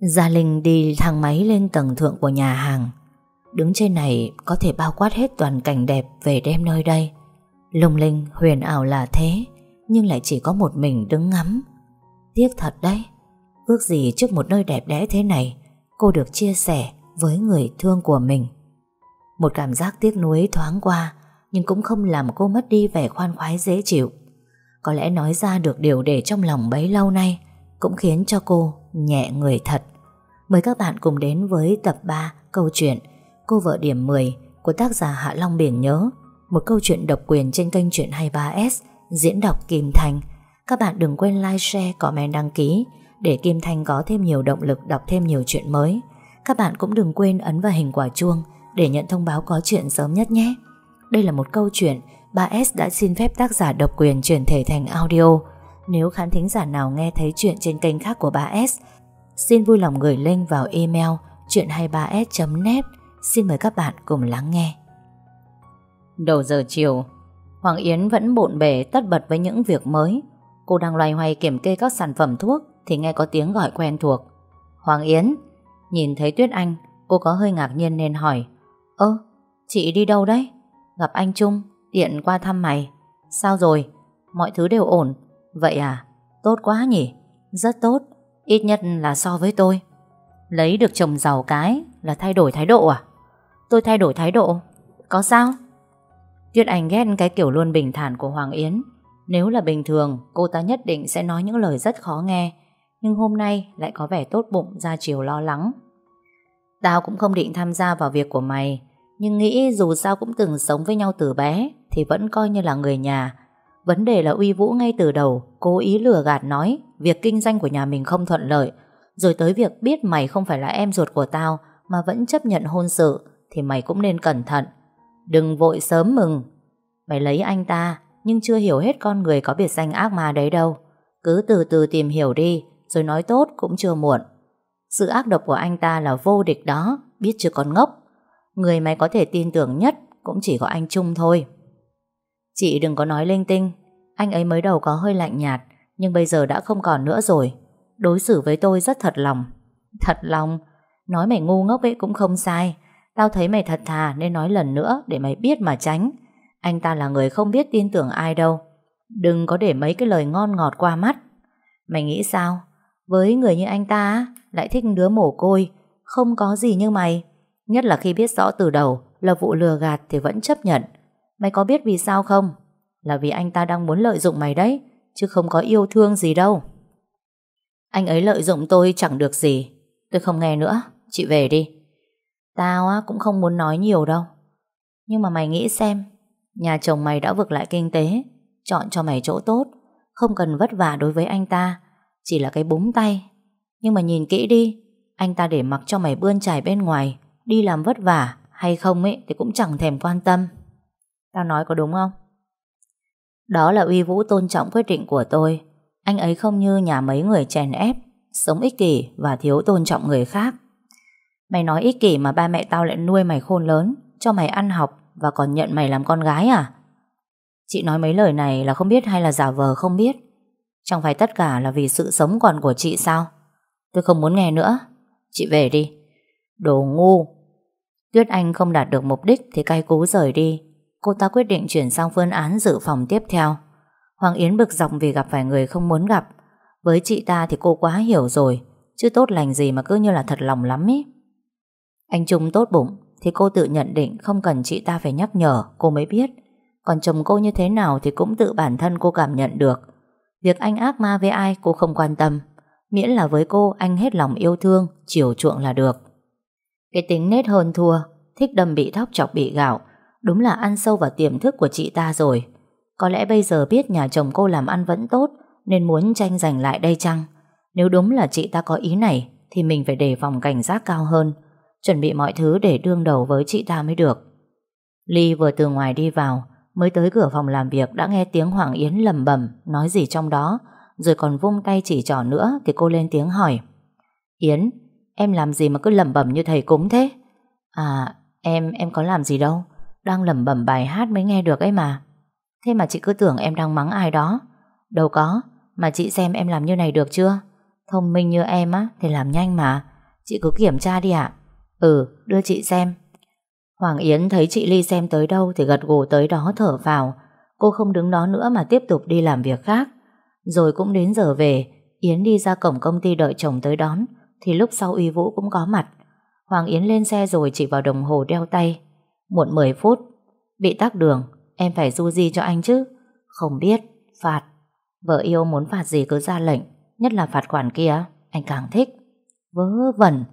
Gia Linh đi thang máy lên tầng thượng của nhà hàng Đứng trên này có thể bao quát hết toàn cảnh đẹp về đêm nơi đây Lung linh huyền ảo là thế Nhưng lại chỉ có một mình đứng ngắm Tiếc thật đấy Ước gì trước một nơi đẹp đẽ thế này Cô được chia sẻ với người thương của mình Một cảm giác tiếc nuối thoáng qua Nhưng cũng không làm cô mất đi vẻ khoan khoái dễ chịu Có lẽ nói ra được điều để trong lòng bấy lâu nay Cũng khiến cho cô nhẹ người thật. Mời các bạn cùng đến với tập 3 câu chuyện Cô vợ điểm 10 của tác giả Hạ Long Biển Nhớ, một câu chuyện độc quyền trên kênh Chuyện 23S, diễn đọc Kim Thành. Các bạn đừng quên like, share, comment, đăng ký để Kim Thành có thêm nhiều động lực đọc thêm nhiều chuyện mới. Các bạn cũng đừng quên ấn vào hình quả chuông để nhận thông báo có chuyện sớm nhất nhé. Đây là một câu chuyện 3S đã xin phép tác giả độc quyền chuyển thể thành audio. Nếu khán thính giả nào nghe thấy chuyện trên kênh khác của bà S, xin vui lòng gửi link vào email chuyện 23s.net. Xin mời các bạn cùng lắng nghe. Đầu giờ chiều, Hoàng Yến vẫn bộn bề tất bật với những việc mới. Cô đang loay hoay kiểm kê các sản phẩm thuốc thì nghe có tiếng gọi quen thuộc. Hoàng Yến, nhìn thấy Tuyết Anh, cô có hơi ngạc nhiên nên hỏi. Ơ, chị đi đâu đấy? Gặp anh Trung, điện qua thăm mày. Sao rồi? Mọi thứ đều ổn, Vậy à, tốt quá nhỉ Rất tốt, ít nhất là so với tôi Lấy được chồng giàu cái Là thay đổi thái độ à Tôi thay đổi thái độ, có sao Tuyết Anh ghét cái kiểu luôn bình thản của Hoàng Yến Nếu là bình thường Cô ta nhất định sẽ nói những lời rất khó nghe Nhưng hôm nay lại có vẻ tốt bụng Ra chiều lo lắng Tao cũng không định tham gia vào việc của mày Nhưng nghĩ dù sao cũng từng sống với nhau từ bé Thì vẫn coi như là người nhà Vấn đề là Uy Vũ ngay từ đầu cố ý lừa gạt nói việc kinh doanh của nhà mình không thuận lợi, rồi tới việc biết mày không phải là em ruột của tao mà vẫn chấp nhận hôn sự thì mày cũng nên cẩn thận. Đừng vội sớm mừng. Mày lấy anh ta nhưng chưa hiểu hết con người có biệt danh ác ma đấy đâu. Cứ từ từ tìm hiểu đi rồi nói tốt cũng chưa muộn. Sự ác độc của anh ta là vô địch đó, biết chưa con ngốc. Người mày có thể tin tưởng nhất cũng chỉ có anh Trung thôi. Chị đừng có nói linh tinh Anh ấy mới đầu có hơi lạnh nhạt Nhưng bây giờ đã không còn nữa rồi Đối xử với tôi rất thật lòng Thật lòng Nói mày ngu ngốc ấy cũng không sai Tao thấy mày thật thà nên nói lần nữa Để mày biết mà tránh Anh ta là người không biết tin tưởng ai đâu Đừng có để mấy cái lời ngon ngọt qua mắt Mày nghĩ sao Với người như anh ta Lại thích đứa mồ côi Không có gì như mày Nhất là khi biết rõ từ đầu là vụ lừa gạt thì vẫn chấp nhận Mày có biết vì sao không? Là vì anh ta đang muốn lợi dụng mày đấy, chứ không có yêu thương gì đâu. Anh ấy lợi dụng tôi chẳng được gì. Tôi không nghe nữa, chị về đi. Tao á cũng không muốn nói nhiều đâu. Nhưng mà mày nghĩ xem, nhà chồng mày đã vực lại kinh tế, chọn cho mày chỗ tốt, không cần vất vả đối với anh ta, chỉ là cái búng tay. Nhưng mà nhìn kỹ đi, anh ta để mặc cho mày bươn trải bên ngoài, đi làm vất vả hay không ấy thì cũng chẳng thèm quan tâm. Tao nói có đúng không? Đó là uy vũ tôn trọng quyết định của tôi. Anh ấy không như nhà mấy người chèn ép, sống ích kỷ và thiếu tôn trọng người khác. Mày nói ích kỷ mà ba mẹ tao lại nuôi mày khôn lớn, cho mày ăn học và còn nhận mày làm con gái à? Chị nói mấy lời này là không biết hay là giả vờ không biết. Chẳng phải tất cả là vì sự sống còn của chị sao? Tôi không muốn nghe nữa. Chị về đi. Đồ ngu. Tuyết Anh không đạt được mục đích thì cay cú rời đi cô ta quyết định chuyển sang phương án dự phòng tiếp theo. Hoàng Yến bực dọc vì gặp phải người không muốn gặp. Với chị ta thì cô quá hiểu rồi, chứ tốt lành gì mà cứ như là thật lòng lắm ý. Anh Trung tốt bụng thì cô tự nhận định không cần chị ta phải nhắc nhở, cô mới biết. Còn chồng cô như thế nào thì cũng tự bản thân cô cảm nhận được. Việc anh ác ma với ai cô không quan tâm, miễn là với cô anh hết lòng yêu thương, chiều chuộng là được. Cái tính nết hơn thua, thích đâm bị thóc chọc bị gạo, Đúng là ăn sâu vào tiềm thức của chị ta rồi Có lẽ bây giờ biết nhà chồng cô làm ăn vẫn tốt Nên muốn tranh giành lại đây chăng Nếu đúng là chị ta có ý này Thì mình phải đề phòng cảnh giác cao hơn Chuẩn bị mọi thứ để đương đầu với chị ta mới được Ly vừa từ ngoài đi vào Mới tới cửa phòng làm việc Đã nghe tiếng Hoàng Yến lầm bầm Nói gì trong đó Rồi còn vung tay chỉ trỏ nữa Thì cô lên tiếng hỏi Yến, em làm gì mà cứ lầm bầm như thầy cúng thế? À, em, em có làm gì đâu đang lẩm bẩm bài hát mới nghe được ấy mà Thế mà chị cứ tưởng em đang mắng ai đó Đâu có Mà chị xem em làm như này được chưa Thông minh như em á thì làm nhanh mà Chị cứ kiểm tra đi ạ Ừ đưa chị xem Hoàng Yến thấy chị Ly xem tới đâu Thì gật gù tới đó thở vào Cô không đứng đó nữa mà tiếp tục đi làm việc khác Rồi cũng đến giờ về Yến đi ra cổng công ty đợi chồng tới đón Thì lúc sau Uy Vũ cũng có mặt Hoàng Yến lên xe rồi chỉ vào đồng hồ đeo tay Muộn 10 phút, bị tắc đường, em phải du di cho anh chứ. Không biết, phạt. Vợ yêu muốn phạt gì cứ ra lệnh, nhất là phạt khoản kia, anh càng thích. Vớ vẩn,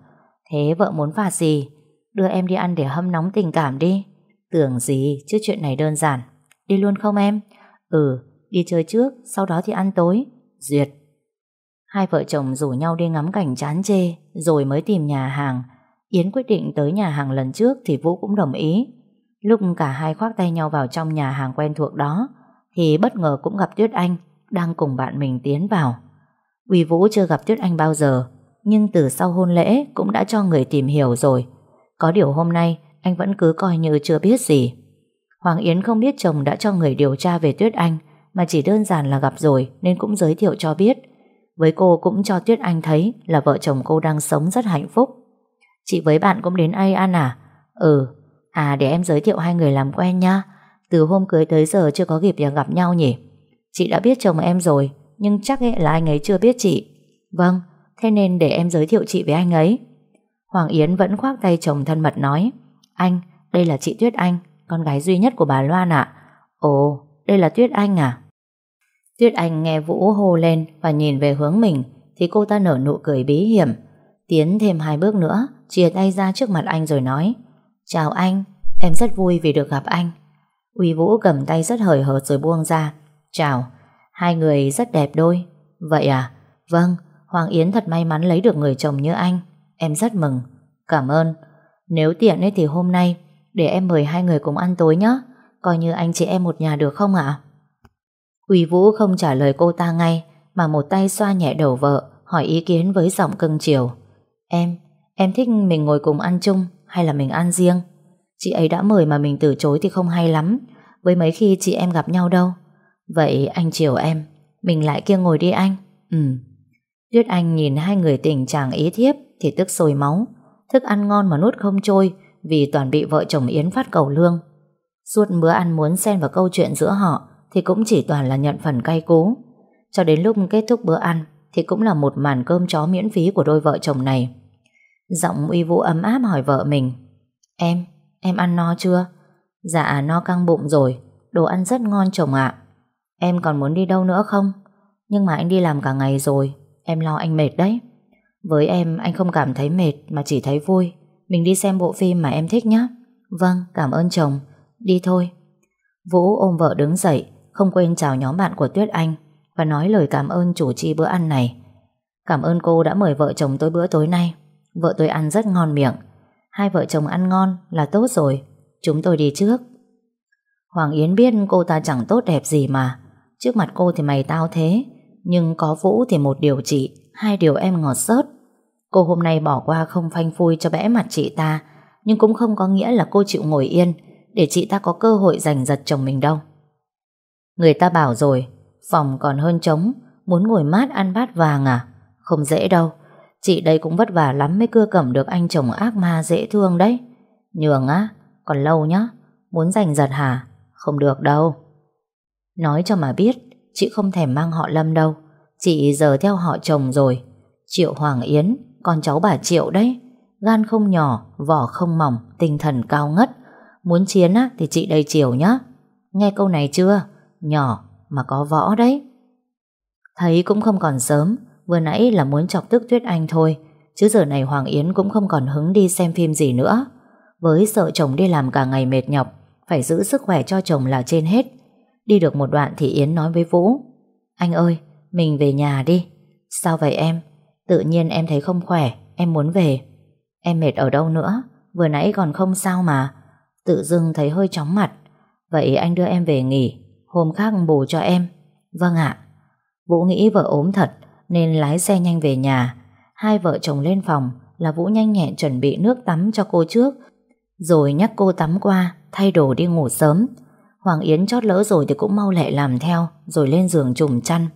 thế vợ muốn phạt gì? Đưa em đi ăn để hâm nóng tình cảm đi. Tưởng gì chứ chuyện này đơn giản. Đi luôn không em? Ừ, đi chơi trước, sau đó thì ăn tối. Duyệt. Hai vợ chồng rủ nhau đi ngắm cảnh chán chê, rồi mới tìm nhà hàng, Yến quyết định tới nhà hàng lần trước thì Vũ cũng đồng ý. Lúc cả hai khoác tay nhau vào trong nhà hàng quen thuộc đó, thì bất ngờ cũng gặp Tuyết Anh đang cùng bạn mình tiến vào. Quỳ Vũ chưa gặp Tuyết Anh bao giờ, nhưng từ sau hôn lễ cũng đã cho người tìm hiểu rồi. Có điều hôm nay anh vẫn cứ coi như chưa biết gì. Hoàng Yến không biết chồng đã cho người điều tra về Tuyết Anh mà chỉ đơn giản là gặp rồi nên cũng giới thiệu cho biết. Với cô cũng cho Tuyết Anh thấy là vợ chồng cô đang sống rất hạnh phúc. Chị với bạn cũng đến Ai An à? Ừ, à để em giới thiệu hai người làm quen nhá. Từ hôm cưới tới giờ chưa có dịp gặp nhau nhỉ? Chị đã biết chồng em rồi, nhưng chắc ấy là anh ấy chưa biết chị. Vâng, thế nên để em giới thiệu chị với anh ấy. Hoàng Yến vẫn khoác tay chồng thân mật nói. Anh, đây là chị Tuyết Anh, con gái duy nhất của bà Loan ạ. À. Ồ, đây là Tuyết Anh à? Tuyết Anh nghe Vũ hô lên và nhìn về hướng mình thì cô ta nở nụ cười bí hiểm. Tiến thêm hai bước nữa chia tay ra trước mặt anh rồi nói Chào anh, em rất vui vì được gặp anh. Uy Vũ cầm tay rất hời hợt rồi buông ra. Chào, hai người rất đẹp đôi. Vậy à? Vâng, Hoàng Yến thật may mắn lấy được người chồng như anh. Em rất mừng. Cảm ơn. Nếu tiện ấy thì hôm nay để em mời hai người cùng ăn tối nhé. Coi như anh chị em một nhà được không ạ? Uy Vũ không trả lời cô ta ngay mà một tay xoa nhẹ đầu vợ hỏi ý kiến với giọng cưng chiều. Em, Em thích mình ngồi cùng ăn chung Hay là mình ăn riêng Chị ấy đã mời mà mình từ chối thì không hay lắm Với mấy khi chị em gặp nhau đâu Vậy anh chiều em Mình lại kia ngồi đi anh Ừ Tuyết Anh nhìn hai người tình chàng ý thiếp Thì tức sôi máu Thức ăn ngon mà nuốt không trôi Vì toàn bị vợ chồng Yến phát cầu lương Suốt bữa ăn muốn xen vào câu chuyện giữa họ Thì cũng chỉ toàn là nhận phần cay cú Cho đến lúc kết thúc bữa ăn Thì cũng là một màn cơm chó miễn phí của đôi vợ chồng này Giọng uy vũ ấm áp hỏi vợ mình Em, em ăn no chưa? Dạ no căng bụng rồi Đồ ăn rất ngon chồng ạ Em còn muốn đi đâu nữa không? Nhưng mà anh đi làm cả ngày rồi Em lo anh mệt đấy Với em anh không cảm thấy mệt mà chỉ thấy vui Mình đi xem bộ phim mà em thích nhé Vâng, cảm ơn chồng Đi thôi Vũ ôm vợ đứng dậy Không quên chào nhóm bạn của Tuyết Anh Và nói lời cảm ơn chủ trì bữa ăn này Cảm ơn cô đã mời vợ chồng tôi bữa tối nay Vợ tôi ăn rất ngon miệng Hai vợ chồng ăn ngon là tốt rồi Chúng tôi đi trước Hoàng Yến biết cô ta chẳng tốt đẹp gì mà Trước mặt cô thì mày tao thế Nhưng có Vũ thì một điều chị Hai điều em ngọt sớt Cô hôm nay bỏ qua không phanh phui cho bẽ mặt chị ta Nhưng cũng không có nghĩa là cô chịu ngồi yên Để chị ta có cơ hội giành giật chồng mình đâu Người ta bảo rồi Phòng còn hơn trống Muốn ngồi mát ăn bát vàng à Không dễ đâu Chị đây cũng vất vả lắm mới cưa cẩm được anh chồng ác ma dễ thương đấy. Nhường á, còn lâu nhá. Muốn giành giật hả? Không được đâu. Nói cho mà biết, chị không thèm mang họ Lâm đâu. Chị giờ theo họ chồng rồi. Triệu Hoàng Yến, con cháu bà Triệu đấy. Gan không nhỏ, vỏ không mỏng, tinh thần cao ngất. Muốn chiến á thì chị đây chiều nhá. Nghe câu này chưa? Nhỏ mà có võ đấy. Thấy cũng không còn sớm, Vừa nãy là muốn chọc tức Tuyết Anh thôi Chứ giờ này Hoàng Yến cũng không còn hứng đi xem phim gì nữa Với sợ chồng đi làm cả ngày mệt nhọc Phải giữ sức khỏe cho chồng là trên hết Đi được một đoạn thì Yến nói với Vũ Anh ơi, mình về nhà đi Sao vậy em? Tự nhiên em thấy không khỏe, em muốn về Em mệt ở đâu nữa? Vừa nãy còn không sao mà Tự dưng thấy hơi chóng mặt Vậy anh đưa em về nghỉ Hôm khác bù cho em Vâng ạ Vũ nghĩ vợ ốm thật nên lái xe nhanh về nhà. Hai vợ chồng lên phòng là Vũ nhanh nhẹn chuẩn bị nước tắm cho cô trước, rồi nhắc cô tắm qua, thay đồ đi ngủ sớm. Hoàng Yến chót lỡ rồi thì cũng mau lẹ làm theo, rồi lên giường trùm chăn.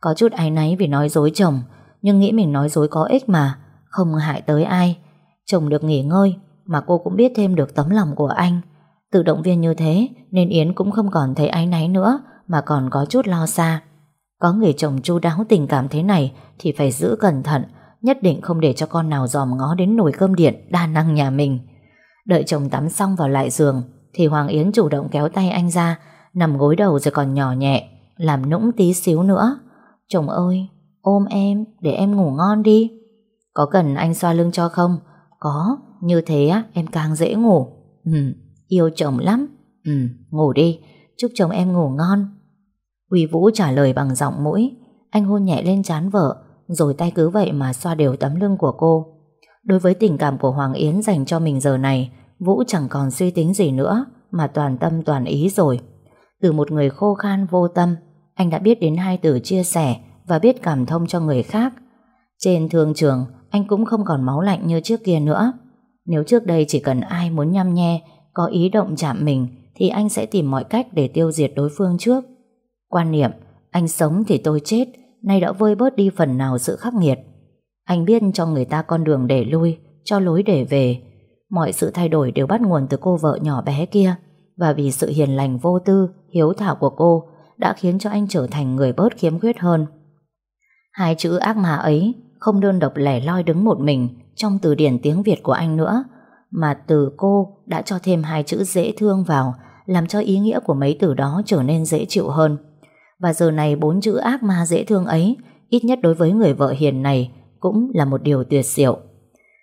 Có chút áy náy vì nói dối chồng, nhưng nghĩ mình nói dối có ích mà, không hại tới ai. Chồng được nghỉ ngơi, mà cô cũng biết thêm được tấm lòng của anh. Tự động viên như thế, nên Yến cũng không còn thấy áy náy nữa, mà còn có chút lo xa. Có người chồng chu đáo tình cảm thế này thì phải giữ cẩn thận, nhất định không để cho con nào dòm ngó đến nồi cơm điện đa năng nhà mình. Đợi chồng tắm xong vào lại giường thì Hoàng Yến chủ động kéo tay anh ra, nằm gối đầu rồi còn nhỏ nhẹ, làm nũng tí xíu nữa. Chồng ơi, ôm em để em ngủ ngon đi. Có cần anh xoa lưng cho không? Có, như thế á em càng dễ ngủ. Ừ, yêu chồng lắm. Ừ, ngủ đi, chúc chồng em ngủ ngon. Quỳ Vũ trả lời bằng giọng mũi Anh hôn nhẹ lên trán vợ Rồi tay cứ vậy mà xoa đều tấm lưng của cô Đối với tình cảm của Hoàng Yến dành cho mình giờ này Vũ chẳng còn suy tính gì nữa Mà toàn tâm toàn ý rồi Từ một người khô khan vô tâm Anh đã biết đến hai từ chia sẻ Và biết cảm thông cho người khác Trên thương trường Anh cũng không còn máu lạnh như trước kia nữa Nếu trước đây chỉ cần ai muốn nhăm nhe Có ý động chạm mình Thì anh sẽ tìm mọi cách để tiêu diệt đối phương trước Quan niệm, anh sống thì tôi chết, nay đã vơi bớt đi phần nào sự khắc nghiệt. Anh biết cho người ta con đường để lui, cho lối để về. Mọi sự thay đổi đều bắt nguồn từ cô vợ nhỏ bé kia, và vì sự hiền lành vô tư, hiếu thảo của cô đã khiến cho anh trở thành người bớt khiếm khuyết hơn. Hai chữ ác mà ấy không đơn độc lẻ loi đứng một mình trong từ điển tiếng Việt của anh nữa, mà từ cô đã cho thêm hai chữ dễ thương vào, làm cho ý nghĩa của mấy từ đó trở nên dễ chịu hơn. Và giờ này bốn chữ ác ma dễ thương ấy Ít nhất đối với người vợ hiền này Cũng là một điều tuyệt diệu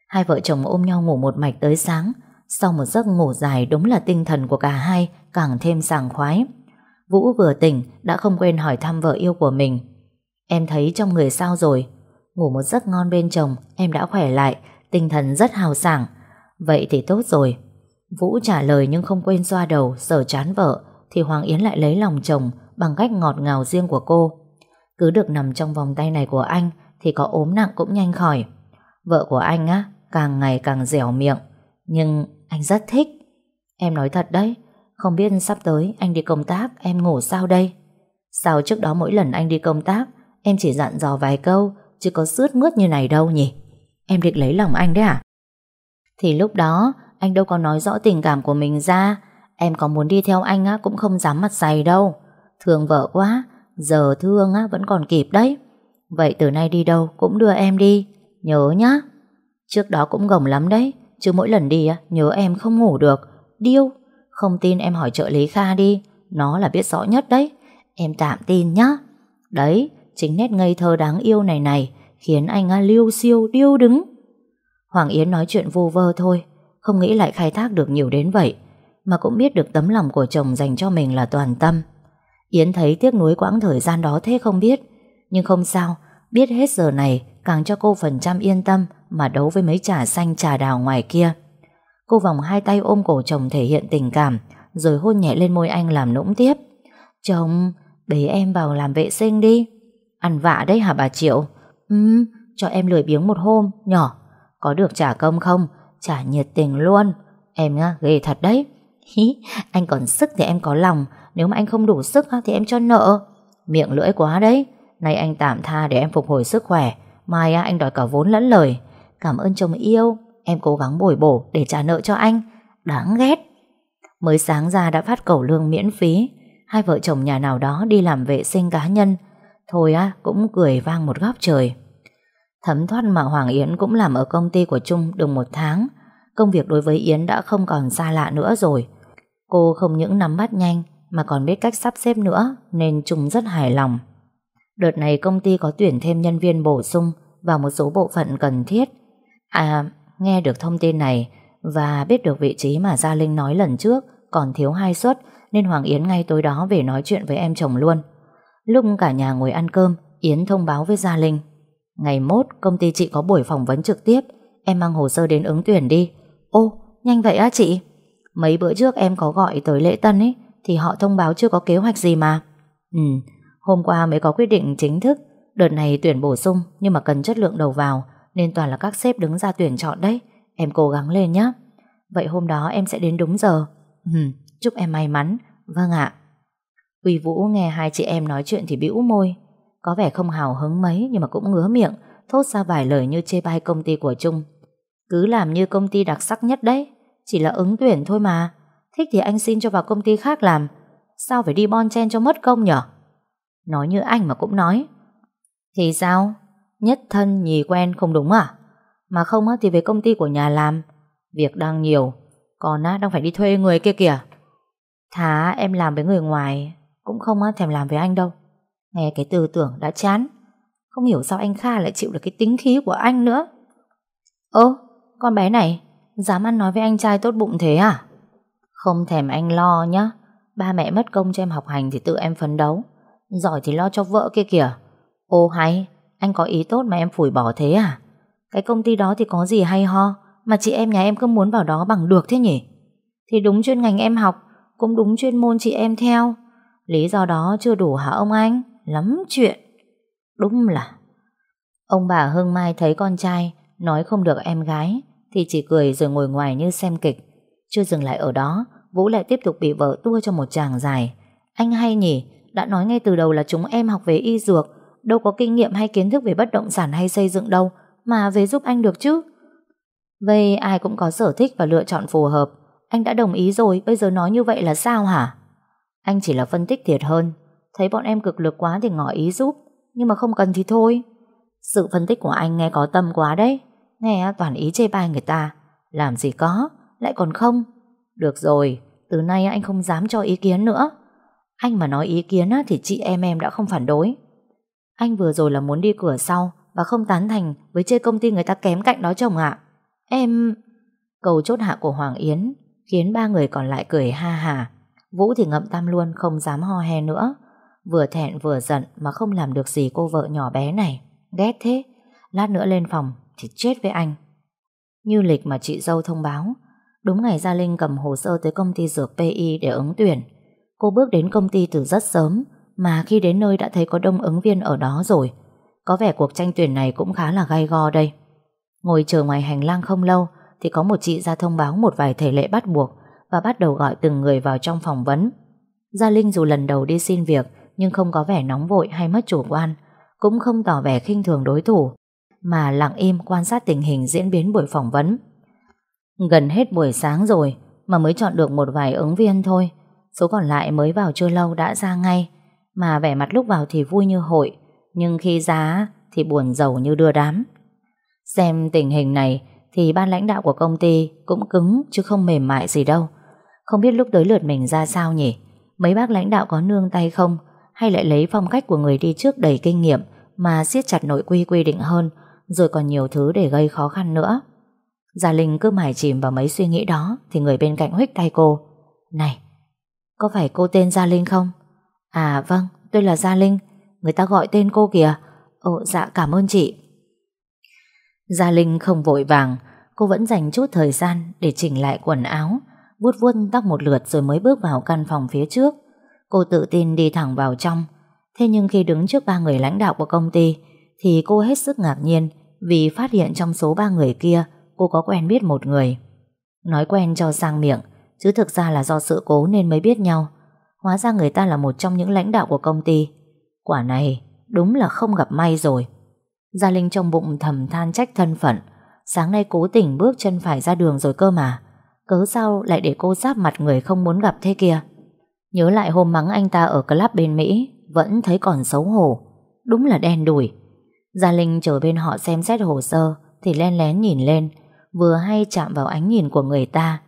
Hai vợ chồng ôm nhau ngủ một mạch tới sáng Sau một giấc ngủ dài Đúng là tinh thần của cả hai Càng thêm sảng khoái Vũ vừa tỉnh đã không quên hỏi thăm vợ yêu của mình Em thấy trong người sao rồi Ngủ một giấc ngon bên chồng Em đã khỏe lại Tinh thần rất hào sảng Vậy thì tốt rồi Vũ trả lời nhưng không quên xoa đầu Sở chán vợ Thì Hoàng Yến lại lấy lòng chồng bằng cách ngọt ngào riêng của cô. Cứ được nằm trong vòng tay này của anh thì có ốm nặng cũng nhanh khỏi. Vợ của anh á, càng ngày càng dẻo miệng, nhưng anh rất thích. Em nói thật đấy, không biết sắp tới anh đi công tác em ngủ sao đây? Sao trước đó mỗi lần anh đi công tác em chỉ dặn dò vài câu chứ có sướt mướt như này đâu nhỉ? Em định lấy lòng anh đấy à? Thì lúc đó anh đâu có nói rõ tình cảm của mình ra Em có muốn đi theo anh á cũng không dám mặt dày đâu Thương vợ quá Giờ thương á, vẫn còn kịp đấy Vậy từ nay đi đâu cũng đưa em đi Nhớ nhá Trước đó cũng gồng lắm đấy Chứ mỗi lần đi á, nhớ em không ngủ được Điêu Không tin em hỏi trợ lý Kha đi Nó là biết rõ nhất đấy Em tạm tin nhá Đấy chính nét ngây thơ đáng yêu này này Khiến anh á, liêu siêu điêu đứng Hoàng Yến nói chuyện vô vơ thôi Không nghĩ lại khai thác được nhiều đến vậy Mà cũng biết được tấm lòng của chồng dành cho mình là toàn tâm Yến thấy tiếc nuối quãng thời gian đó thế không biết Nhưng không sao Biết hết giờ này càng cho cô phần trăm yên tâm Mà đấu với mấy trà xanh trà đào ngoài kia Cô vòng hai tay ôm cổ chồng thể hiện tình cảm Rồi hôn nhẹ lên môi anh làm nũng tiếp Chồng Bế em vào làm vệ sinh đi Ăn vạ đấy hả bà Triệu Ừm cho em lười biếng một hôm Nhỏ Có được trả công không Trả nhiệt tình luôn Em á ghê thật đấy Hí, anh còn sức thì em có lòng nếu mà anh không đủ sức thì em cho nợ Miệng lưỡi quá đấy Nay anh tạm tha để em phục hồi sức khỏe Mai anh đòi cả vốn lẫn lời Cảm ơn chồng yêu Em cố gắng bồi bổ để trả nợ cho anh Đáng ghét Mới sáng ra đã phát cầu lương miễn phí Hai vợ chồng nhà nào đó đi làm vệ sinh cá nhân Thôi á cũng cười vang một góc trời Thấm thoát mà Hoàng Yến cũng làm ở công ty của Trung được một tháng Công việc đối với Yến đã không còn xa lạ nữa rồi Cô không những nắm bắt nhanh mà còn biết cách sắp xếp nữa nên Trung rất hài lòng. Đợt này công ty có tuyển thêm nhân viên bổ sung vào một số bộ phận cần thiết. À, nghe được thông tin này và biết được vị trí mà Gia Linh nói lần trước còn thiếu hai suất nên Hoàng Yến ngay tối đó về nói chuyện với em chồng luôn. Lúc cả nhà ngồi ăn cơm, Yến thông báo với Gia Linh. Ngày mốt công ty chị có buổi phỏng vấn trực tiếp, em mang hồ sơ đến ứng tuyển đi. Ô, nhanh vậy á chị? Mấy bữa trước em có gọi tới lễ tân ấy, thì họ thông báo chưa có kế hoạch gì mà. Ừ, hôm qua mới có quyết định chính thức, đợt này tuyển bổ sung nhưng mà cần chất lượng đầu vào nên toàn là các sếp đứng ra tuyển chọn đấy. Em cố gắng lên nhé. Vậy hôm đó em sẽ đến đúng giờ. Ừ, chúc em may mắn. Vâng ạ. Quỳ Vũ nghe hai chị em nói chuyện thì bĩu môi. Có vẻ không hào hứng mấy nhưng mà cũng ngứa miệng, thốt ra vài lời như chê bai công ty của Trung. Cứ làm như công ty đặc sắc nhất đấy, chỉ là ứng tuyển thôi mà. Thích thì anh xin cho vào công ty khác làm Sao phải đi bon chen cho mất công nhở Nói như anh mà cũng nói Thì sao Nhất thân nhì quen không đúng à Mà không thì về công ty của nhà làm Việc đang nhiều Còn đang phải đi thuê người kia kìa Thà em làm với người ngoài Cũng không thèm làm với anh đâu Nghe cái tư tưởng đã chán Không hiểu sao anh Kha lại chịu được cái tính khí của anh nữa Ơ con bé này Dám ăn nói với anh trai tốt bụng thế à không thèm anh lo nhá Ba mẹ mất công cho em học hành thì tự em phấn đấu Giỏi thì lo cho vợ kia kìa Ô hay Anh có ý tốt mà em phủi bỏ thế à Cái công ty đó thì có gì hay ho Mà chị em nhà em cứ muốn vào đó bằng được thế nhỉ Thì đúng chuyên ngành em học Cũng đúng chuyên môn chị em theo Lý do đó chưa đủ hả ông anh Lắm chuyện Đúng là Ông bà Hương Mai thấy con trai Nói không được em gái Thì chỉ cười rồi ngồi ngoài như xem kịch Chưa dừng lại ở đó Vũ lại tiếp tục bị vợ tua cho một chàng dài Anh hay nhỉ Đã nói ngay từ đầu là chúng em học về y dược Đâu có kinh nghiệm hay kiến thức về bất động sản hay xây dựng đâu Mà về giúp anh được chứ Vậy ai cũng có sở thích và lựa chọn phù hợp Anh đã đồng ý rồi Bây giờ nói như vậy là sao hả Anh chỉ là phân tích thiệt hơn Thấy bọn em cực lực quá thì ngỏ ý giúp Nhưng mà không cần thì thôi Sự phân tích của anh nghe có tâm quá đấy Nghe toàn ý chê bai người ta Làm gì có Lại còn không Được rồi từ nay anh không dám cho ý kiến nữa Anh mà nói ý kiến thì chị em em đã không phản đối Anh vừa rồi là muốn đi cửa sau Và không tán thành với chê công ty người ta kém cạnh đó chồng ạ Em... Cầu chốt hạ của Hoàng Yến Khiến ba người còn lại cười ha hà Vũ thì ngậm tam luôn không dám ho he nữa Vừa thẹn vừa giận Mà không làm được gì cô vợ nhỏ bé này Ghét thế Lát nữa lên phòng thì chết với anh Như lịch mà chị dâu thông báo Đúng ngày Gia Linh cầm hồ sơ tới công ty dược PI để ứng tuyển. Cô bước đến công ty từ rất sớm, mà khi đến nơi đã thấy có đông ứng viên ở đó rồi. Có vẻ cuộc tranh tuyển này cũng khá là gai go đây. Ngồi chờ ngoài hành lang không lâu, thì có một chị ra thông báo một vài thể lệ bắt buộc và bắt đầu gọi từng người vào trong phỏng vấn. Gia Linh dù lần đầu đi xin việc nhưng không có vẻ nóng vội hay mất chủ quan, cũng không tỏ vẻ khinh thường đối thủ, mà lặng im quan sát tình hình diễn biến buổi phỏng vấn. Gần hết buổi sáng rồi mà mới chọn được một vài ứng viên thôi. Số còn lại mới vào chưa lâu đã ra ngay. Mà vẻ mặt lúc vào thì vui như hội, nhưng khi ra thì buồn giàu như đưa đám. Xem tình hình này thì ban lãnh đạo của công ty cũng cứng chứ không mềm mại gì đâu. Không biết lúc tới lượt mình ra sao nhỉ? Mấy bác lãnh đạo có nương tay không? Hay lại lấy phong cách của người đi trước đầy kinh nghiệm mà siết chặt nội quy quy định hơn rồi còn nhiều thứ để gây khó khăn nữa. Gia Linh cứ mải chìm vào mấy suy nghĩ đó Thì người bên cạnh huých tay cô Này, có phải cô tên Gia Linh không? À vâng, tôi là Gia Linh Người ta gọi tên cô kìa Ồ dạ cảm ơn chị Gia Linh không vội vàng Cô vẫn dành chút thời gian để chỉnh lại quần áo vuốt vuốt tóc một lượt rồi mới bước vào căn phòng phía trước Cô tự tin đi thẳng vào trong Thế nhưng khi đứng trước ba người lãnh đạo của công ty Thì cô hết sức ngạc nhiên Vì phát hiện trong số ba người kia cô có quen biết một người. Nói quen cho sang miệng, chứ thực ra là do sự cố nên mới biết nhau. Hóa ra người ta là một trong những lãnh đạo của công ty. Quả này, đúng là không gặp may rồi. Gia Linh trong bụng thầm than trách thân phận. Sáng nay cố tình bước chân phải ra đường rồi cơ mà. Cớ sao lại để cô giáp mặt người không muốn gặp thế kia. Nhớ lại hôm mắng anh ta ở club bên Mỹ, vẫn thấy còn xấu hổ. Đúng là đen đủi. Gia Linh chờ bên họ xem xét hồ sơ, thì len lén nhìn lên, vừa hay chạm vào ánh nhìn của người ta.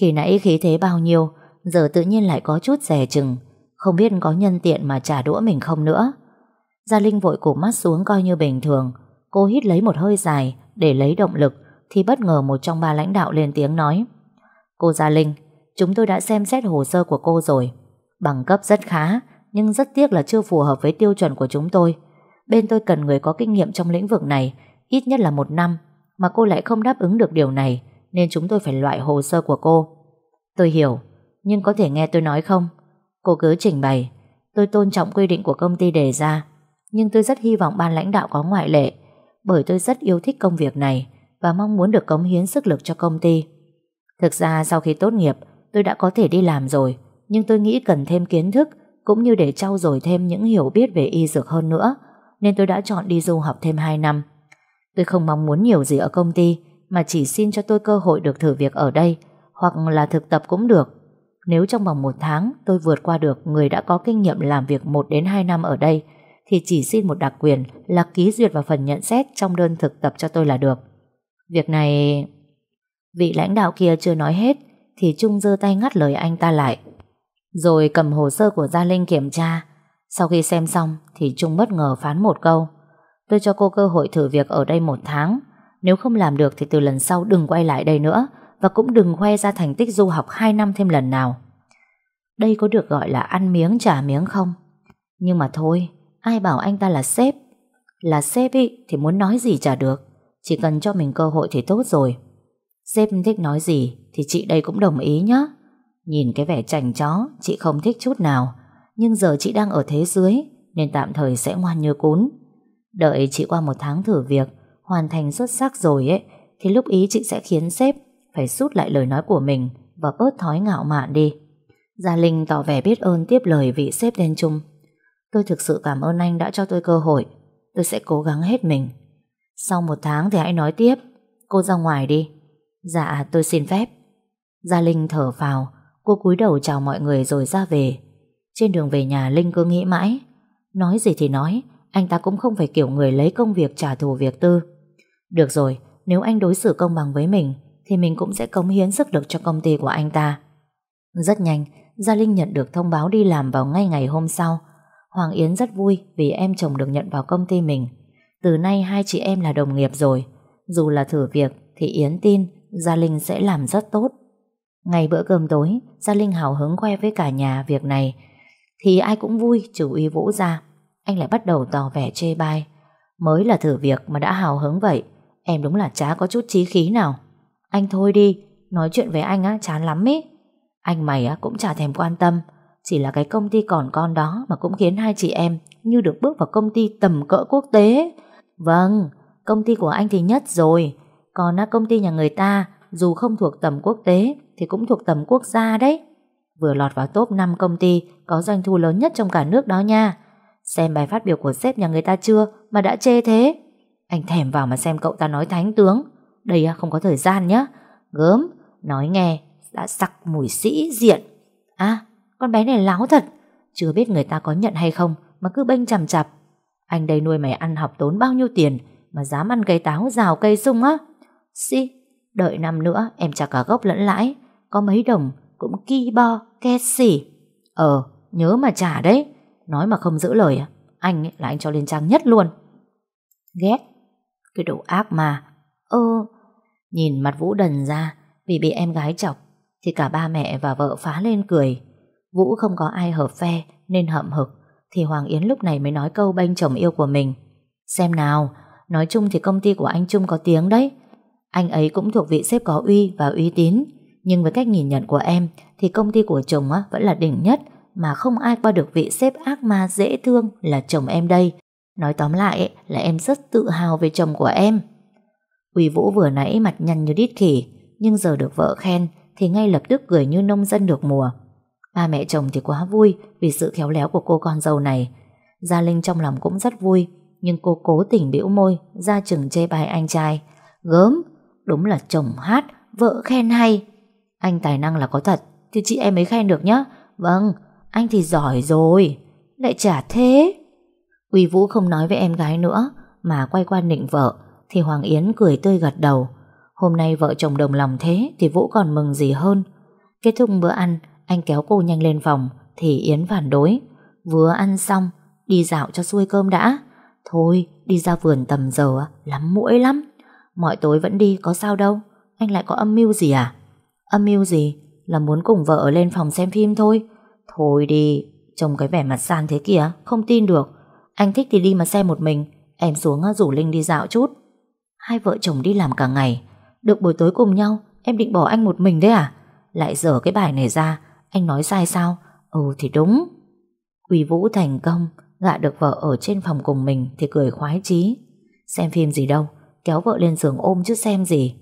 Khi nãy khí thế bao nhiêu, giờ tự nhiên lại có chút rẻ chừng, không biết có nhân tiện mà trả đũa mình không nữa. Gia Linh vội cụp mắt xuống coi như bình thường, cô hít lấy một hơi dài để lấy động lực, thì bất ngờ một trong ba lãnh đạo lên tiếng nói. Cô Gia Linh, chúng tôi đã xem xét hồ sơ của cô rồi. Bằng cấp rất khá, nhưng rất tiếc là chưa phù hợp với tiêu chuẩn của chúng tôi. Bên tôi cần người có kinh nghiệm trong lĩnh vực này, ít nhất là một năm mà cô lại không đáp ứng được điều này nên chúng tôi phải loại hồ sơ của cô. Tôi hiểu, nhưng có thể nghe tôi nói không? Cô cứ trình bày, tôi tôn trọng quy định của công ty đề ra, nhưng tôi rất hy vọng ban lãnh đạo có ngoại lệ, bởi tôi rất yêu thích công việc này và mong muốn được cống hiến sức lực cho công ty. Thực ra sau khi tốt nghiệp, tôi đã có thể đi làm rồi, nhưng tôi nghĩ cần thêm kiến thức cũng như để trau dồi thêm những hiểu biết về y dược hơn nữa, nên tôi đã chọn đi du học thêm 2 năm. Tôi không mong muốn nhiều gì ở công ty mà chỉ xin cho tôi cơ hội được thử việc ở đây hoặc là thực tập cũng được. Nếu trong vòng một tháng tôi vượt qua được người đã có kinh nghiệm làm việc 1 đến 2 năm ở đây thì chỉ xin một đặc quyền là ký duyệt vào phần nhận xét trong đơn thực tập cho tôi là được. Việc này... Vị lãnh đạo kia chưa nói hết thì Trung giơ tay ngắt lời anh ta lại. Rồi cầm hồ sơ của Gia Linh kiểm tra. Sau khi xem xong thì Trung bất ngờ phán một câu. Tôi cho cô cơ hội thử việc ở đây một tháng. Nếu không làm được thì từ lần sau đừng quay lại đây nữa và cũng đừng khoe ra thành tích du học 2 năm thêm lần nào. Đây có được gọi là ăn miếng trả miếng không? Nhưng mà thôi, ai bảo anh ta là sếp? Là sếp ý, thì muốn nói gì trả được. Chỉ cần cho mình cơ hội thì tốt rồi. Sếp thích nói gì thì chị đây cũng đồng ý nhé. Nhìn cái vẻ chảnh chó, chị không thích chút nào. Nhưng giờ chị đang ở thế dưới, nên tạm thời sẽ ngoan như cún. Đợi chị qua một tháng thử việc, hoàn thành xuất sắc rồi ấy, thì lúc ý chị sẽ khiến sếp phải rút lại lời nói của mình và bớt thói ngạo mạn đi. Gia Linh tỏ vẻ biết ơn tiếp lời vị sếp đen Trung. Tôi thực sự cảm ơn anh đã cho tôi cơ hội. Tôi sẽ cố gắng hết mình. Sau một tháng thì hãy nói tiếp. Cô ra ngoài đi. Dạ, tôi xin phép. Gia Linh thở phào. Cô cúi đầu chào mọi người rồi ra về. Trên đường về nhà Linh cứ nghĩ mãi. Nói gì thì nói, anh ta cũng không phải kiểu người lấy công việc trả thù việc tư Được rồi Nếu anh đối xử công bằng với mình Thì mình cũng sẽ cống hiến sức lực cho công ty của anh ta Rất nhanh Gia Linh nhận được thông báo đi làm vào ngay ngày hôm sau Hoàng Yến rất vui Vì em chồng được nhận vào công ty mình Từ nay hai chị em là đồng nghiệp rồi Dù là thử việc Thì Yến tin Gia Linh sẽ làm rất tốt Ngày bữa cơm tối Gia Linh hào hứng khoe với cả nhà việc này Thì ai cũng vui trừ uy vũ ra anh lại bắt đầu tỏ vẻ chê bai Mới là thử việc mà đã hào hứng vậy Em đúng là chả có chút chí khí nào Anh thôi đi Nói chuyện với anh á chán lắm ý Anh mày á cũng chả thèm quan tâm Chỉ là cái công ty còn con đó Mà cũng khiến hai chị em như được bước vào công ty tầm cỡ quốc tế Vâng Công ty của anh thì nhất rồi Còn á công ty nhà người ta Dù không thuộc tầm quốc tế Thì cũng thuộc tầm quốc gia đấy Vừa lọt vào top 5 công ty Có doanh thu lớn nhất trong cả nước đó nha Xem bài phát biểu của sếp nhà người ta chưa mà đã chê thế. Anh thèm vào mà xem cậu ta nói thánh tướng. Đây không có thời gian nhá. Gớm, nói nghe, đã sặc mùi sĩ diện. À, con bé này láo thật. Chưa biết người ta có nhận hay không mà cứ bênh chằm chặp. Anh đây nuôi mày ăn học tốn bao nhiêu tiền mà dám ăn cây táo rào cây sung á. Xì, đợi năm nữa em trả cả gốc lẫn lãi. Có mấy đồng cũng ki bo, ke xỉ. Ờ, nhớ mà trả đấy. Nói mà không giữ lời à Anh ấy, là anh cho lên trang nhất luôn Ghét Cái đồ ác mà Ơ Nhìn mặt Vũ đần ra Vì bị em gái chọc Thì cả ba mẹ và vợ phá lên cười Vũ không có ai hợp phe Nên hậm hực Thì Hoàng Yến lúc này mới nói câu bênh chồng yêu của mình Xem nào Nói chung thì công ty của anh Trung có tiếng đấy Anh ấy cũng thuộc vị xếp có uy và uy tín Nhưng với cách nhìn nhận của em Thì công ty của chồng vẫn là đỉnh nhất mà không ai qua được vị sếp ác ma dễ thương là chồng em đây. Nói tóm lại là em rất tự hào về chồng của em. Quỳ Vũ vừa nãy mặt nhăn như đít khỉ, nhưng giờ được vợ khen thì ngay lập tức cười như nông dân được mùa. Ba mẹ chồng thì quá vui vì sự khéo léo của cô con dâu này. Gia Linh trong lòng cũng rất vui, nhưng cô cố tình bĩu môi, ra chừng chê bai anh trai. Gớm, đúng là chồng hát, vợ khen hay. Anh tài năng là có thật, thì chị em mới khen được nhá. Vâng, anh thì giỏi rồi Lại chả thế Quỳ Vũ không nói với em gái nữa Mà quay qua nịnh vợ Thì Hoàng Yến cười tươi gật đầu Hôm nay vợ chồng đồng lòng thế Thì Vũ còn mừng gì hơn Kết thúc bữa ăn Anh kéo cô nhanh lên phòng Thì Yến phản đối Vừa ăn xong Đi dạo cho xuôi cơm đã Thôi đi ra vườn tầm giờ Lắm mũi lắm Mọi tối vẫn đi có sao đâu Anh lại có âm mưu gì à Âm mưu gì là muốn cùng vợ lên phòng xem phim thôi Thôi đi, trông cái vẻ mặt San thế kìa, không tin được. Anh thích thì đi mà xe một mình, em xuống à, rủ Linh đi dạo chút. Hai vợ chồng đi làm cả ngày, được buổi tối cùng nhau, em định bỏ anh một mình đấy à? Lại dở cái bài này ra, anh nói sai sao? Ừ thì đúng. Quỳ Vũ thành công, gạ được vợ ở trên phòng cùng mình thì cười khoái chí. Xem phim gì đâu, kéo vợ lên giường ôm chứ xem gì.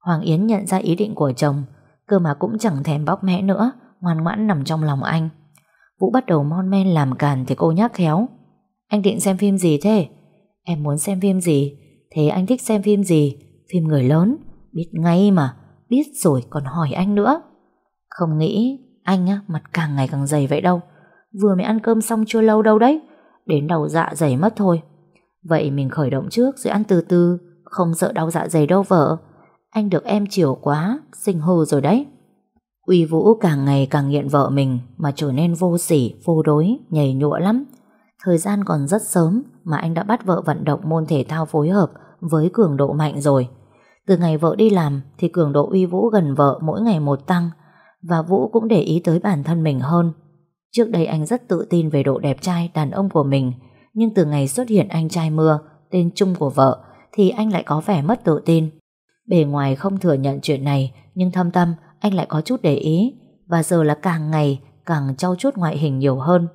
Hoàng Yến nhận ra ý định của chồng, cơ mà cũng chẳng thèm bóc mẽ nữa, ngoan ngoãn nằm trong lòng anh. Vũ bắt đầu mon men làm càn thì cô nhắc khéo. Anh định xem phim gì thế? Em muốn xem phim gì? Thế anh thích xem phim gì? Phim người lớn? Biết ngay mà, biết rồi còn hỏi anh nữa. Không nghĩ anh á, mặt càng ngày càng dày vậy đâu. Vừa mới ăn cơm xong chưa lâu đâu đấy. Đến đầu dạ dày mất thôi. Vậy mình khởi động trước rồi ăn từ từ, không sợ đau dạ dày đâu vợ. Anh được em chiều quá, sinh hư rồi đấy. Uy Vũ càng ngày càng nghiện vợ mình mà trở nên vô sỉ, vô đối, nhầy nhụa lắm. Thời gian còn rất sớm mà anh đã bắt vợ vận động môn thể thao phối hợp với cường độ mạnh rồi. Từ ngày vợ đi làm thì cường độ Uy Vũ gần vợ mỗi ngày một tăng và Vũ cũng để ý tới bản thân mình hơn. Trước đây anh rất tự tin về độ đẹp trai đàn ông của mình nhưng từ ngày xuất hiện anh trai mưa tên chung của vợ thì anh lại có vẻ mất tự tin. Bề ngoài không thừa nhận chuyện này nhưng thâm tâm anh lại có chút để ý và giờ là càng ngày càng trau chuốt ngoại hình nhiều hơn.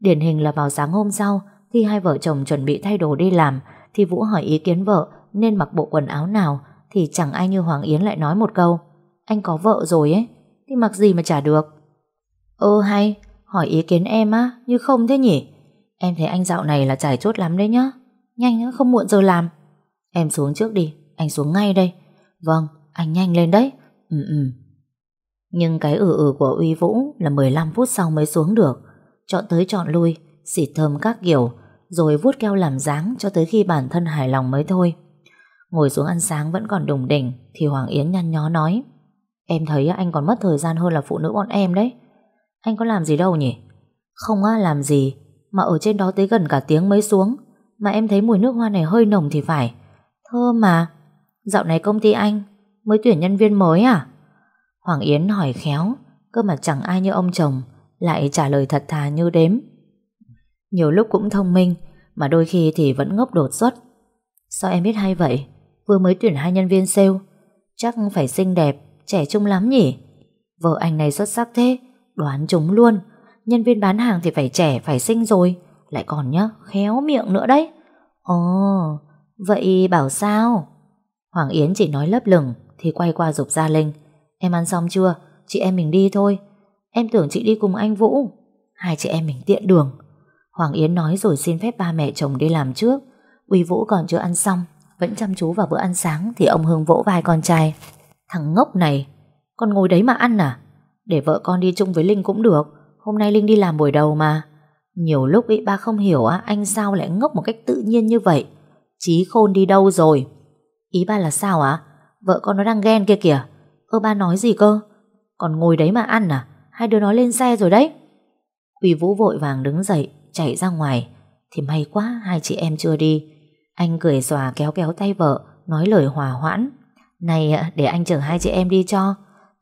Điển hình là vào sáng hôm sau khi hai vợ chồng chuẩn bị thay đồ đi làm thì Vũ hỏi ý kiến vợ nên mặc bộ quần áo nào thì chẳng ai như Hoàng Yến lại nói một câu anh có vợ rồi ấy thì mặc gì mà chả được. Ơ hay, hỏi ý kiến em á, như không thế nhỉ? Em thấy anh dạo này là trải chốt lắm đấy nhá. Nhanh không muộn giờ làm. Em xuống trước đi, anh xuống ngay đây. Vâng, anh nhanh lên đấy. Ừ ừ. Nhưng cái ừ ừ của Uy Vũ là 15 phút sau mới xuống được. Chọn tới chọn lui, xịt thơm các kiểu, rồi vuốt keo làm dáng cho tới khi bản thân hài lòng mới thôi. Ngồi xuống ăn sáng vẫn còn đùng đỉnh thì Hoàng Yến nhăn nhó nói Em thấy anh còn mất thời gian hơn là phụ nữ bọn em đấy. Anh có làm gì đâu nhỉ? Không á làm gì, mà ở trên đó tới gần cả tiếng mới xuống. Mà em thấy mùi nước hoa này hơi nồng thì phải. Thơm mà. Dạo này công ty anh mới tuyển nhân viên mới à? Hoàng Yến hỏi khéo, cơ mà chẳng ai như ông chồng, lại trả lời thật thà như đếm. Nhiều lúc cũng thông minh, mà đôi khi thì vẫn ngốc đột xuất. Sao em biết hay vậy? Vừa mới tuyển hai nhân viên sale, chắc phải xinh đẹp, trẻ trung lắm nhỉ? Vợ anh này xuất sắc thế, đoán chúng luôn. Nhân viên bán hàng thì phải trẻ, phải xinh rồi. Lại còn nhá, khéo miệng nữa đấy. Ồ, vậy bảo sao? Hoàng Yến chỉ nói lấp lửng thì quay qua dục Gia Linh. Em ăn xong chưa? Chị em mình đi thôi. Em tưởng chị đi cùng anh Vũ. Hai chị em mình tiện đường. Hoàng Yến nói rồi xin phép ba mẹ chồng đi làm trước. Uy Vũ còn chưa ăn xong, vẫn chăm chú vào bữa ăn sáng thì ông hương vỗ vai con trai. Thằng ngốc này, con ngồi đấy mà ăn à? Để vợ con đi chung với Linh cũng được. Hôm nay Linh đi làm buổi đầu mà. Nhiều lúc ý ba không hiểu á, anh sao lại ngốc một cách tự nhiên như vậy. Chí khôn đi đâu rồi? Ý ba là sao á? Vợ con nó đang ghen kia kìa. Ơ ba nói gì cơ? Còn ngồi đấy mà ăn à? Hai đứa nó lên xe rồi đấy. Quỳ Vũ vội vàng đứng dậy, chạy ra ngoài. Thì may quá hai chị em chưa đi. Anh cười xòa kéo kéo tay vợ, nói lời hòa hoãn. Này, để anh chở hai chị em đi cho.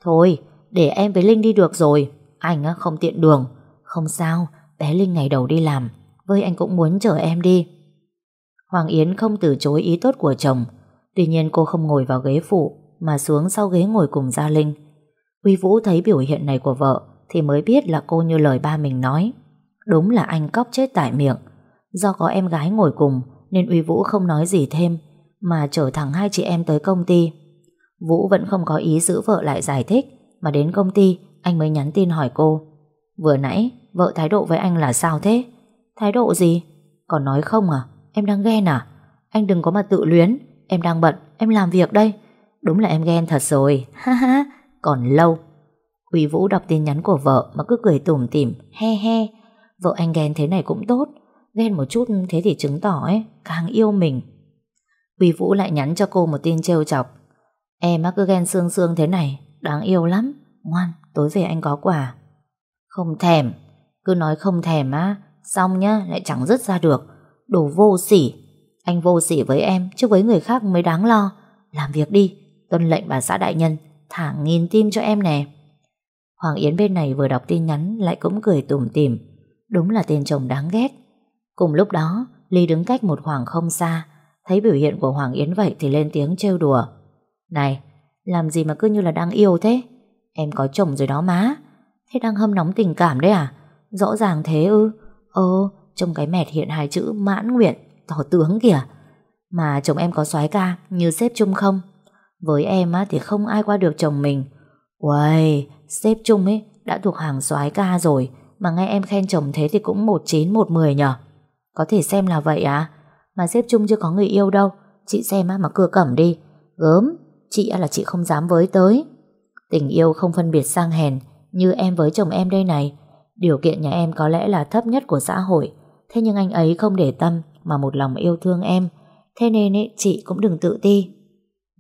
Thôi, để em với Linh đi được rồi. Anh không tiện đường. Không sao, bé Linh ngày đầu đi làm. Với anh cũng muốn chở em đi. Hoàng Yến không từ chối ý tốt của chồng. Tuy nhiên cô không ngồi vào ghế phụ mà xuống sau ghế ngồi cùng Gia Linh. uy Vũ thấy biểu hiện này của vợ thì mới biết là cô như lời ba mình nói. Đúng là anh cóc chết tại miệng. Do có em gái ngồi cùng nên uy Vũ không nói gì thêm mà chở thẳng hai chị em tới công ty. Vũ vẫn không có ý giữ vợ lại giải thích mà đến công ty anh mới nhắn tin hỏi cô. Vừa nãy vợ thái độ với anh là sao thế? Thái độ gì? Còn nói không à? Em đang ghen à? Anh đừng có mà tự luyến. Em đang bận, em làm việc đây. Đúng là em ghen thật rồi Ha ha Còn lâu Huy Vũ đọc tin nhắn của vợ Mà cứ cười tủm tỉm He he Vợ anh ghen thế này cũng tốt Ghen một chút thế thì chứng tỏ ấy Càng yêu mình Huy Vũ lại nhắn cho cô một tin trêu chọc Em á cứ ghen xương xương thế này Đáng yêu lắm Ngoan tối về anh có quà Không thèm Cứ nói không thèm á Xong nhá lại chẳng dứt ra được Đồ vô sỉ Anh vô sỉ với em chứ với người khác mới đáng lo Làm việc đi Tuân lệnh bà xã đại nhân Thả nghìn tim cho em nè Hoàng Yến bên này vừa đọc tin nhắn Lại cũng cười tủm tỉm Đúng là tên chồng đáng ghét Cùng lúc đó Ly đứng cách một khoảng không xa Thấy biểu hiện của Hoàng Yến vậy Thì lên tiếng trêu đùa Này làm gì mà cứ như là đang yêu thế Em có chồng rồi đó má Thế đang hâm nóng tình cảm đấy à Rõ ràng thế ư Ồ trong cái mẹt hiện hai chữ mãn nguyện Tỏ tướng kìa Mà chồng em có soái ca như xếp chung không với em á, thì không ai qua được chồng mình Uầy, sếp chung ấy Đã thuộc hàng soái ca rồi Mà nghe em khen chồng thế thì cũng một chín một mười nhở Có thể xem là vậy à Mà sếp chung chưa có người yêu đâu Chị xem á, mà cưa cẩm đi Gớm, chị là chị không dám với tới Tình yêu không phân biệt sang hèn Như em với chồng em đây này Điều kiện nhà em có lẽ là thấp nhất của xã hội Thế nhưng anh ấy không để tâm Mà một lòng yêu thương em Thế nên ấy, chị cũng đừng tự ti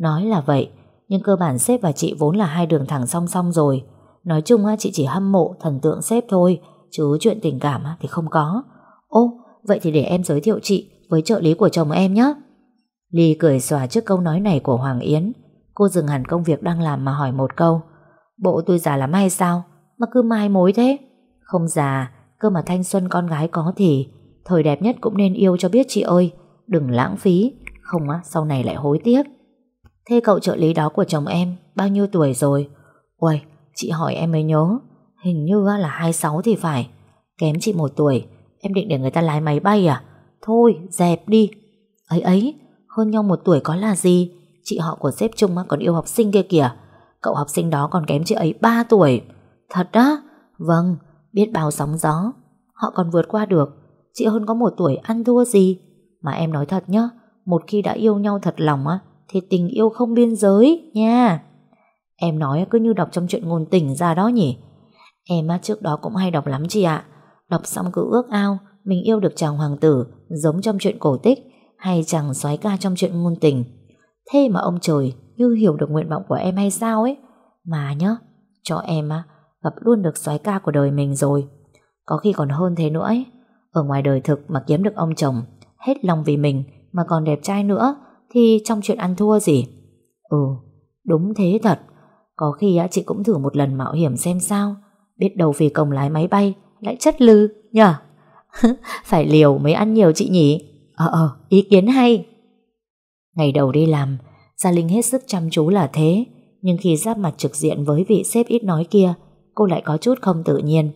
Nói là vậy, nhưng cơ bản sếp và chị vốn là hai đường thẳng song song rồi. Nói chung chị chỉ hâm mộ thần tượng sếp thôi, chứ chuyện tình cảm thì không có. Ô, vậy thì để em giới thiệu chị với trợ lý của chồng em nhé. Ly cười xòa trước câu nói này của Hoàng Yến. Cô dừng hẳn công việc đang làm mà hỏi một câu. Bộ tôi già lắm hay sao? Mà cứ mai mối thế? Không già, cơ mà thanh xuân con gái có thì. Thời đẹp nhất cũng nên yêu cho biết chị ơi. Đừng lãng phí, không á, sau này lại hối tiếc. Thế cậu trợ lý đó của chồng em bao nhiêu tuổi rồi? Uầy, chị hỏi em mới nhớ. Hình như là 26 thì phải. Kém chị một tuổi, em định để người ta lái máy bay à? Thôi, dẹp đi. Ấy ấy, hơn nhau một tuổi có là gì? Chị họ của sếp mà còn yêu học sinh kia kìa. Cậu học sinh đó còn kém chị ấy 3 tuổi. Thật á? Vâng, biết bao sóng gió. Họ còn vượt qua được. Chị hơn có một tuổi ăn thua gì? Mà em nói thật nhá, một khi đã yêu nhau thật lòng á, thì tình yêu không biên giới nha. Em nói cứ như đọc trong chuyện ngôn tình ra đó nhỉ. Em á trước đó cũng hay đọc lắm chị ạ. Đọc xong cứ ước ao mình yêu được chàng hoàng tử giống trong chuyện cổ tích hay chàng soái ca trong chuyện ngôn tình. Thế mà ông trời như hiểu được nguyện vọng của em hay sao ấy. Mà nhá, cho em á, gặp luôn được soái ca của đời mình rồi. Có khi còn hơn thế nữa ấy. Ở ngoài đời thực mà kiếm được ông chồng, hết lòng vì mình mà còn đẹp trai nữa thì trong chuyện ăn thua gì. Ừ, đúng thế thật. Có khi chị cũng thử một lần mạo hiểm xem sao. Biết đầu phi công lái máy bay lại chất lư nhở. Phải liều mới ăn nhiều chị nhỉ. Ờ ờ, ý kiến hay. Ngày đầu đi làm, Gia Linh hết sức chăm chú là thế. Nhưng khi giáp mặt trực diện với vị sếp ít nói kia, cô lại có chút không tự nhiên.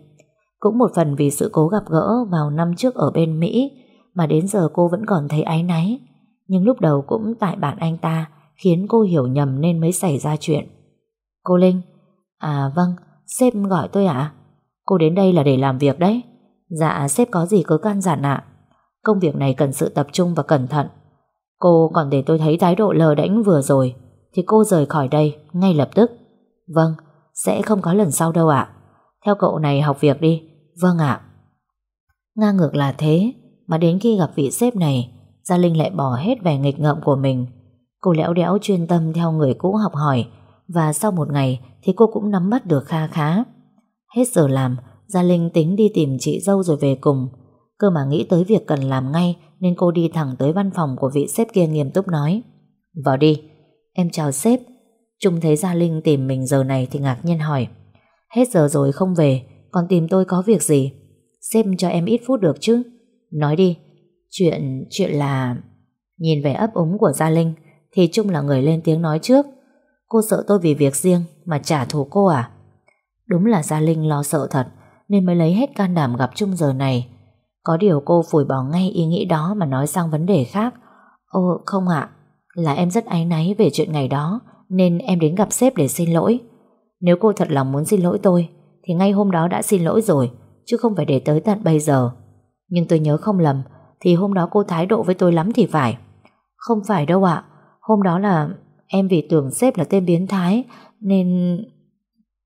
Cũng một phần vì sự cố gặp gỡ vào năm trước ở bên Mỹ, mà đến giờ cô vẫn còn thấy áy náy. Nhưng lúc đầu cũng tại bạn anh ta khiến cô hiểu nhầm nên mới xảy ra chuyện. Cô Linh À vâng, sếp gọi tôi ạ. Cô đến đây là để làm việc đấy. Dạ, sếp có gì cứ can dặn ạ. Công việc này cần sự tập trung và cẩn thận. Cô còn để tôi thấy thái độ lờ đánh vừa rồi, thì cô rời khỏi đây ngay lập tức. Vâng, sẽ không có lần sau đâu ạ. Theo cậu này học việc đi. Vâng ạ. Nga ngược là thế, mà đến khi gặp vị sếp này, Gia Linh lại bỏ hết vẻ nghịch ngợm của mình. Cô lẽo đẽo chuyên tâm theo người cũ học hỏi và sau một ngày thì cô cũng nắm bắt được kha khá. Hết giờ làm, Gia Linh tính đi tìm chị dâu rồi về cùng. Cơ mà nghĩ tới việc cần làm ngay nên cô đi thẳng tới văn phòng của vị sếp kia nghiêm túc nói. Vào đi. Em chào sếp. Trung thấy Gia Linh tìm mình giờ này thì ngạc nhiên hỏi. Hết giờ rồi không về, còn tìm tôi có việc gì? Sếp cho em ít phút được chứ? Nói đi. Chuyện, chuyện là... Nhìn vẻ ấp úng của Gia Linh thì Trung là người lên tiếng nói trước. Cô sợ tôi vì việc riêng mà trả thù cô à? Đúng là Gia Linh lo sợ thật nên mới lấy hết can đảm gặp Trung giờ này. Có điều cô phủi bỏ ngay ý nghĩ đó mà nói sang vấn đề khác. Ô không ạ, là em rất áy náy về chuyện ngày đó nên em đến gặp sếp để xin lỗi. Nếu cô thật lòng muốn xin lỗi tôi thì ngay hôm đó đã xin lỗi rồi chứ không phải để tới tận bây giờ. Nhưng tôi nhớ không lầm thì hôm đó cô thái độ với tôi lắm thì phải. Không phải đâu ạ. Hôm đó là em vì tưởng sếp là tên biến thái nên...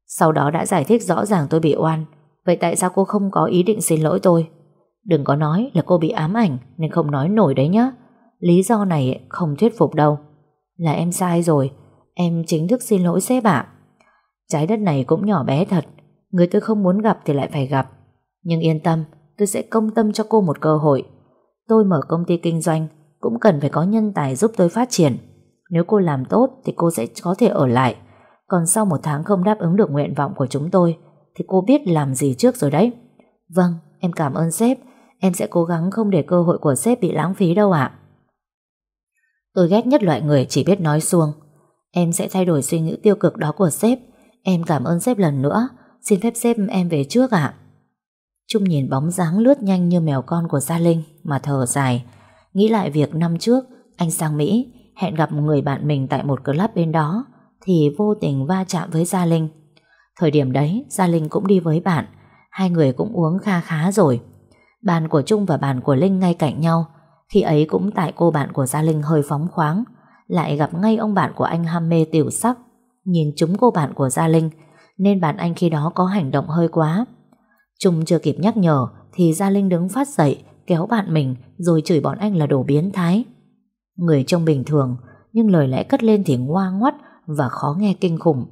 Sau đó đã giải thích rõ ràng tôi bị oan. Vậy tại sao cô không có ý định xin lỗi tôi? Đừng có nói là cô bị ám ảnh nên không nói nổi đấy nhá. Lý do này không thuyết phục đâu. Là em sai rồi. Em chính thức xin lỗi sếp ạ. Trái đất này cũng nhỏ bé thật. Người tôi không muốn gặp thì lại phải gặp. Nhưng yên tâm, tôi sẽ công tâm cho cô một cơ hội. Tôi mở công ty kinh doanh cũng cần phải có nhân tài giúp tôi phát triển. Nếu cô làm tốt thì cô sẽ có thể ở lại. Còn sau một tháng không đáp ứng được nguyện vọng của chúng tôi thì cô biết làm gì trước rồi đấy. Vâng, em cảm ơn sếp. Em sẽ cố gắng không để cơ hội của sếp bị lãng phí đâu ạ. Tôi ghét nhất loại người chỉ biết nói xuông. Em sẽ thay đổi suy nghĩ tiêu cực đó của sếp. Em cảm ơn sếp lần nữa. Xin phép sếp em về trước ạ. Trung nhìn bóng dáng lướt nhanh như mèo con của Gia Linh mà thở dài. Nghĩ lại việc năm trước, anh sang Mỹ hẹn gặp người bạn mình tại một club bên đó thì vô tình va chạm với Gia Linh. Thời điểm đấy, Gia Linh cũng đi với bạn. Hai người cũng uống kha khá rồi. Bàn của Trung và bàn của Linh ngay cạnh nhau. Khi ấy cũng tại cô bạn của Gia Linh hơi phóng khoáng. Lại gặp ngay ông bạn của anh ham mê tiểu sắc. Nhìn chúng cô bạn của Gia Linh nên bạn anh khi đó có hành động hơi quá. Trung chưa kịp nhắc nhở thì Gia Linh đứng phát dậy, kéo bạn mình rồi chửi bọn anh là đồ biến thái. Người trông bình thường, nhưng lời lẽ cất lên thì ngoa ngoắt và khó nghe kinh khủng.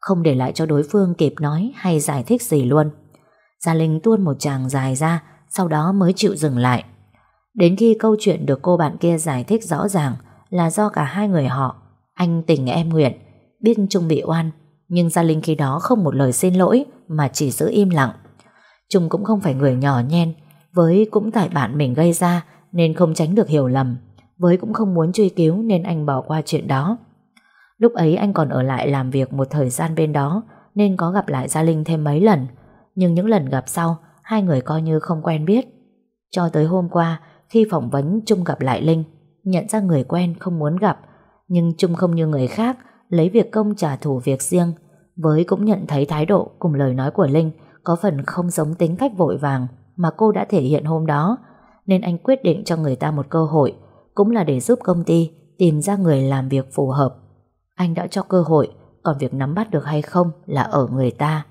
Không để lại cho đối phương kịp nói hay giải thích gì luôn. Gia Linh tuôn một tràng dài ra, sau đó mới chịu dừng lại. Đến khi câu chuyện được cô bạn kia giải thích rõ ràng là do cả hai người họ, anh tình em nguyện, biết Trung bị oan, nhưng Gia Linh khi đó không một lời xin lỗi mà chỉ giữ im lặng. Trung cũng không phải người nhỏ nhen Với cũng tại bạn mình gây ra Nên không tránh được hiểu lầm Với cũng không muốn truy cứu nên anh bỏ qua chuyện đó Lúc ấy anh còn ở lại làm việc một thời gian bên đó Nên có gặp lại Gia Linh thêm mấy lần Nhưng những lần gặp sau Hai người coi như không quen biết Cho tới hôm qua Khi phỏng vấn Trung gặp lại Linh Nhận ra người quen không muốn gặp Nhưng Trung không như người khác Lấy việc công trả thù việc riêng Với cũng nhận thấy thái độ cùng lời nói của Linh có phần không giống tính cách vội vàng mà cô đã thể hiện hôm đó, nên anh quyết định cho người ta một cơ hội, cũng là để giúp công ty tìm ra người làm việc phù hợp. Anh đã cho cơ hội, còn việc nắm bắt được hay không là ở người ta.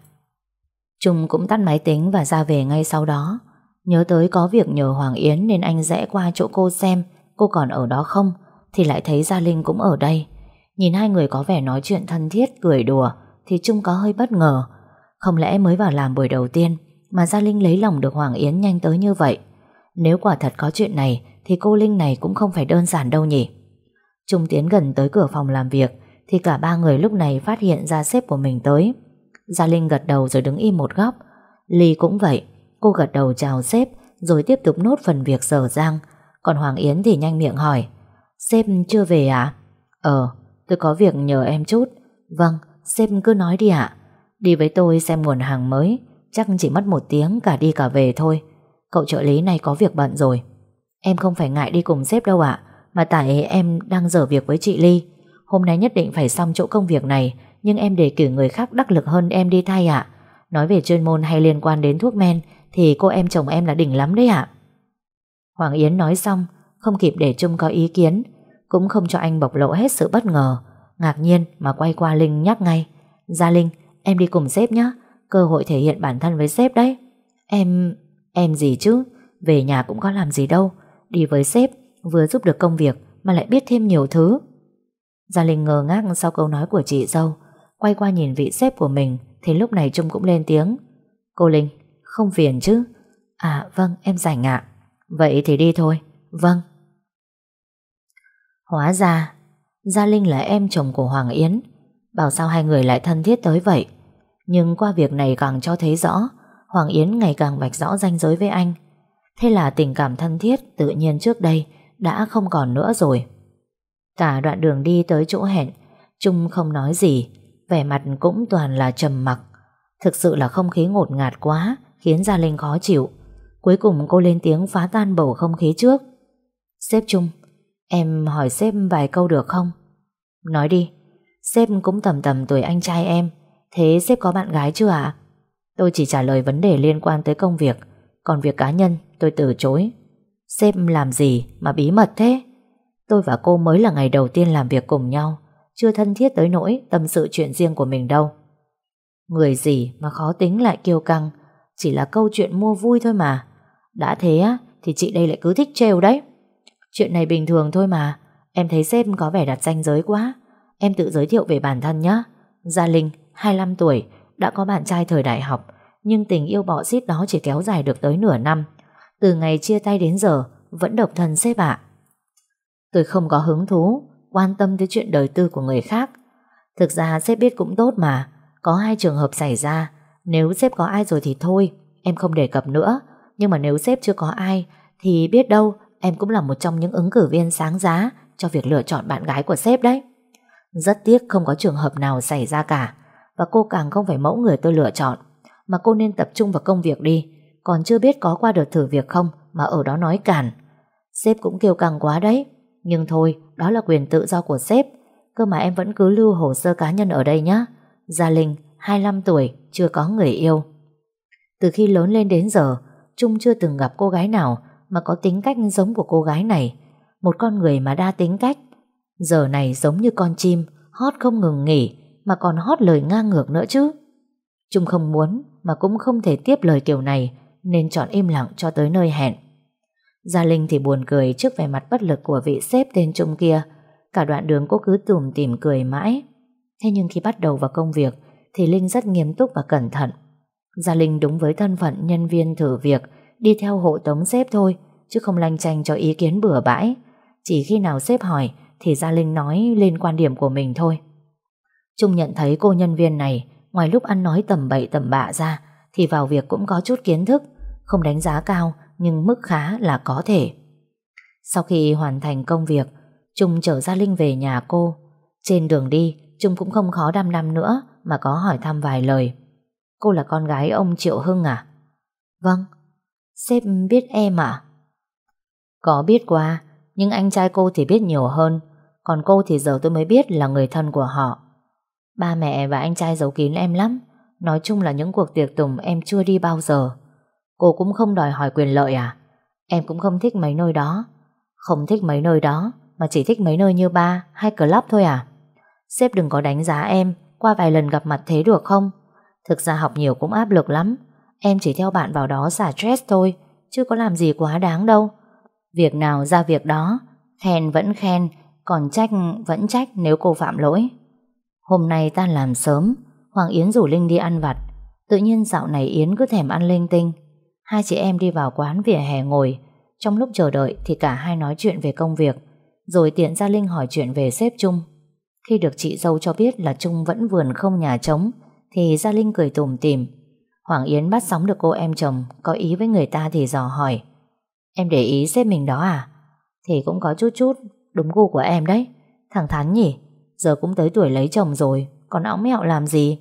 Trung cũng tắt máy tính và ra về ngay sau đó. Nhớ tới có việc nhờ Hoàng Yến nên anh rẽ qua chỗ cô xem cô còn ở đó không, thì lại thấy Gia Linh cũng ở đây. Nhìn hai người có vẻ nói chuyện thân thiết, cười đùa, thì Trung có hơi bất ngờ, không lẽ mới vào làm buổi đầu tiên mà Gia Linh lấy lòng được Hoàng Yến nhanh tới như vậy? Nếu quả thật có chuyện này thì cô Linh này cũng không phải đơn giản đâu nhỉ? Trung tiến gần tới cửa phòng làm việc thì cả ba người lúc này phát hiện ra sếp của mình tới. Gia Linh gật đầu rồi đứng im một góc. Ly cũng vậy, cô gật đầu chào sếp rồi tiếp tục nốt phần việc dở dang. Còn Hoàng Yến thì nhanh miệng hỏi Sếp chưa về à? Ờ, tôi có việc nhờ em chút Vâng, sếp cứ nói đi ạ à. Đi với tôi xem nguồn hàng mới Chắc chỉ mất một tiếng cả đi cả về thôi Cậu trợ lý này có việc bận rồi Em không phải ngại đi cùng sếp đâu ạ Mà tại em đang dở việc với chị Ly Hôm nay nhất định phải xong chỗ công việc này Nhưng em để cử người khác đắc lực hơn em đi thay ạ Nói về chuyên môn hay liên quan đến thuốc men Thì cô em chồng em là đỉnh lắm đấy ạ Hoàng Yến nói xong Không kịp để Trung có ý kiến Cũng không cho anh bộc lộ hết sự bất ngờ Ngạc nhiên mà quay qua Linh nhắc ngay Gia Linh Em đi cùng sếp nhé Cơ hội thể hiện bản thân với sếp đấy Em... em gì chứ Về nhà cũng có làm gì đâu Đi với sếp vừa giúp được công việc Mà lại biết thêm nhiều thứ Gia Linh ngờ ngác sau câu nói của chị dâu Quay qua nhìn vị sếp của mình Thì lúc này Trung cũng lên tiếng Cô Linh, không phiền chứ À vâng, em rảnh ạ Vậy thì đi thôi, vâng Hóa ra Gia Linh là em chồng của Hoàng Yến Bảo sao hai người lại thân thiết tới vậy nhưng qua việc này càng cho thấy rõ Hoàng Yến ngày càng vạch rõ ranh giới với anh Thế là tình cảm thân thiết Tự nhiên trước đây Đã không còn nữa rồi Cả đoạn đường đi tới chỗ hẹn Trung không nói gì Vẻ mặt cũng toàn là trầm mặc Thực sự là không khí ngột ngạt quá Khiến Gia Linh khó chịu Cuối cùng cô lên tiếng phá tan bầu không khí trước Sếp Trung Em hỏi sếp vài câu được không? Nói đi Sếp cũng tầm tầm tuổi anh trai em Thế sếp có bạn gái chưa ạ? À? Tôi chỉ trả lời vấn đề liên quan tới công việc Còn việc cá nhân tôi từ chối Sếp làm gì mà bí mật thế? Tôi và cô mới là ngày đầu tiên làm việc cùng nhau Chưa thân thiết tới nỗi tâm sự chuyện riêng của mình đâu Người gì mà khó tính lại kiêu căng Chỉ là câu chuyện mua vui thôi mà Đã thế á Thì chị đây lại cứ thích trêu đấy Chuyện này bình thường thôi mà Em thấy sếp có vẻ đặt danh giới quá Em tự giới thiệu về bản thân nhé Gia Linh 25 tuổi, đã có bạn trai thời đại học, nhưng tình yêu bọ xít đó chỉ kéo dài được tới nửa năm. Từ ngày chia tay đến giờ, vẫn độc thân xếp ạ. Tôi không có hứng thú, quan tâm tới chuyện đời tư của người khác. Thực ra sếp biết cũng tốt mà, có hai trường hợp xảy ra, nếu sếp có ai rồi thì thôi, em không đề cập nữa. Nhưng mà nếu sếp chưa có ai, thì biết đâu em cũng là một trong những ứng cử viên sáng giá cho việc lựa chọn bạn gái của sếp đấy. Rất tiếc không có trường hợp nào xảy ra cả. Và cô càng không phải mẫu người tôi lựa chọn Mà cô nên tập trung vào công việc đi Còn chưa biết có qua được thử việc không Mà ở đó nói cản Sếp cũng kêu càng quá đấy Nhưng thôi đó là quyền tự do của sếp Cơ mà em vẫn cứ lưu hồ sơ cá nhân ở đây nhé Gia Linh 25 tuổi Chưa có người yêu Từ khi lớn lên đến giờ Trung chưa từng gặp cô gái nào Mà có tính cách giống của cô gái này Một con người mà đa tính cách Giờ này giống như con chim Hót không ngừng nghỉ mà còn hót lời ngang ngược nữa chứ. Trung không muốn mà cũng không thể tiếp lời kiểu này nên chọn im lặng cho tới nơi hẹn. Gia Linh thì buồn cười trước vẻ mặt bất lực của vị sếp tên Trung kia. Cả đoạn đường cô cứ tủm tìm cười mãi. Thế nhưng khi bắt đầu vào công việc thì Linh rất nghiêm túc và cẩn thận. Gia Linh đúng với thân phận nhân viên thử việc đi theo hộ tống sếp thôi chứ không lanh tranh cho ý kiến bừa bãi. Chỉ khi nào sếp hỏi thì Gia Linh nói lên quan điểm của mình thôi. Trung nhận thấy cô nhân viên này ngoài lúc ăn nói tầm bậy tầm bạ ra thì vào việc cũng có chút kiến thức, không đánh giá cao nhưng mức khá là có thể. Sau khi hoàn thành công việc, Trung chở Gia Linh về nhà cô. Trên đường đi, Trung cũng không khó đăm đăm nữa mà có hỏi thăm vài lời. Cô là con gái ông Triệu Hưng à? Vâng. Sếp biết em à? Có biết qua, nhưng anh trai cô thì biết nhiều hơn, còn cô thì giờ tôi mới biết là người thân của họ. Ba mẹ và anh trai giấu kín em lắm Nói chung là những cuộc tiệc tùng em chưa đi bao giờ Cô cũng không đòi hỏi quyền lợi à Em cũng không thích mấy nơi đó Không thích mấy nơi đó Mà chỉ thích mấy nơi như ba hay club thôi à Sếp đừng có đánh giá em Qua vài lần gặp mặt thế được không Thực ra học nhiều cũng áp lực lắm Em chỉ theo bạn vào đó xả stress thôi Chứ có làm gì quá đáng đâu Việc nào ra việc đó Khen vẫn khen Còn trách vẫn trách nếu cô phạm lỗi Hôm nay ta làm sớm, Hoàng Yến rủ Linh đi ăn vặt. Tự nhiên dạo này Yến cứ thèm ăn linh tinh. Hai chị em đi vào quán vỉa hè ngồi. Trong lúc chờ đợi thì cả hai nói chuyện về công việc. Rồi tiện ra Linh hỏi chuyện về sếp Trung. Khi được chị dâu cho biết là Trung vẫn vườn không nhà trống, thì Gia Linh cười tủm tìm. Hoàng Yến bắt sóng được cô em chồng, có ý với người ta thì dò hỏi. Em để ý sếp mình đó à? Thì cũng có chút chút, đúng gu của em đấy. Thẳng thắn nhỉ? Giờ cũng tới tuổi lấy chồng rồi Còn áo mẹo làm gì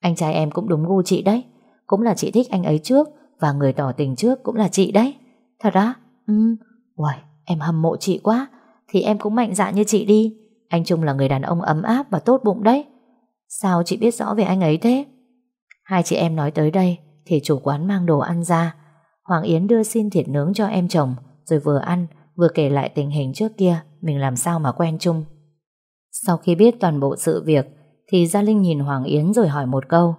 Anh trai em cũng đúng gu chị đấy Cũng là chị thích anh ấy trước Và người tỏ tình trước cũng là chị đấy Thật á Ừ Uầy, em hâm mộ chị quá Thì em cũng mạnh dạn như chị đi Anh Trung là người đàn ông ấm áp và tốt bụng đấy Sao chị biết rõ về anh ấy thế Hai chị em nói tới đây Thì chủ quán mang đồ ăn ra Hoàng Yến đưa xin thịt nướng cho em chồng Rồi vừa ăn vừa kể lại tình hình trước kia Mình làm sao mà quen Trung sau khi biết toàn bộ sự việc thì Gia Linh nhìn Hoàng Yến rồi hỏi một câu.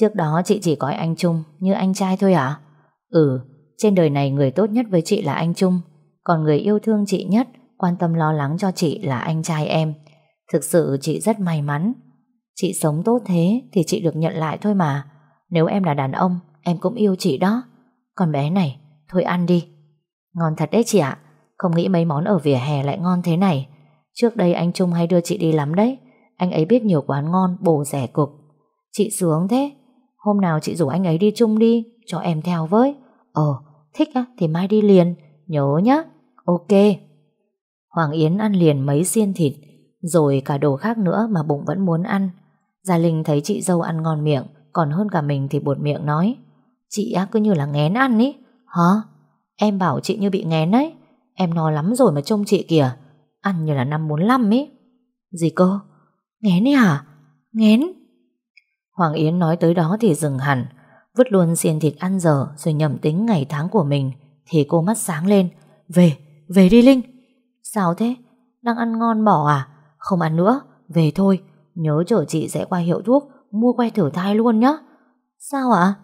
Trước đó chị chỉ coi anh Trung như anh trai thôi à? Ừ, trên đời này người tốt nhất với chị là anh Trung, còn người yêu thương chị nhất, quan tâm lo lắng cho chị là anh trai em. Thực sự chị rất may mắn. Chị sống tốt thế thì chị được nhận lại thôi mà. Nếu em là đàn ông, em cũng yêu chị đó. Còn bé này, thôi ăn đi. Ngon thật đấy chị ạ. Không nghĩ mấy món ở vỉa hè lại ngon thế này. Trước đây anh Trung hay đưa chị đi lắm đấy Anh ấy biết nhiều quán ngon, bổ rẻ cực Chị sướng thế Hôm nào chị rủ anh ấy đi chung đi Cho em theo với Ờ, thích á, thì mai đi liền Nhớ nhá, ok Hoàng Yến ăn liền mấy xiên thịt Rồi cả đồ khác nữa mà bụng vẫn muốn ăn Gia Linh thấy chị dâu ăn ngon miệng Còn hơn cả mình thì buột miệng nói Chị á cứ như là nghén ăn ý Hả? Em bảo chị như bị nghén ấy Em no lắm rồi mà trông chị kìa Ăn như là năm 45 ấy Gì cơ? Ngén ấy hả? Ngén? Hoàng Yến nói tới đó thì dừng hẳn Vứt luôn xiên thịt ăn dở Rồi nhầm tính ngày tháng của mình Thì cô mắt sáng lên Về, về đi Linh Sao thế? Đang ăn ngon bỏ à? Không ăn nữa, về thôi Nhớ chở chị sẽ qua hiệu thuốc Mua que thử thai luôn nhá Sao ạ?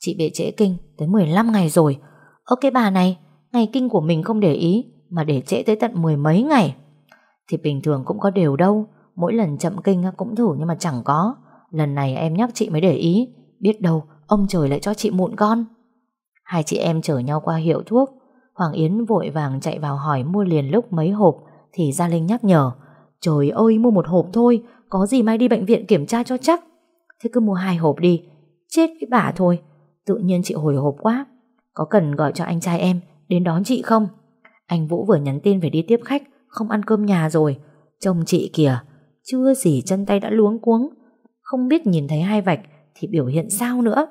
Chị bị trễ kinh tới 15 ngày rồi Ơ cái bà này Ngày kinh của mình không để ý mà để trễ tới tận mười mấy ngày. Thì bình thường cũng có đều đâu, mỗi lần chậm kinh cũng thử nhưng mà chẳng có. Lần này em nhắc chị mới để ý, biết đâu ông trời lại cho chị mụn con. Hai chị em chở nhau qua hiệu thuốc, Hoàng Yến vội vàng chạy vào hỏi mua liền lúc mấy hộp thì Gia Linh nhắc nhở. Trời ơi mua một hộp thôi, có gì mai đi bệnh viện kiểm tra cho chắc. Thế cứ mua hai hộp đi, chết với bà thôi. Tự nhiên chị hồi hộp quá, có cần gọi cho anh trai em đến đón chị không? Anh Vũ vừa nhắn tin phải đi tiếp khách Không ăn cơm nhà rồi Chồng chị kìa Chưa gì chân tay đã luống cuống Không biết nhìn thấy hai vạch Thì biểu hiện sao nữa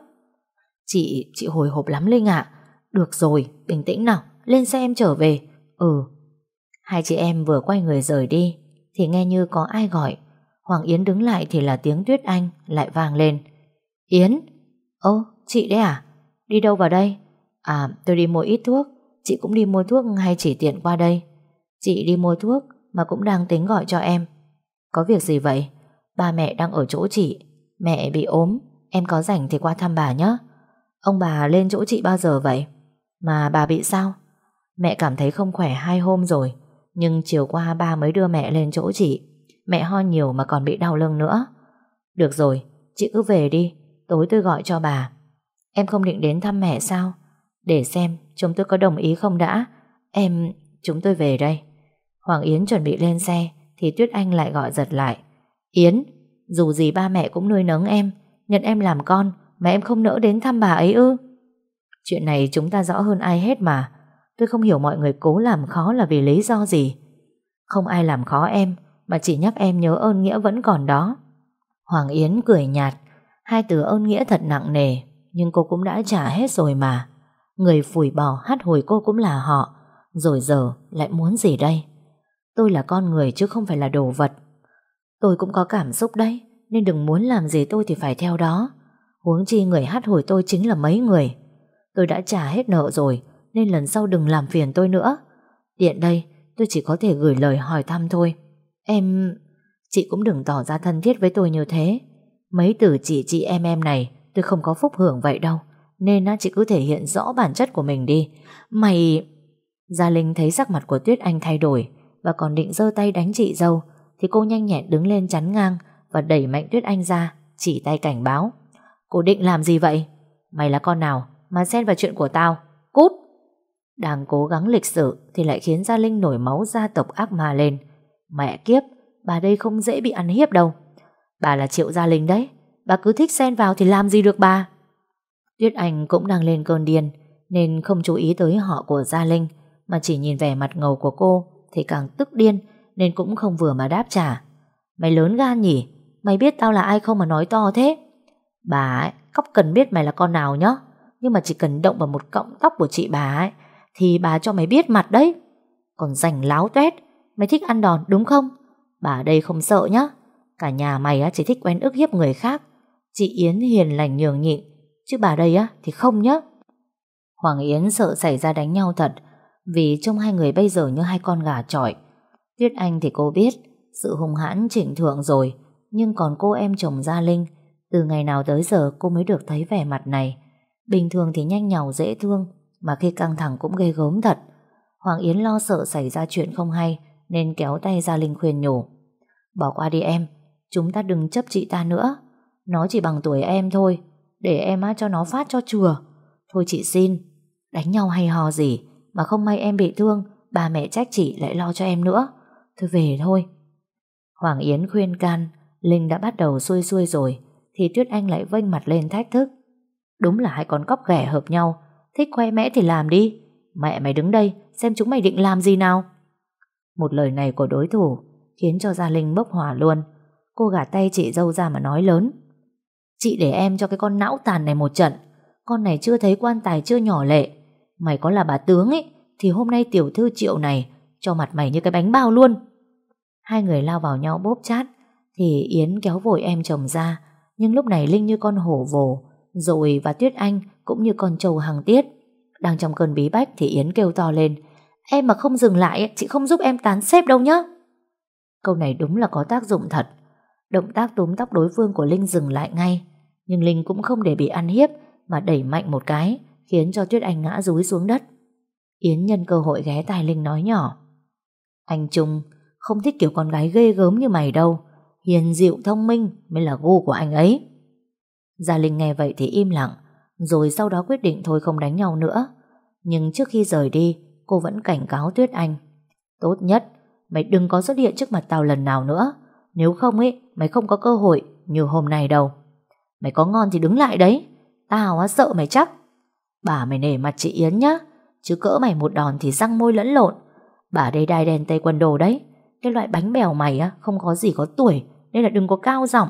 Chị, chị hồi hộp lắm Linh ạ Được rồi, bình tĩnh nào Lên xe em trở về Ừ Hai chị em vừa quay người rời đi Thì nghe như có ai gọi Hoàng Yến đứng lại thì là tiếng Tuyết Anh Lại vang lên Yến Ô, chị đấy à Đi đâu vào đây À, tôi đi mua ít thuốc Chị cũng đi mua thuốc hay chỉ tiện qua đây Chị đi mua thuốc Mà cũng đang tính gọi cho em Có việc gì vậy Ba mẹ đang ở chỗ chị Mẹ bị ốm Em có rảnh thì qua thăm bà nhé Ông bà lên chỗ chị bao giờ vậy Mà bà bị sao Mẹ cảm thấy không khỏe hai hôm rồi Nhưng chiều qua ba mới đưa mẹ lên chỗ chị Mẹ ho nhiều mà còn bị đau lưng nữa Được rồi Chị cứ về đi Tối tôi gọi cho bà Em không định đến thăm mẹ sao Để xem Chúng tôi có đồng ý không đã Em, chúng tôi về đây Hoàng Yến chuẩn bị lên xe Thì Tuyết Anh lại gọi giật lại Yến, dù gì ba mẹ cũng nuôi nấng em Nhận em làm con Mà em không nỡ đến thăm bà ấy ư Chuyện này chúng ta rõ hơn ai hết mà Tôi không hiểu mọi người cố làm khó là vì lý do gì Không ai làm khó em Mà chỉ nhắc em nhớ ơn nghĩa vẫn còn đó Hoàng Yến cười nhạt Hai từ ơn nghĩa thật nặng nề Nhưng cô cũng đã trả hết rồi mà Người phủi bỏ hát hồi cô cũng là họ Rồi giờ lại muốn gì đây Tôi là con người chứ không phải là đồ vật Tôi cũng có cảm xúc đấy Nên đừng muốn làm gì tôi thì phải theo đó Huống chi người hát hồi tôi chính là mấy người Tôi đã trả hết nợ rồi Nên lần sau đừng làm phiền tôi nữa Tiện đây tôi chỉ có thể gửi lời hỏi thăm thôi Em... Chị cũng đừng tỏ ra thân thiết với tôi như thế Mấy từ chị chị em em này Tôi không có phúc hưởng vậy đâu nên chị cứ thể hiện rõ bản chất của mình đi Mày... Gia Linh thấy sắc mặt của Tuyết Anh thay đổi Và còn định giơ tay đánh chị dâu Thì cô nhanh nhẹn đứng lên chắn ngang Và đẩy mạnh Tuyết Anh ra Chỉ tay cảnh báo Cô định làm gì vậy Mày là con nào mà xen vào chuyện của tao Cút Đang cố gắng lịch sự Thì lại khiến Gia Linh nổi máu gia tộc ác ma lên Mẹ kiếp Bà đây không dễ bị ăn hiếp đâu Bà là Triệu Gia Linh đấy Bà cứ thích xen vào thì làm gì được bà Tuyết Anh cũng đang lên cơn điên nên không chú ý tới họ của Gia Linh mà chỉ nhìn vẻ mặt ngầu của cô thì càng tức điên nên cũng không vừa mà đáp trả. Mày lớn gan nhỉ? Mày biết tao là ai không mà nói to thế? Bà ấy, cóc cần biết mày là con nào nhá. Nhưng mà chỉ cần động vào một cọng tóc của chị bà ấy thì bà cho mày biết mặt đấy. Còn rảnh láo tuét, mày thích ăn đòn đúng không? Bà đây không sợ nhá. Cả nhà mày chỉ thích quen ức hiếp người khác. Chị Yến hiền lành nhường nhịn Chứ bà đây á thì không nhá Hoàng Yến sợ xảy ra đánh nhau thật Vì trông hai người bây giờ như hai con gà trọi Tuyết Anh thì cô biết Sự hung hãn trịnh thượng rồi Nhưng còn cô em chồng Gia Linh Từ ngày nào tới giờ cô mới được thấy vẻ mặt này Bình thường thì nhanh nhào dễ thương Mà khi căng thẳng cũng ghê gớm thật Hoàng Yến lo sợ xảy ra chuyện không hay Nên kéo tay Gia Linh khuyên nhủ Bỏ qua đi em Chúng ta đừng chấp chị ta nữa Nó chỉ bằng tuổi em thôi để em á cho nó phát cho chùa Thôi chị xin Đánh nhau hay hò gì Mà không may em bị thương Bà mẹ trách chị lại lo cho em nữa Thôi về thôi Hoàng Yến khuyên can Linh đã bắt đầu xuôi xuôi rồi Thì Tuyết Anh lại vênh mặt lên thách thức Đúng là hai con cóc ghẻ hợp nhau Thích khoe mẽ thì làm đi Mẹ mày đứng đây xem chúng mày định làm gì nào Một lời này của đối thủ Khiến cho Gia Linh bốc hỏa luôn Cô gạt tay chị dâu ra mà nói lớn Chị để em cho cái con não tàn này một trận Con này chưa thấy quan tài chưa nhỏ lệ Mày có là bà tướng ấy Thì hôm nay tiểu thư triệu này Cho mặt mày như cái bánh bao luôn Hai người lao vào nhau bóp chát Thì Yến kéo vội em chồng ra Nhưng lúc này Linh như con hổ vồ Rồi và Tuyết Anh Cũng như con trâu hàng tiết Đang trong cơn bí bách thì Yến kêu to lên Em mà không dừng lại Chị không giúp em tán xếp đâu nhá Câu này đúng là có tác dụng thật Động tác túm tóc đối phương của Linh dừng lại ngay nhưng Linh cũng không để bị ăn hiếp mà đẩy mạnh một cái khiến cho Tuyết Anh ngã rúi xuống đất. Yến nhân cơ hội ghé tai Linh nói nhỏ. Anh Trung không thích kiểu con gái ghê gớm như mày đâu. Hiền dịu thông minh mới là gu của anh ấy. Gia Linh nghe vậy thì im lặng, rồi sau đó quyết định thôi không đánh nhau nữa. Nhưng trước khi rời đi, cô vẫn cảnh cáo Tuyết Anh. Tốt nhất, mày đừng có xuất hiện trước mặt tao lần nào nữa. Nếu không ấy, mày không có cơ hội như hôm nay đâu. Mày có ngon thì đứng lại đấy Tao á sợ mày chắc Bà mày nể mặt chị Yến nhá Chứ cỡ mày một đòn thì răng môi lẫn lộn Bà đây đai đen tay quần đồ đấy Cái loại bánh bèo mày á Không có gì có tuổi Nên là đừng có cao giọng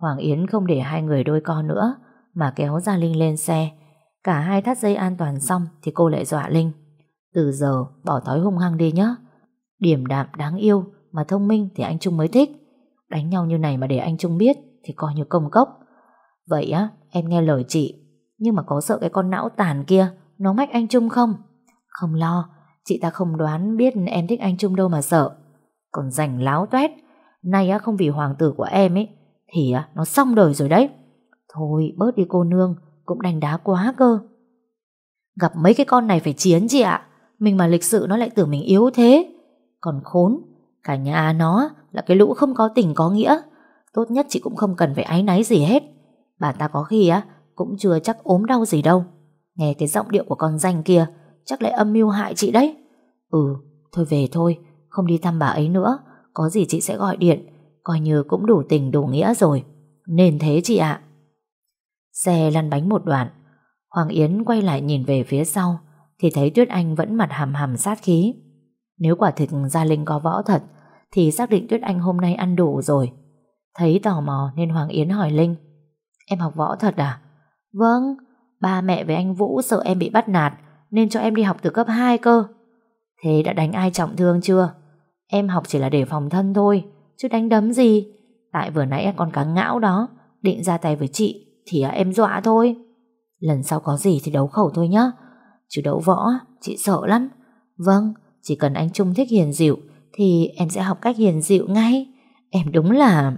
Hoàng Yến không để hai người đôi co nữa Mà kéo ra Linh lên xe Cả hai thắt dây an toàn xong Thì cô lại dọa Linh Từ giờ bỏ thói hung hăng đi nhá Điểm đạm đáng yêu Mà thông minh thì anh Trung mới thích Đánh nhau như này mà để anh Trung biết Thì coi như công cốc Vậy á, em nghe lời chị Nhưng mà có sợ cái con não tàn kia Nó mách anh Trung không Không lo, chị ta không đoán biết em thích anh Trung đâu mà sợ Còn rảnh láo toét Nay á không vì hoàng tử của em ấy Thì á, nó xong đời rồi đấy Thôi bớt đi cô nương Cũng đành đá quá cơ Gặp mấy cái con này phải chiến chị ạ Mình mà lịch sự nó lại tưởng mình yếu thế Còn khốn Cả nhà nó là cái lũ không có tình có nghĩa Tốt nhất chị cũng không cần phải áy náy gì hết Bà ta có khi á Cũng chưa chắc ốm đau gì đâu Nghe cái giọng điệu của con danh kia Chắc lại âm mưu hại chị đấy Ừ thôi về thôi Không đi thăm bà ấy nữa Có gì chị sẽ gọi điện Coi như cũng đủ tình đủ nghĩa rồi Nên thế chị ạ Xe lăn bánh một đoạn Hoàng Yến quay lại nhìn về phía sau Thì thấy Tuyết Anh vẫn mặt hầm hầm sát khí Nếu quả thực Gia Linh có võ thật Thì xác định Tuyết Anh hôm nay ăn đủ rồi Thấy tò mò nên Hoàng Yến hỏi Linh Em học võ thật à? Vâng, ba mẹ với anh Vũ sợ em bị bắt nạt nên cho em đi học từ cấp 2 cơ. Thế đã đánh ai trọng thương chưa? Em học chỉ là để phòng thân thôi, chứ đánh đấm gì. Tại vừa nãy con cá ngão đó, định ra tay với chị thì à, em dọa thôi. Lần sau có gì thì đấu khẩu thôi nhá. Chứ đấu võ, chị sợ lắm. Vâng, chỉ cần anh Trung thích hiền dịu thì em sẽ học cách hiền dịu ngay. Em đúng là...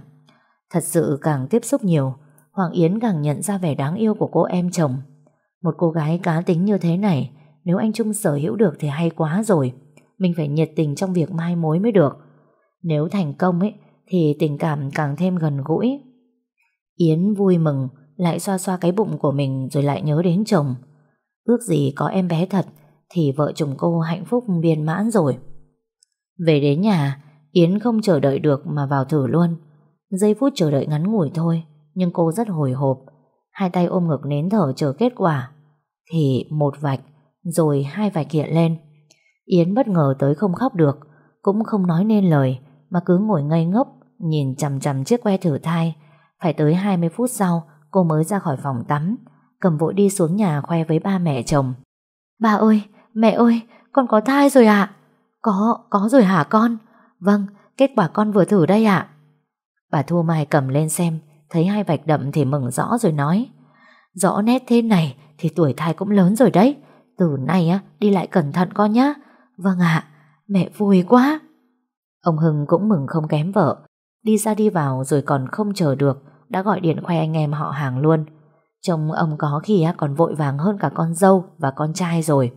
Thật sự càng tiếp xúc nhiều, Hoàng Yến càng nhận ra vẻ đáng yêu của cô em chồng. Một cô gái cá tính như thế này, nếu anh Trung sở hữu được thì hay quá rồi. Mình phải nhiệt tình trong việc mai mối mới được. Nếu thành công ấy, thì tình cảm càng thêm gần gũi. Yến vui mừng, lại xoa xoa cái bụng của mình rồi lại nhớ đến chồng. Ước gì có em bé thật, thì vợ chồng cô hạnh phúc viên mãn rồi. Về đến nhà, Yến không chờ đợi được mà vào thử luôn. Giây phút chờ đợi ngắn ngủi thôi, nhưng cô rất hồi hộp. Hai tay ôm ngực nến thở chờ kết quả. Thì một vạch, rồi hai vạch hiện lên. Yến bất ngờ tới không khóc được, cũng không nói nên lời, mà cứ ngồi ngây ngốc, nhìn chằm chằm chiếc que thử thai. Phải tới 20 phút sau, cô mới ra khỏi phòng tắm, cầm vội đi xuống nhà khoe với ba mẹ chồng. Ba ơi, mẹ ơi, con có thai rồi ạ. À? Có, có rồi hả con? Vâng, kết quả con vừa thử đây ạ. Bà Thu Mai cầm lên xem, Thấy hai vạch đậm thì mừng rõ rồi nói Rõ nét thế này Thì tuổi thai cũng lớn rồi đấy Từ nay á, đi lại cẩn thận con nhá Vâng ạ, mẹ vui quá Ông Hưng cũng mừng không kém vợ Đi ra đi vào rồi còn không chờ được Đã gọi điện khoe anh em họ hàng luôn chồng ông có khi á, còn vội vàng hơn cả con dâu và con trai rồi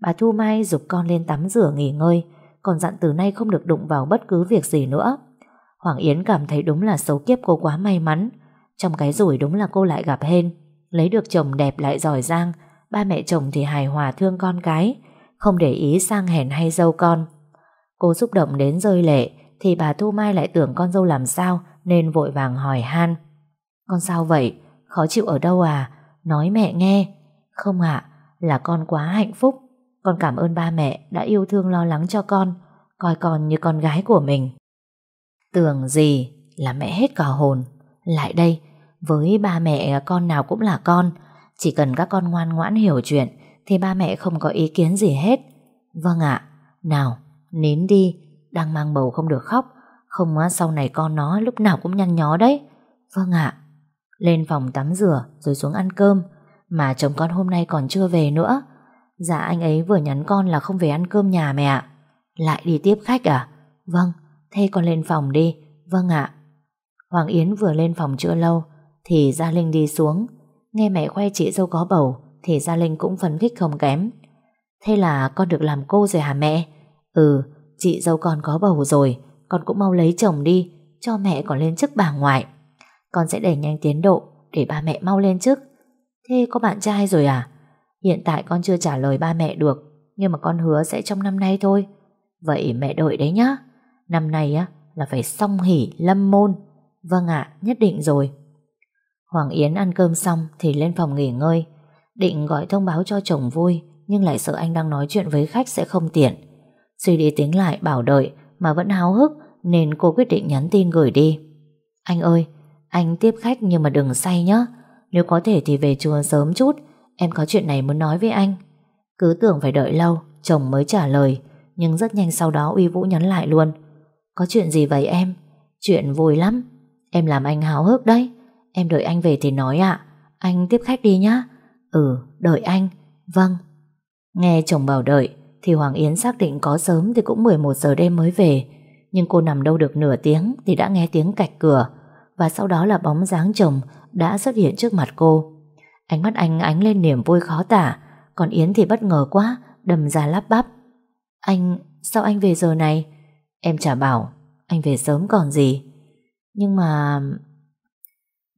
Bà Thu Mai dục con lên tắm rửa nghỉ ngơi Còn dặn từ nay không được đụng vào bất cứ việc gì nữa Hoàng Yến cảm thấy đúng là xấu kiếp cô quá may mắn. Trong cái rủi đúng là cô lại gặp hên. Lấy được chồng đẹp lại giỏi giang, ba mẹ chồng thì hài hòa thương con cái, không để ý sang hèn hay dâu con. Cô xúc động đến rơi lệ, thì bà Thu Mai lại tưởng con dâu làm sao nên vội vàng hỏi han. Con sao vậy? Khó chịu ở đâu à? Nói mẹ nghe. Không ạ, là con quá hạnh phúc. Con cảm ơn ba mẹ đã yêu thương lo lắng cho con, coi con như con gái của mình. Tưởng gì là mẹ hết cả hồn Lại đây Với ba mẹ con nào cũng là con Chỉ cần các con ngoan ngoãn hiểu chuyện Thì ba mẹ không có ý kiến gì hết Vâng ạ Nào nín đi Đang mang bầu không được khóc Không á, sau này con nó lúc nào cũng nhăn nhó đấy Vâng ạ Lên phòng tắm rửa rồi xuống ăn cơm Mà chồng con hôm nay còn chưa về nữa Dạ anh ấy vừa nhắn con là không về ăn cơm nhà mẹ Lại đi tiếp khách à Vâng Thế con lên phòng đi Vâng ạ Hoàng Yến vừa lên phòng chưa lâu Thì Gia Linh đi xuống Nghe mẹ khoe chị dâu có bầu Thì Gia Linh cũng phấn khích không kém Thế là con được làm cô rồi hả mẹ Ừ chị dâu con có bầu rồi Con cũng mau lấy chồng đi Cho mẹ còn lên chức bà ngoại Con sẽ đẩy nhanh tiến độ Để ba mẹ mau lên chức Thế có bạn trai rồi à Hiện tại con chưa trả lời ba mẹ được Nhưng mà con hứa sẽ trong năm nay thôi Vậy mẹ đợi đấy nhá Năm nay á là phải xong hỉ lâm môn. Vâng ạ, nhất định rồi. Hoàng Yến ăn cơm xong thì lên phòng nghỉ ngơi. Định gọi thông báo cho chồng vui nhưng lại sợ anh đang nói chuyện với khách sẽ không tiện. Suy đi tính lại bảo đợi mà vẫn háo hức nên cô quyết định nhắn tin gửi đi. Anh ơi, anh tiếp khách nhưng mà đừng say nhé. Nếu có thể thì về chùa sớm chút, em có chuyện này muốn nói với anh. Cứ tưởng phải đợi lâu, chồng mới trả lời, nhưng rất nhanh sau đó Uy Vũ nhắn lại luôn. Có chuyện gì vậy em? Chuyện vui lắm. Em làm anh háo hức đấy. Em đợi anh về thì nói ạ. À. Anh tiếp khách đi nhá. Ừ, đợi anh. Vâng. Nghe chồng bảo đợi thì Hoàng Yến xác định có sớm thì cũng 11 giờ đêm mới về. Nhưng cô nằm đâu được nửa tiếng thì đã nghe tiếng cạch cửa và sau đó là bóng dáng chồng đã xuất hiện trước mặt cô. Ánh mắt anh ánh lên niềm vui khó tả còn Yến thì bất ngờ quá đầm ra lắp bắp. Anh, sao anh về giờ này? Em chả bảo Anh về sớm còn gì Nhưng mà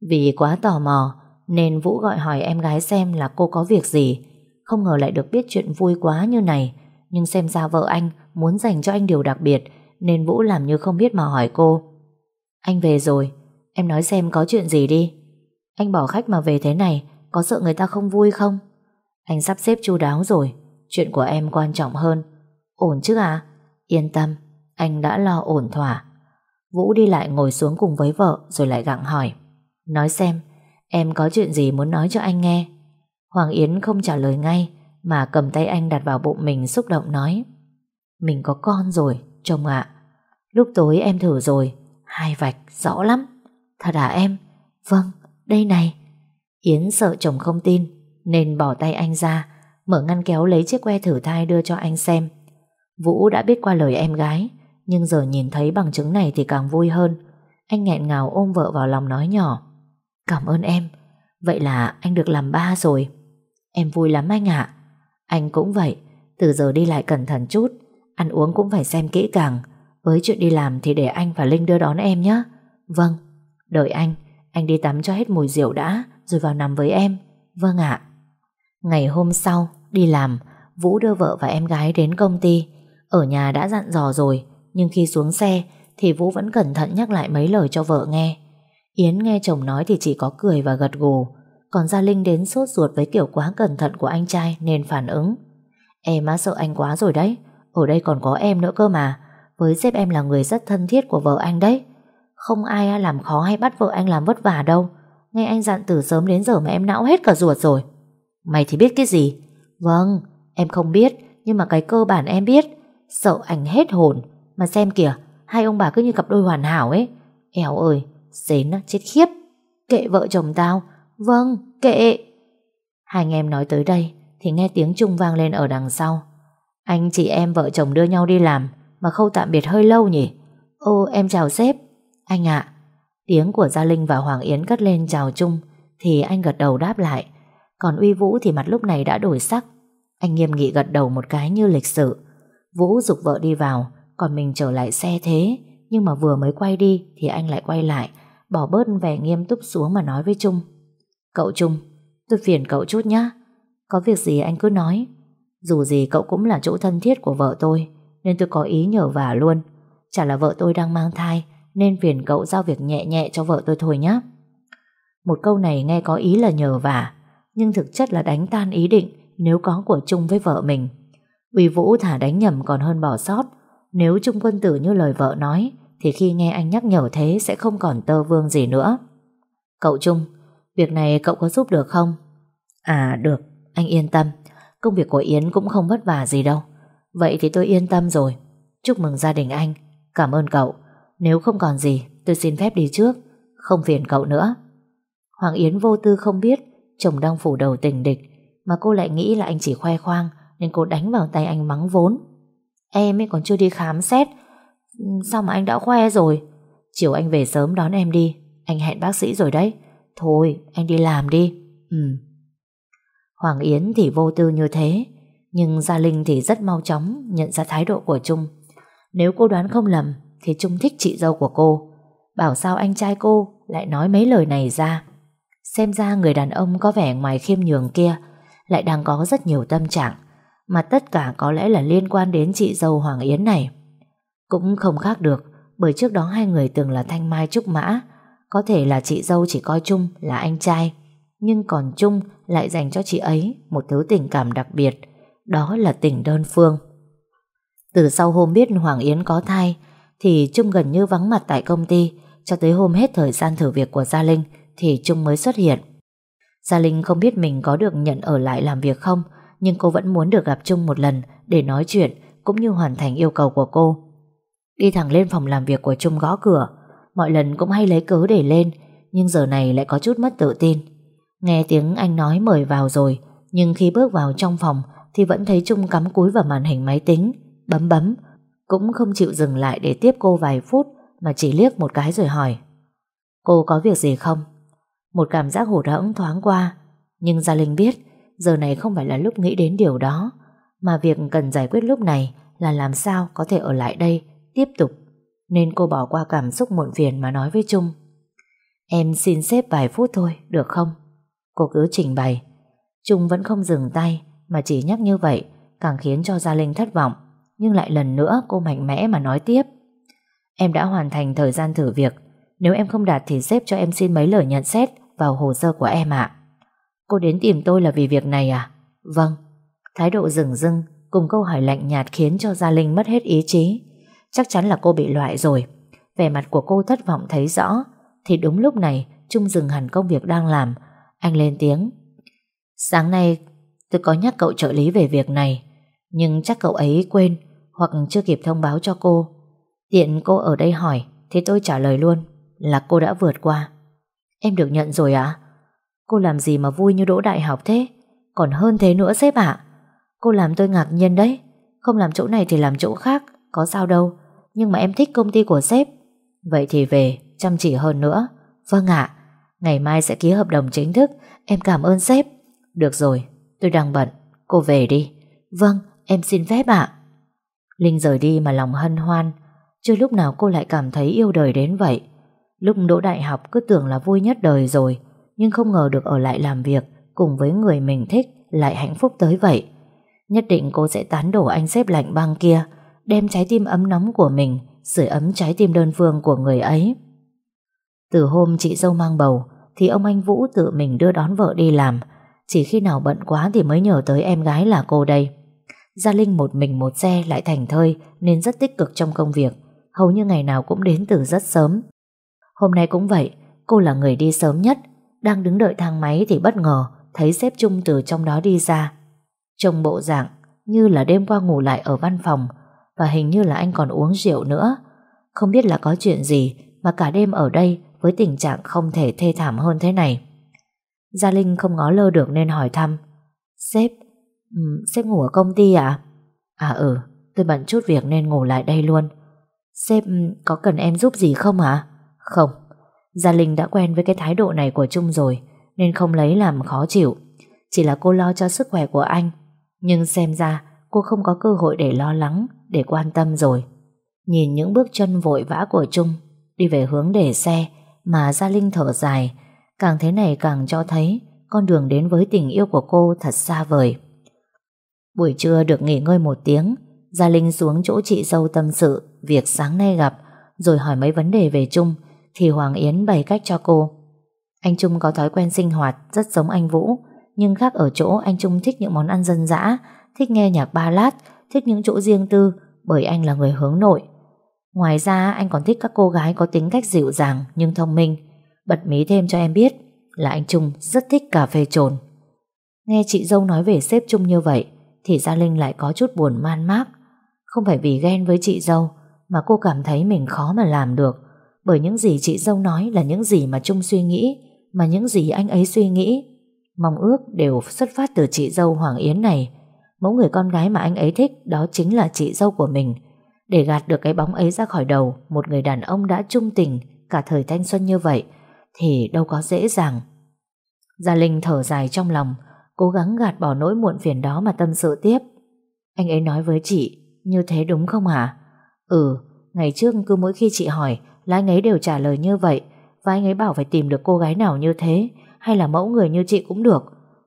Vì quá tò mò Nên Vũ gọi hỏi em gái xem là cô có việc gì Không ngờ lại được biết chuyện vui quá như này Nhưng xem ra vợ anh Muốn dành cho anh điều đặc biệt Nên Vũ làm như không biết mà hỏi cô Anh về rồi Em nói xem có chuyện gì đi Anh bỏ khách mà về thế này Có sợ người ta không vui không Anh sắp xếp chu đáo rồi Chuyện của em quan trọng hơn Ổn chứ à Yên tâm anh đã lo ổn thỏa. Vũ đi lại ngồi xuống cùng với vợ rồi lại gặng hỏi. Nói xem, em có chuyện gì muốn nói cho anh nghe? Hoàng Yến không trả lời ngay mà cầm tay anh đặt vào bụng mình xúc động nói. Mình có con rồi, chồng ạ. Lúc tối em thử rồi, hai vạch rõ lắm. Thật à em? Vâng, đây này. Yến sợ chồng không tin nên bỏ tay anh ra, mở ngăn kéo lấy chiếc que thử thai đưa cho anh xem. Vũ đã biết qua lời em gái nhưng giờ nhìn thấy bằng chứng này thì càng vui hơn Anh nghẹn ngào ôm vợ vào lòng nói nhỏ Cảm ơn em Vậy là anh được làm ba rồi Em vui lắm anh ạ Anh cũng vậy Từ giờ đi lại cẩn thận chút Ăn uống cũng phải xem kỹ càng Với chuyện đi làm thì để anh và Linh đưa đón em nhé Vâng Đợi anh Anh đi tắm cho hết mùi rượu đã Rồi vào nằm với em Vâng ạ Ngày hôm sau Đi làm Vũ đưa vợ và em gái đến công ty Ở nhà đã dặn dò rồi nhưng khi xuống xe Thì Vũ vẫn cẩn thận nhắc lại mấy lời cho vợ nghe Yến nghe chồng nói thì chỉ có cười và gật gù Còn Gia Linh đến sốt ruột với kiểu quá cẩn thận của anh trai Nên phản ứng Em á sợ anh quá rồi đấy Ở đây còn có em nữa cơ mà Với sếp em là người rất thân thiết của vợ anh đấy Không ai làm khó hay bắt vợ anh làm vất vả đâu Nghe anh dặn từ sớm đến giờ mà em não hết cả ruột rồi Mày thì biết cái gì Vâng, em không biết Nhưng mà cái cơ bản em biết Sợ anh hết hồn mà xem kìa Hai ông bà cứ như cặp đôi hoàn hảo ấy Eo ơi Xến chết khiếp Kệ vợ chồng tao Vâng kệ Hai anh em nói tới đây Thì nghe tiếng trung vang lên ở đằng sau Anh chị em vợ chồng đưa nhau đi làm Mà khâu tạm biệt hơi lâu nhỉ Ô em chào sếp Anh ạ Tiếng của Gia Linh và Hoàng Yến cất lên chào chung Thì anh gật đầu đáp lại Còn Uy Vũ thì mặt lúc này đã đổi sắc Anh nghiêm nghị gật đầu một cái như lịch sự Vũ dục vợ đi vào còn mình trở lại xe thế Nhưng mà vừa mới quay đi Thì anh lại quay lại Bỏ bớt vẻ nghiêm túc xuống mà nói với Trung Cậu Trung Tôi phiền cậu chút nhá Có việc gì anh cứ nói Dù gì cậu cũng là chỗ thân thiết của vợ tôi Nên tôi có ý nhờ vả luôn Chả là vợ tôi đang mang thai Nên phiền cậu giao việc nhẹ nhẹ cho vợ tôi thôi nhá Một câu này nghe có ý là nhờ vả Nhưng thực chất là đánh tan ý định Nếu có của Trung với vợ mình Uy Vũ thả đánh nhầm còn hơn bỏ sót nếu Trung Quân Tử như lời vợ nói thì khi nghe anh nhắc nhở thế sẽ không còn tơ vương gì nữa. Cậu Trung, việc này cậu có giúp được không? À được, anh yên tâm. Công việc của Yến cũng không vất vả gì đâu. Vậy thì tôi yên tâm rồi. Chúc mừng gia đình anh. Cảm ơn cậu. Nếu không còn gì, tôi xin phép đi trước. Không phiền cậu nữa. Hoàng Yến vô tư không biết chồng đang phủ đầu tình địch mà cô lại nghĩ là anh chỉ khoe khoang nên cô đánh vào tay anh mắng vốn. Em ấy còn chưa đi khám xét Sao mà anh đã khoe rồi Chiều anh về sớm đón em đi Anh hẹn bác sĩ rồi đấy Thôi anh đi làm đi ừ. Hoàng Yến thì vô tư như thế Nhưng Gia Linh thì rất mau chóng Nhận ra thái độ của Trung Nếu cô đoán không lầm Thì Trung thích chị dâu của cô Bảo sao anh trai cô lại nói mấy lời này ra Xem ra người đàn ông có vẻ ngoài khiêm nhường kia Lại đang có rất nhiều tâm trạng mà tất cả có lẽ là liên quan đến chị dâu Hoàng Yến này. Cũng không khác được, bởi trước đó hai người từng là thanh mai trúc mã, có thể là chị dâu chỉ coi Chung là anh trai, nhưng còn Chung lại dành cho chị ấy một thứ tình cảm đặc biệt, đó là tình đơn phương. Từ sau hôm biết Hoàng Yến có thai, thì Trung gần như vắng mặt tại công ty, cho tới hôm hết thời gian thử việc của Gia Linh thì Trung mới xuất hiện. Gia Linh không biết mình có được nhận ở lại làm việc không, nhưng cô vẫn muốn được gặp Trung một lần để nói chuyện cũng như hoàn thành yêu cầu của cô. Đi thẳng lên phòng làm việc của Trung gõ cửa, mọi lần cũng hay lấy cớ để lên, nhưng giờ này lại có chút mất tự tin. Nghe tiếng anh nói mời vào rồi, nhưng khi bước vào trong phòng thì vẫn thấy Trung cắm cúi vào màn hình máy tính, bấm bấm, cũng không chịu dừng lại để tiếp cô vài phút mà chỉ liếc một cái rồi hỏi. Cô có việc gì không? Một cảm giác hụt hẫng thoáng qua, nhưng Gia Linh biết Giờ này không phải là lúc nghĩ đến điều đó Mà việc cần giải quyết lúc này Là làm sao có thể ở lại đây Tiếp tục Nên cô bỏ qua cảm xúc muộn phiền mà nói với Trung Em xin xếp vài phút thôi Được không Cô cứ trình bày Trung vẫn không dừng tay Mà chỉ nhắc như vậy Càng khiến cho Gia Linh thất vọng Nhưng lại lần nữa cô mạnh mẽ mà nói tiếp Em đã hoàn thành thời gian thử việc Nếu em không đạt thì xếp cho em xin mấy lời nhận xét Vào hồ sơ của em ạ Cô đến tìm tôi là vì việc này à? Vâng. Thái độ rừng rưng cùng câu hỏi lạnh nhạt khiến cho Gia Linh mất hết ý chí. Chắc chắn là cô bị loại rồi. Vẻ mặt của cô thất vọng thấy rõ. Thì đúng lúc này Trung dừng hẳn công việc đang làm. Anh lên tiếng. Sáng nay tôi có nhắc cậu trợ lý về việc này. Nhưng chắc cậu ấy quên hoặc chưa kịp thông báo cho cô. Tiện cô ở đây hỏi thì tôi trả lời luôn là cô đã vượt qua. Em được nhận rồi ạ? À? Cô làm gì mà vui như đỗ đại học thế Còn hơn thế nữa sếp ạ Cô làm tôi ngạc nhiên đấy Không làm chỗ này thì làm chỗ khác Có sao đâu Nhưng mà em thích công ty của sếp Vậy thì về chăm chỉ hơn nữa Vâng ạ Ngày mai sẽ ký hợp đồng chính thức Em cảm ơn sếp Được rồi tôi đang bận Cô về đi Vâng em xin phép ạ Linh rời đi mà lòng hân hoan Chưa lúc nào cô lại cảm thấy yêu đời đến vậy Lúc đỗ đại học cứ tưởng là vui nhất đời rồi nhưng không ngờ được ở lại làm việc cùng với người mình thích lại hạnh phúc tới vậy. Nhất định cô sẽ tán đổ anh xếp lạnh băng kia, đem trái tim ấm nóng của mình sửa ấm trái tim đơn phương của người ấy. Từ hôm chị dâu mang bầu thì ông anh Vũ tự mình đưa đón vợ đi làm, chỉ khi nào bận quá thì mới nhờ tới em gái là cô đây. Gia Linh một mình một xe lại thành thơi nên rất tích cực trong công việc, hầu như ngày nào cũng đến từ rất sớm. Hôm nay cũng vậy, cô là người đi sớm nhất đang đứng đợi thang máy thì bất ngờ thấy sếp Trung từ trong đó đi ra. Trông bộ dạng như là đêm qua ngủ lại ở văn phòng và hình như là anh còn uống rượu nữa. Không biết là có chuyện gì mà cả đêm ở đây với tình trạng không thể thê thảm hơn thế này. Gia Linh không ngó lơ được nên hỏi thăm. Sếp, um, sếp ngủ ở công ty à? À ừ, tôi bận chút việc nên ngủ lại đây luôn. Sếp um, có cần em giúp gì không hả? À? Không, Gia Linh đã quen với cái thái độ này của Trung rồi nên không lấy làm khó chịu. Chỉ là cô lo cho sức khỏe của anh. Nhưng xem ra cô không có cơ hội để lo lắng, để quan tâm rồi. Nhìn những bước chân vội vã của Trung đi về hướng để xe mà Gia Linh thở dài. Càng thế này càng cho thấy con đường đến với tình yêu của cô thật xa vời. Buổi trưa được nghỉ ngơi một tiếng, Gia Linh xuống chỗ chị dâu tâm sự việc sáng nay gặp rồi hỏi mấy vấn đề về Trung thì Hoàng Yến bày cách cho cô. Anh Trung có thói quen sinh hoạt rất giống anh Vũ, nhưng khác ở chỗ anh Trung thích những món ăn dân dã, thích nghe nhạc ba lát thích những chỗ riêng tư bởi anh là người hướng nội. Ngoài ra anh còn thích các cô gái có tính cách dịu dàng nhưng thông minh. Bật mí thêm cho em biết là anh Trung rất thích cà phê trồn. Nghe chị dâu nói về sếp Trung như vậy thì Gia Linh lại có chút buồn man mác. Không phải vì ghen với chị dâu mà cô cảm thấy mình khó mà làm được bởi những gì chị dâu nói là những gì mà Trung suy nghĩ, mà những gì anh ấy suy nghĩ. Mong ước đều xuất phát từ chị dâu Hoàng Yến này. Mẫu người con gái mà anh ấy thích đó chính là chị dâu của mình. Để gạt được cái bóng ấy ra khỏi đầu, một người đàn ông đã trung tình cả thời thanh xuân như vậy, thì đâu có dễ dàng. Gia Linh thở dài trong lòng, cố gắng gạt bỏ nỗi muộn phiền đó mà tâm sự tiếp. Anh ấy nói với chị, như thế đúng không hả? Ừ, ngày trước cứ mỗi khi chị hỏi, là anh ấy đều trả lời như vậy Và anh ấy bảo phải tìm được cô gái nào như thế Hay là mẫu người như chị cũng được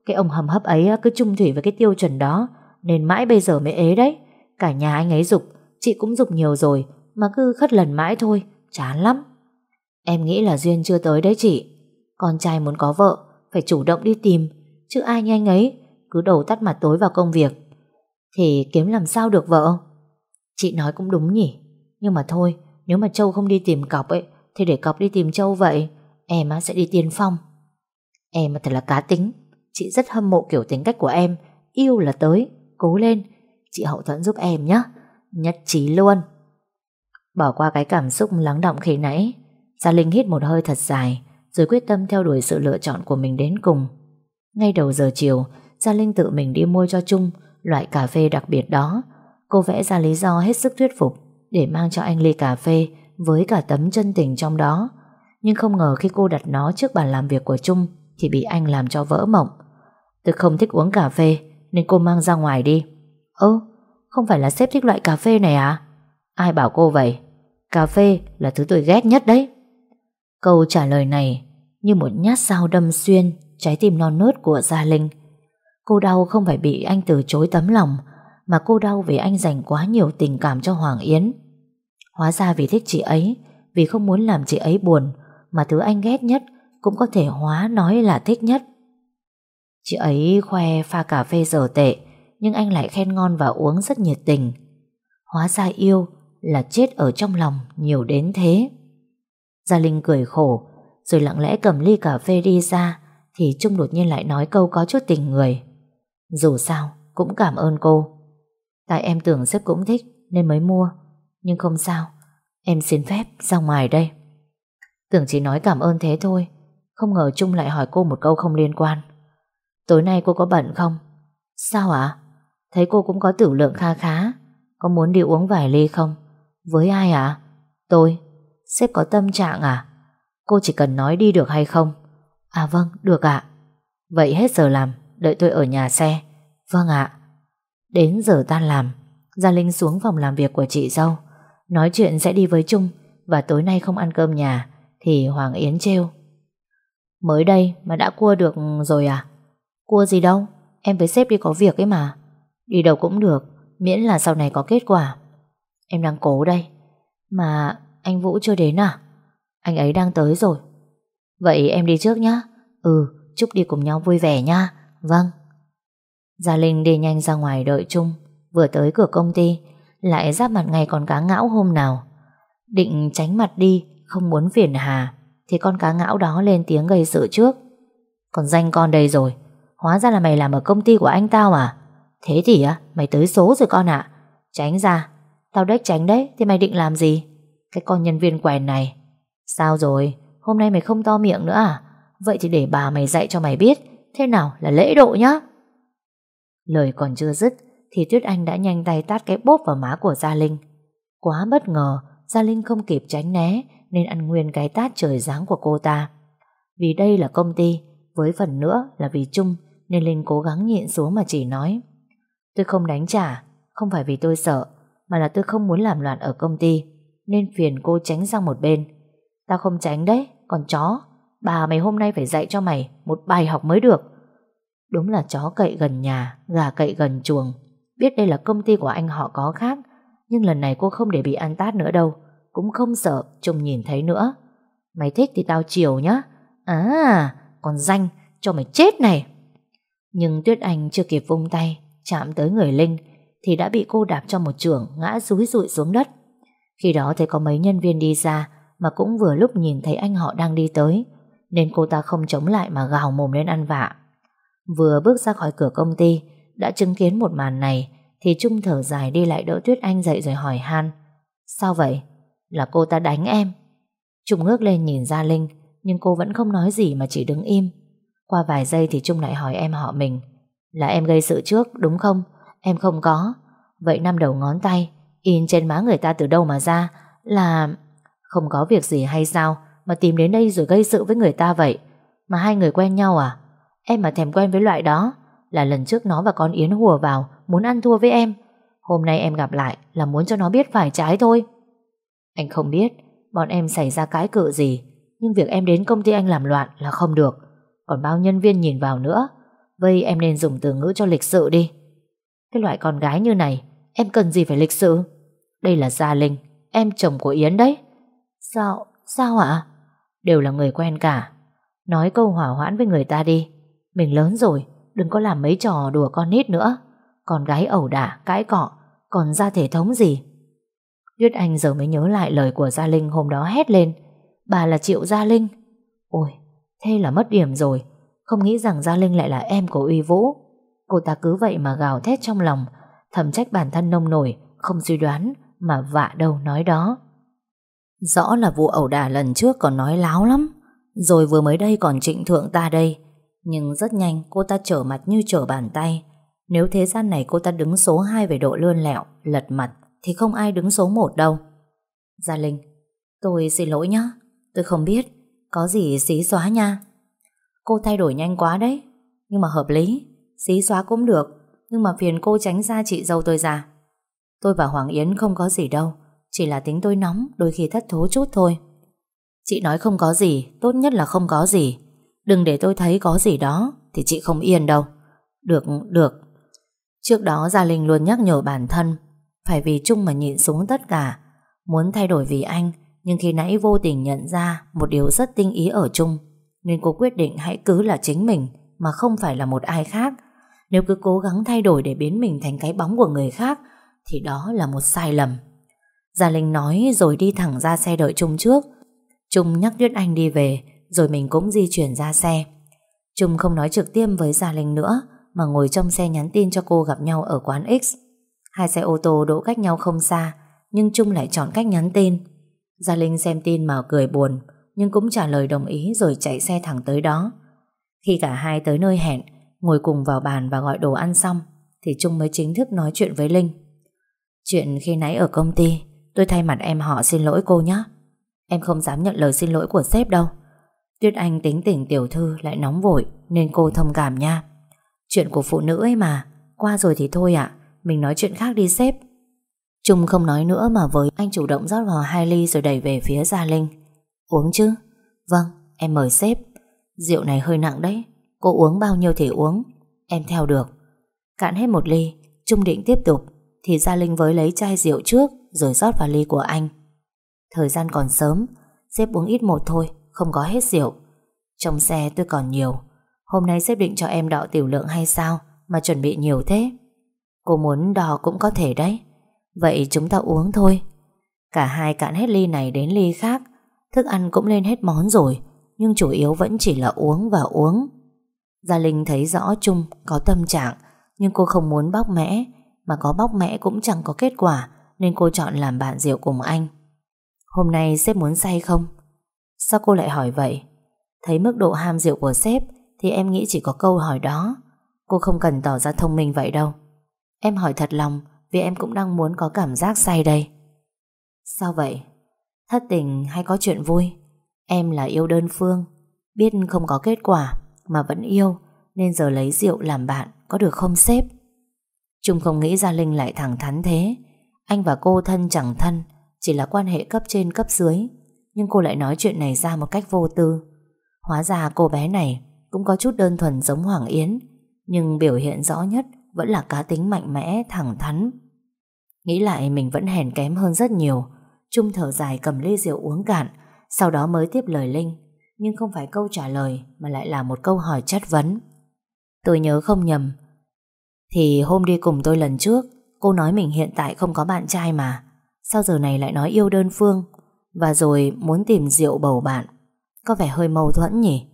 Cái ông hầm hấp ấy cứ chung thủy với cái tiêu chuẩn đó Nên mãi bây giờ mới ế đấy Cả nhà anh ấy dục Chị cũng dục nhiều rồi Mà cứ khất lần mãi thôi Chán lắm Em nghĩ là duyên chưa tới đấy chị Con trai muốn có vợ Phải chủ động đi tìm Chứ ai như anh ấy Cứ đầu tắt mặt tối vào công việc Thì kiếm làm sao được vợ Chị nói cũng đúng nhỉ Nhưng mà thôi nếu mà Châu không đi tìm cọc ấy Thì để cọc đi tìm Châu vậy Em á sẽ đi tiên phong Em mà thật là cá tính Chị rất hâm mộ kiểu tính cách của em Yêu là tới, cố lên Chị hậu thuẫn giúp em nhé Nhất trí luôn Bỏ qua cái cảm xúc lắng động khi nãy Gia Linh hít một hơi thật dài Rồi quyết tâm theo đuổi sự lựa chọn của mình đến cùng Ngay đầu giờ chiều Gia Linh tự mình đi mua cho Trung Loại cà phê đặc biệt đó Cô vẽ ra lý do hết sức thuyết phục để mang cho anh ly cà phê với cả tấm chân tình trong đó. Nhưng không ngờ khi cô đặt nó trước bàn làm việc của Trung thì bị anh làm cho vỡ mộng. Tôi không thích uống cà phê nên cô mang ra ngoài đi. Ơ, không phải là sếp thích loại cà phê này à? Ai bảo cô vậy? Cà phê là thứ tôi ghét nhất đấy. Câu trả lời này như một nhát dao đâm xuyên trái tim non nớt của Gia Linh. Cô đau không phải bị anh từ chối tấm lòng mà cô đau vì anh dành quá nhiều tình cảm cho Hoàng Yến. Hóa ra vì thích chị ấy, vì không muốn làm chị ấy buồn, mà thứ anh ghét nhất cũng có thể hóa nói là thích nhất. Chị ấy khoe pha cà phê dở tệ, nhưng anh lại khen ngon và uống rất nhiệt tình. Hóa ra yêu là chết ở trong lòng nhiều đến thế. Gia Linh cười khổ, rồi lặng lẽ cầm ly cà phê đi ra, thì Trung đột nhiên lại nói câu có chút tình người. Dù sao, cũng cảm ơn cô. Tại em tưởng sếp cũng thích Nên mới mua Nhưng không sao Em xin phép ra ngoài đây Tưởng chỉ nói cảm ơn thế thôi Không ngờ Trung lại hỏi cô một câu không liên quan Tối nay cô có bận không? Sao ạ? À? Thấy cô cũng có tử lượng kha khá Có muốn đi uống vài ly không? Với ai ạ? À? Tôi Sếp có tâm trạng à? Cô chỉ cần nói đi được hay không? À vâng, được ạ Vậy hết giờ làm Đợi tôi ở nhà xe Vâng ạ Đến giờ tan làm, Gia Linh xuống phòng làm việc của chị dâu, nói chuyện sẽ đi với Trung và tối nay không ăn cơm nhà, thì Hoàng Yến trêu. Mới đây mà đã cua được rồi à? Cua gì đâu, em với sếp đi có việc ấy mà. Đi đâu cũng được, miễn là sau này có kết quả. Em đang cố đây. Mà anh Vũ chưa đến à? Anh ấy đang tới rồi. Vậy em đi trước nhá. Ừ, chúc đi cùng nhau vui vẻ nha. Vâng. Gia Linh đi nhanh ra ngoài đợi Trung Vừa tới cửa công ty Lại giáp mặt ngày con cá ngão hôm nào Định tránh mặt đi Không muốn phiền hà Thì con cá ngão đó lên tiếng gây sự trước Còn danh con đây rồi Hóa ra là mày làm ở công ty của anh tao à Thế thì á, mày tới số rồi con ạ Tránh ra Tao đếch tránh đấy, thì mày định làm gì Cái con nhân viên quèn này Sao rồi, hôm nay mày không to miệng nữa à Vậy thì để bà mày dạy cho mày biết Thế nào là lễ độ nhá Lời còn chưa dứt thì Tuyết Anh đã nhanh tay tát cái bốp vào má của Gia Linh. Quá bất ngờ, Gia Linh không kịp tránh né nên ăn nguyên cái tát trời giáng của cô ta. Vì đây là công ty, với phần nữa là vì Chung nên Linh cố gắng nhịn xuống mà chỉ nói. Tôi không đánh trả, không phải vì tôi sợ, mà là tôi không muốn làm loạn ở công ty, nên phiền cô tránh sang một bên. Tao không tránh đấy, còn chó, bà mày hôm nay phải dạy cho mày một bài học mới được. Đúng là chó cậy gần nhà, gà cậy gần chuồng. Biết đây là công ty của anh họ có khác, nhưng lần này cô không để bị ăn tát nữa đâu. Cũng không sợ trông nhìn thấy nữa. Mày thích thì tao chiều nhá. À, còn danh, cho mày chết này. Nhưng Tuyết Anh chưa kịp vung tay, chạm tới người Linh, thì đã bị cô đạp cho một trường ngã rúi rụi xuống đất. Khi đó thấy có mấy nhân viên đi ra, mà cũng vừa lúc nhìn thấy anh họ đang đi tới, nên cô ta không chống lại mà gào mồm lên ăn vạ. Vừa bước ra khỏi cửa công ty, đã chứng kiến một màn này, thì Trung thở dài đi lại đỡ Tuyết Anh dậy rồi hỏi Han. Sao vậy? Là cô ta đánh em. Trung ngước lên nhìn Gia Linh, nhưng cô vẫn không nói gì mà chỉ đứng im. Qua vài giây thì Trung lại hỏi em họ mình. Là em gây sự trước, đúng không? Em không có. Vậy năm đầu ngón tay, in trên má người ta từ đâu mà ra? Là... Không có việc gì hay sao mà tìm đến đây rồi gây sự với người ta vậy? Mà hai người quen nhau à? Em mà thèm quen với loại đó Là lần trước nó và con Yến hùa vào Muốn ăn thua với em Hôm nay em gặp lại là muốn cho nó biết phải trái thôi Anh không biết Bọn em xảy ra cái cự gì Nhưng việc em đến công ty anh làm loạn là không được Còn bao nhân viên nhìn vào nữa Vậy em nên dùng từ ngữ cho lịch sự đi Cái loại con gái như này Em cần gì phải lịch sự Đây là Gia Linh Em chồng của Yến đấy Sao, sao ạ Đều là người quen cả Nói câu hỏa hoãn với người ta đi mình lớn rồi, đừng có làm mấy trò đùa con nít nữa. Con gái ẩu đả, cãi cọ, còn ra thể thống gì. Tuyết Anh giờ mới nhớ lại lời của Gia Linh hôm đó hét lên. Bà là Triệu Gia Linh. Ôi, thế là mất điểm rồi. Không nghĩ rằng Gia Linh lại là em của Uy Vũ. Cô ta cứ vậy mà gào thét trong lòng, thầm trách bản thân nông nổi, không suy đoán mà vạ đâu nói đó. Rõ là vụ ẩu đả lần trước còn nói láo lắm, rồi vừa mới đây còn trịnh thượng ta đây, nhưng rất nhanh cô ta trở mặt như trở bàn tay Nếu thế gian này cô ta đứng số 2 về độ lươn lẹo, lật mặt Thì không ai đứng số 1 đâu Gia Linh Tôi xin lỗi nhá Tôi không biết Có gì xí xóa nha Cô thay đổi nhanh quá đấy Nhưng mà hợp lý Xí xóa cũng được Nhưng mà phiền cô tránh ra chị dâu tôi ra Tôi và Hoàng Yến không có gì đâu Chỉ là tính tôi nóng Đôi khi thất thố chút thôi Chị nói không có gì Tốt nhất là không có gì Đừng để tôi thấy có gì đó Thì chị không yên đâu Được, được Trước đó Gia Linh luôn nhắc nhở bản thân Phải vì Trung mà nhịn xuống tất cả Muốn thay đổi vì anh Nhưng khi nãy vô tình nhận ra Một điều rất tinh ý ở Trung Nên cô quyết định hãy cứ là chính mình Mà không phải là một ai khác Nếu cứ cố gắng thay đổi để biến mình thành cái bóng của người khác Thì đó là một sai lầm Gia Linh nói rồi đi thẳng ra xe đợi Trung trước Trung nhắc Tuyết Anh đi về rồi mình cũng di chuyển ra xe. Trung không nói trực tiếp với Gia Linh nữa, mà ngồi trong xe nhắn tin cho cô gặp nhau ở quán X. Hai xe ô tô đỗ cách nhau không xa, nhưng Trung lại chọn cách nhắn tin. Gia Linh xem tin mà cười buồn, nhưng cũng trả lời đồng ý rồi chạy xe thẳng tới đó. Khi cả hai tới nơi hẹn, ngồi cùng vào bàn và gọi đồ ăn xong, thì Trung mới chính thức nói chuyện với Linh. Chuyện khi nãy ở công ty, tôi thay mặt em họ xin lỗi cô nhé. Em không dám nhận lời xin lỗi của sếp đâu. Tuyết Anh tính tỉnh tiểu thư lại nóng vội nên cô thông cảm nha. Chuyện của phụ nữ ấy mà, qua rồi thì thôi ạ, mình nói chuyện khác đi sếp. Trung không nói nữa mà với anh chủ động rót vào hai ly rồi đẩy về phía Gia Linh. Uống chứ? Vâng, em mời sếp. Rượu này hơi nặng đấy, cô uống bao nhiêu thì uống, em theo được. Cạn hết một ly, Trung định tiếp tục, thì Gia Linh với lấy chai rượu trước rồi rót vào ly của anh. Thời gian còn sớm, sếp uống ít một thôi, không có hết rượu. Trong xe tôi còn nhiều. Hôm nay xếp định cho em đọ tiểu lượng hay sao mà chuẩn bị nhiều thế? Cô muốn đò cũng có thể đấy. Vậy chúng ta uống thôi. Cả hai cạn hết ly này đến ly khác. Thức ăn cũng lên hết món rồi, nhưng chủ yếu vẫn chỉ là uống và uống. Gia Linh thấy rõ Trung có tâm trạng, nhưng cô không muốn bóc mẽ, mà có bóc mẽ cũng chẳng có kết quả, nên cô chọn làm bạn rượu cùng anh. Hôm nay sếp muốn say không? Sao cô lại hỏi vậy? Thấy mức độ ham rượu của sếp thì em nghĩ chỉ có câu hỏi đó. Cô không cần tỏ ra thông minh vậy đâu. Em hỏi thật lòng vì em cũng đang muốn có cảm giác say đây. Sao vậy? Thất tình hay có chuyện vui? Em là yêu đơn phương. Biết không có kết quả mà vẫn yêu nên giờ lấy rượu làm bạn có được không sếp? Trung không nghĩ ra Linh lại thẳng thắn thế. Anh và cô thân chẳng thân chỉ là quan hệ cấp trên cấp dưới nhưng cô lại nói chuyện này ra một cách vô tư Hóa ra cô bé này Cũng có chút đơn thuần giống Hoàng Yến Nhưng biểu hiện rõ nhất Vẫn là cá tính mạnh mẽ, thẳng thắn Nghĩ lại mình vẫn hèn kém hơn rất nhiều Trung thở dài cầm ly rượu uống cạn Sau đó mới tiếp lời Linh Nhưng không phải câu trả lời Mà lại là một câu hỏi chất vấn Tôi nhớ không nhầm Thì hôm đi cùng tôi lần trước Cô nói mình hiện tại không có bạn trai mà Sao giờ này lại nói yêu đơn phương và rồi muốn tìm rượu bầu bạn Có vẻ hơi mâu thuẫn nhỉ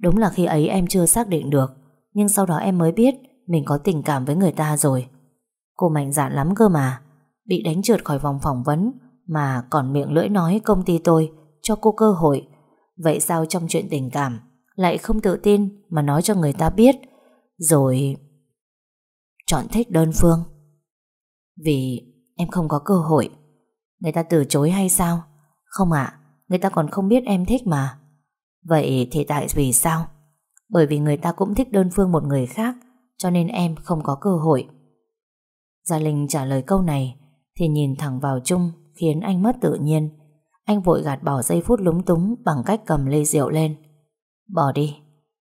Đúng là khi ấy em chưa xác định được Nhưng sau đó em mới biết Mình có tình cảm với người ta rồi Cô mạnh dạn lắm cơ mà Bị đánh trượt khỏi vòng phỏng vấn Mà còn miệng lưỡi nói công ty tôi Cho cô cơ hội Vậy sao trong chuyện tình cảm Lại không tự tin mà nói cho người ta biết Rồi Chọn thích đơn phương Vì em không có cơ hội Người ta từ chối hay sao không ạ, người ta còn không biết em thích mà. Vậy thì tại vì sao? Bởi vì người ta cũng thích đơn phương một người khác, cho nên em không có cơ hội. Gia Linh trả lời câu này, thì nhìn thẳng vào Trung khiến anh mất tự nhiên. Anh vội gạt bỏ giây phút lúng túng bằng cách cầm ly rượu lên. Bỏ đi,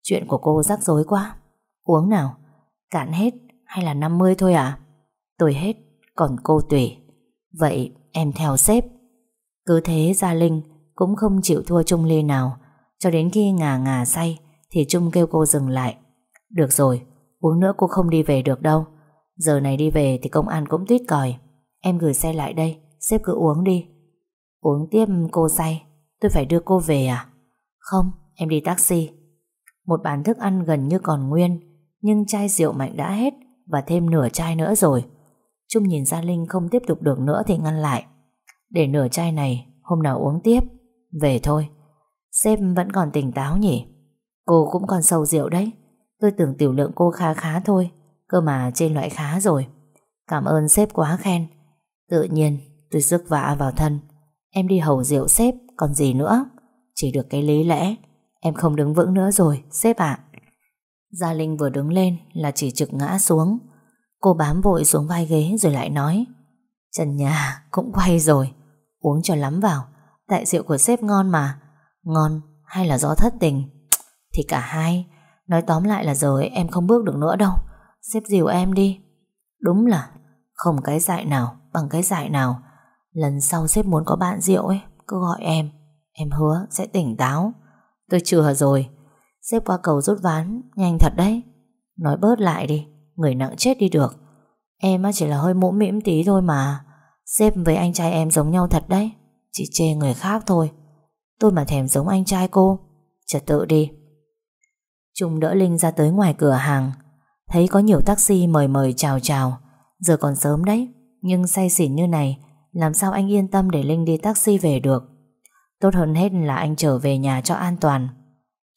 chuyện của cô rắc rối quá. Uống nào, cạn hết hay là 50 thôi à? Tôi hết, còn cô tùy. Vậy em theo sếp. Cứ thế Gia Linh cũng không chịu thua Trung ly nào, cho đến khi ngà ngà say thì Trung kêu cô dừng lại. Được rồi, uống nữa cô không đi về được đâu. Giờ này đi về thì công an cũng tuyết còi. Em gửi xe lại đây, xếp cứ uống đi. Uống tiếp cô say, tôi phải đưa cô về à? Không, em đi taxi. Một bàn thức ăn gần như còn nguyên, nhưng chai rượu mạnh đã hết và thêm nửa chai nữa rồi. Trung nhìn Gia Linh không tiếp tục được nữa thì ngăn lại. Để nửa chai này hôm nào uống tiếp Về thôi Sếp vẫn còn tỉnh táo nhỉ Cô cũng còn sâu rượu đấy Tôi tưởng tiểu lượng cô khá khá thôi Cơ mà trên loại khá rồi Cảm ơn sếp quá khen Tự nhiên tôi rước vạ vào thân Em đi hầu rượu sếp còn gì nữa Chỉ được cái lý lẽ Em không đứng vững nữa rồi sếp ạ Gia Linh vừa đứng lên Là chỉ trực ngã xuống Cô bám vội xuống vai ghế rồi lại nói Trần nhà cũng quay rồi Uống cho lắm vào Tại rượu của sếp ngon mà Ngon hay là do thất tình Thì cả hai Nói tóm lại là rồi em không bước được nữa đâu Sếp dìu em đi Đúng là không cái dại nào Bằng cái dại nào Lần sau sếp muốn có bạn rượu ấy Cứ gọi em Em hứa sẽ tỉnh táo Tôi chừa rồi sếp qua cầu rút ván Nhanh thật đấy Nói bớt lại đi Người nặng chết đi được Em chỉ là hơi mũm mĩm tí thôi mà xếp với anh trai em giống nhau thật đấy Chỉ chê người khác thôi Tôi mà thèm giống anh trai cô Trật tự đi Trung đỡ Linh ra tới ngoài cửa hàng Thấy có nhiều taxi mời mời chào chào Giờ còn sớm đấy Nhưng say xỉn như này Làm sao anh yên tâm để Linh đi taxi về được Tốt hơn hết là anh trở về nhà cho an toàn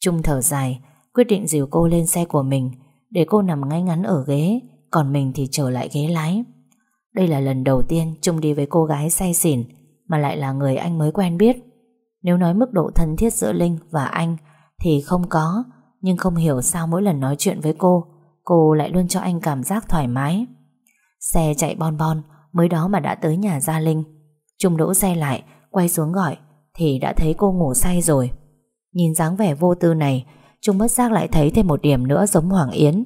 Trung thở dài Quyết định dìu cô lên xe của mình Để cô nằm ngay ngắn ở ghế Còn mình thì trở lại ghế lái đây là lần đầu tiên Trung đi với cô gái say xỉn mà lại là người anh mới quen biết. Nếu nói mức độ thân thiết giữa Linh và anh thì không có, nhưng không hiểu sao mỗi lần nói chuyện với cô, cô lại luôn cho anh cảm giác thoải mái. Xe chạy bon bon, mới đó mà đã tới nhà Gia Linh. Trung đỗ xe lại, quay xuống gọi, thì đã thấy cô ngủ say rồi. Nhìn dáng vẻ vô tư này, Trung bất giác lại thấy thêm một điểm nữa giống Hoàng Yến.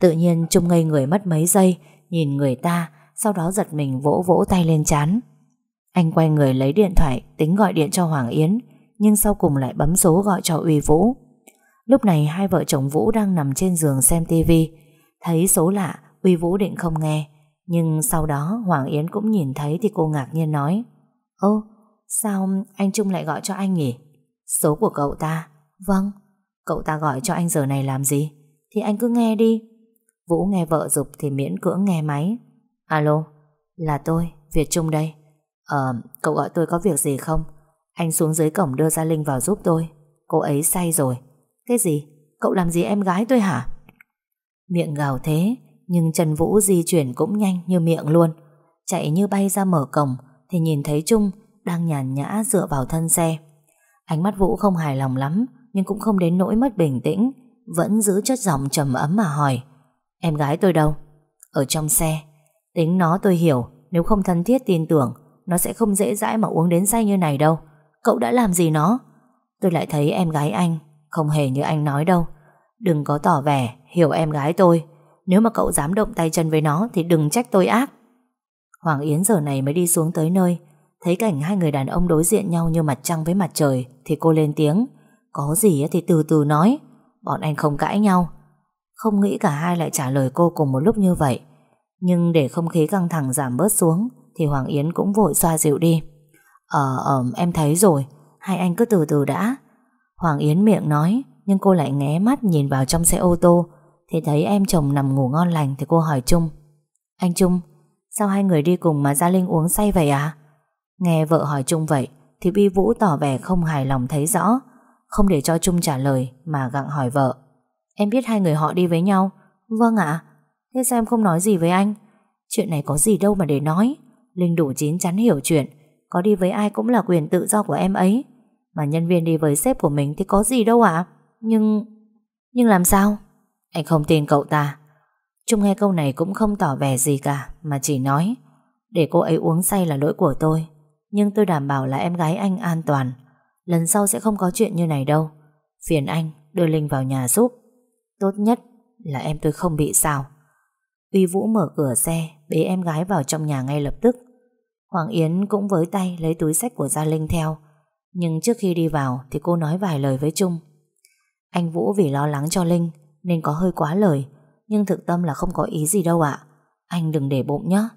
Tự nhiên Trung ngây người mất mấy giây, nhìn người ta sau đó giật mình vỗ vỗ tay lên chán Anh quay người lấy điện thoại Tính gọi điện cho Hoàng Yến Nhưng sau cùng lại bấm số gọi cho Uy Vũ Lúc này hai vợ chồng Vũ đang nằm trên giường xem tivi Thấy số lạ Uy Vũ định không nghe Nhưng sau đó Hoàng Yến cũng nhìn thấy Thì cô ngạc nhiên nói Ô sao anh Trung lại gọi cho anh nhỉ Số của cậu ta Vâng Cậu ta gọi cho anh giờ này làm gì Thì anh cứ nghe đi Vũ nghe vợ dục thì miễn cưỡng nghe máy Alo, là tôi, Việt Trung đây. Ờ, cậu gọi tôi có việc gì không? Anh xuống dưới cổng đưa gia Linh vào giúp tôi. Cô ấy say rồi. Cái gì? Cậu làm gì em gái tôi hả? Miệng gào thế, nhưng Trần Vũ di chuyển cũng nhanh như miệng luôn. Chạy như bay ra mở cổng, thì nhìn thấy Trung đang nhàn nhã dựa vào thân xe. Ánh mắt Vũ không hài lòng lắm, nhưng cũng không đến nỗi mất bình tĩnh, vẫn giữ chất giọng trầm ấm mà hỏi. Em gái tôi đâu? Ở trong xe. Tính nó tôi hiểu, nếu không thân thiết tin tưởng, nó sẽ không dễ dãi mà uống đến say như này đâu. Cậu đã làm gì nó? Tôi lại thấy em gái anh, không hề như anh nói đâu. Đừng có tỏ vẻ, hiểu em gái tôi. Nếu mà cậu dám động tay chân với nó thì đừng trách tôi ác. Hoàng Yến giờ này mới đi xuống tới nơi, thấy cảnh hai người đàn ông đối diện nhau như mặt trăng với mặt trời thì cô lên tiếng. Có gì thì từ từ nói, bọn anh không cãi nhau. Không nghĩ cả hai lại trả lời cô cùng một lúc như vậy. Nhưng để không khí căng thẳng giảm bớt xuống Thì Hoàng Yến cũng vội xoa dịu đi Ờ ẩm em thấy rồi Hai anh cứ từ từ đã Hoàng Yến miệng nói Nhưng cô lại nghé mắt nhìn vào trong xe ô tô Thì thấy em chồng nằm ngủ ngon lành Thì cô hỏi Trung Anh Trung Sao hai người đi cùng mà Gia Linh uống say vậy à Nghe vợ hỏi Trung vậy Thì Bi Vũ tỏ vẻ không hài lòng thấy rõ Không để cho Trung trả lời Mà gặng hỏi vợ Em biết hai người họ đi với nhau Vâng ạ Thế sao em không nói gì với anh Chuyện này có gì đâu mà để nói Linh đủ chín chắn hiểu chuyện Có đi với ai cũng là quyền tự do của em ấy Mà nhân viên đi với sếp của mình Thì có gì đâu ạ à? Nhưng... Nhưng làm sao Anh không tin cậu ta Trung nghe câu này cũng không tỏ vẻ gì cả Mà chỉ nói Để cô ấy uống say là lỗi của tôi Nhưng tôi đảm bảo là em gái anh an toàn Lần sau sẽ không có chuyện như này đâu Phiền anh đưa Linh vào nhà giúp Tốt nhất là em tôi không bị sao uy Vũ mở cửa xe, bế em gái vào trong nhà ngay lập tức. Hoàng Yến cũng với tay lấy túi sách của Gia Linh theo. Nhưng trước khi đi vào thì cô nói vài lời với Trung. Anh Vũ vì lo lắng cho Linh nên có hơi quá lời. Nhưng thực tâm là không có ý gì đâu ạ. Anh đừng để bụng nhé.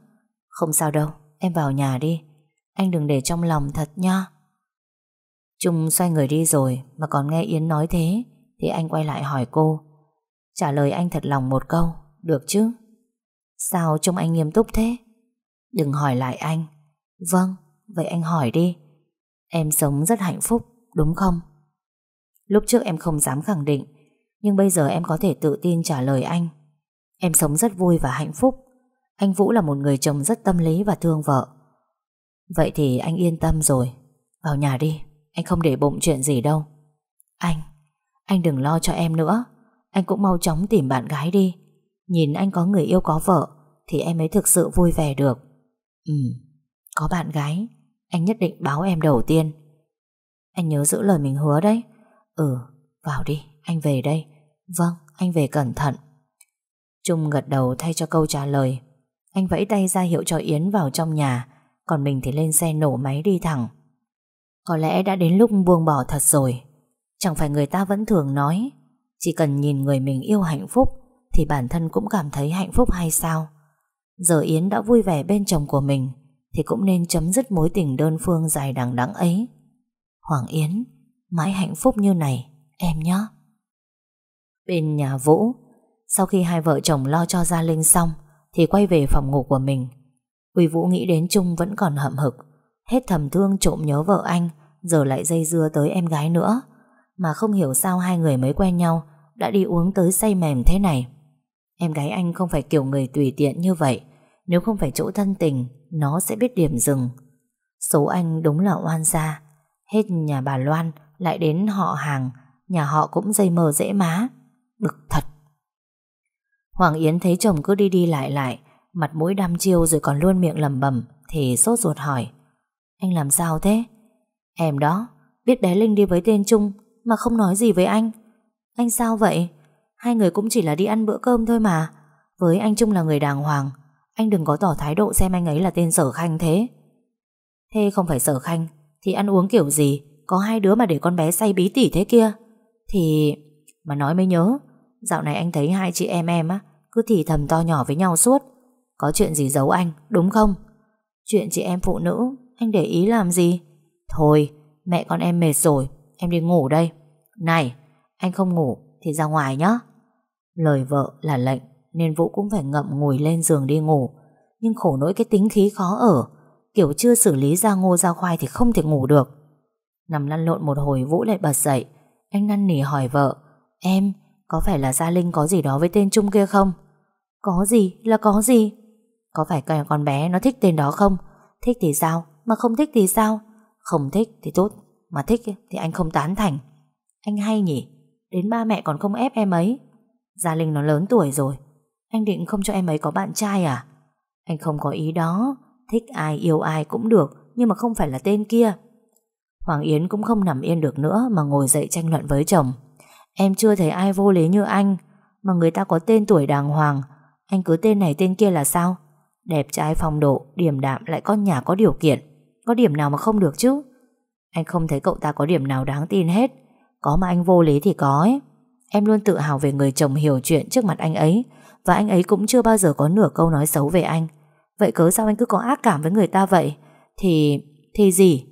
Không sao đâu, em vào nhà đi. Anh đừng để trong lòng thật nha. Trung xoay người đi rồi mà còn nghe Yến nói thế thì anh quay lại hỏi cô. Trả lời anh thật lòng một câu, được chứ? Sao trông anh nghiêm túc thế? Đừng hỏi lại anh. Vâng, vậy anh hỏi đi. Em sống rất hạnh phúc, đúng không? Lúc trước em không dám khẳng định, nhưng bây giờ em có thể tự tin trả lời anh. Em sống rất vui và hạnh phúc. Anh Vũ là một người chồng rất tâm lý và thương vợ. Vậy thì anh yên tâm rồi. Vào nhà đi, anh không để bụng chuyện gì đâu. Anh, anh đừng lo cho em nữa. Anh cũng mau chóng tìm bạn gái đi. Nhìn anh có người yêu có vợ Thì em mới thực sự vui vẻ được Ừ, có bạn gái Anh nhất định báo em đầu tiên Anh nhớ giữ lời mình hứa đấy Ừ, vào đi, anh về đây Vâng, anh về cẩn thận Trung gật đầu thay cho câu trả lời Anh vẫy tay ra hiệu cho Yến vào trong nhà Còn mình thì lên xe nổ máy đi thẳng Có lẽ đã đến lúc buông bỏ thật rồi Chẳng phải người ta vẫn thường nói Chỉ cần nhìn người mình yêu hạnh phúc thì bản thân cũng cảm thấy hạnh phúc hay sao? Giờ Yến đã vui vẻ bên chồng của mình thì cũng nên chấm dứt mối tình đơn phương dài đằng đẵng ấy. Hoàng Yến, mãi hạnh phúc như này, em nhé. Bên nhà Vũ, sau khi hai vợ chồng lo cho Gia Linh xong thì quay về phòng ngủ của mình. Quỳ Vũ nghĩ đến Trung vẫn còn hậm hực, hết thầm thương trộm nhớ vợ anh, giờ lại dây dưa tới em gái nữa. Mà không hiểu sao hai người mới quen nhau đã đi uống tới say mềm thế này. Em gái anh không phải kiểu người tùy tiện như vậy Nếu không phải chỗ thân tình Nó sẽ biết điểm dừng Số anh đúng là oan gia Hết nhà bà Loan Lại đến họ hàng Nhà họ cũng dây mờ dễ má Bực thật Hoàng Yến thấy chồng cứ đi đi lại lại Mặt mũi đăm chiêu rồi còn luôn miệng lầm bẩm Thì sốt ruột hỏi Anh làm sao thế Em đó Biết bé Linh đi với tên Trung Mà không nói gì với anh Anh sao vậy Hai người cũng chỉ là đi ăn bữa cơm thôi mà Với anh Trung là người đàng hoàng Anh đừng có tỏ thái độ xem anh ấy là tên sở khanh thế Thế không phải sở khanh Thì ăn uống kiểu gì Có hai đứa mà để con bé say bí tỉ thế kia Thì... Mà nói mới nhớ Dạo này anh thấy hai chị em em á Cứ thì thầm to nhỏ với nhau suốt Có chuyện gì giấu anh, đúng không? Chuyện chị em phụ nữ Anh để ý làm gì? Thôi, mẹ con em mệt rồi Em đi ngủ đây Này, anh không ngủ thì ra ngoài nhé Lời vợ là lệnh Nên Vũ cũng phải ngậm ngùi lên giường đi ngủ Nhưng khổ nỗi cái tính khí khó ở Kiểu chưa xử lý ra ngô ra khoai Thì không thể ngủ được Nằm lăn lộn một hồi Vũ lại bật dậy Anh năn nỉ hỏi vợ Em có phải là Gia Linh có gì đó với tên Trung kia không Có gì là có gì Có phải cái con bé nó thích tên đó không Thích thì sao Mà không thích thì sao Không thích thì tốt Mà thích thì anh không tán thành Anh hay nhỉ Đến ba mẹ còn không ép em ấy Gia Linh nó lớn tuổi rồi Anh định không cho em ấy có bạn trai à Anh không có ý đó Thích ai yêu ai cũng được Nhưng mà không phải là tên kia Hoàng Yến cũng không nằm yên được nữa Mà ngồi dậy tranh luận với chồng Em chưa thấy ai vô lý như anh Mà người ta có tên tuổi đàng hoàng Anh cứ tên này tên kia là sao Đẹp trai phong độ, điểm đạm lại con nhà có điều kiện Có điểm nào mà không được chứ Anh không thấy cậu ta có điểm nào đáng tin hết Có mà anh vô lý thì có ấy Em luôn tự hào về người chồng hiểu chuyện trước mặt anh ấy Và anh ấy cũng chưa bao giờ có nửa câu nói xấu về anh Vậy cớ sao anh cứ có ác cảm với người ta vậy Thì... thì gì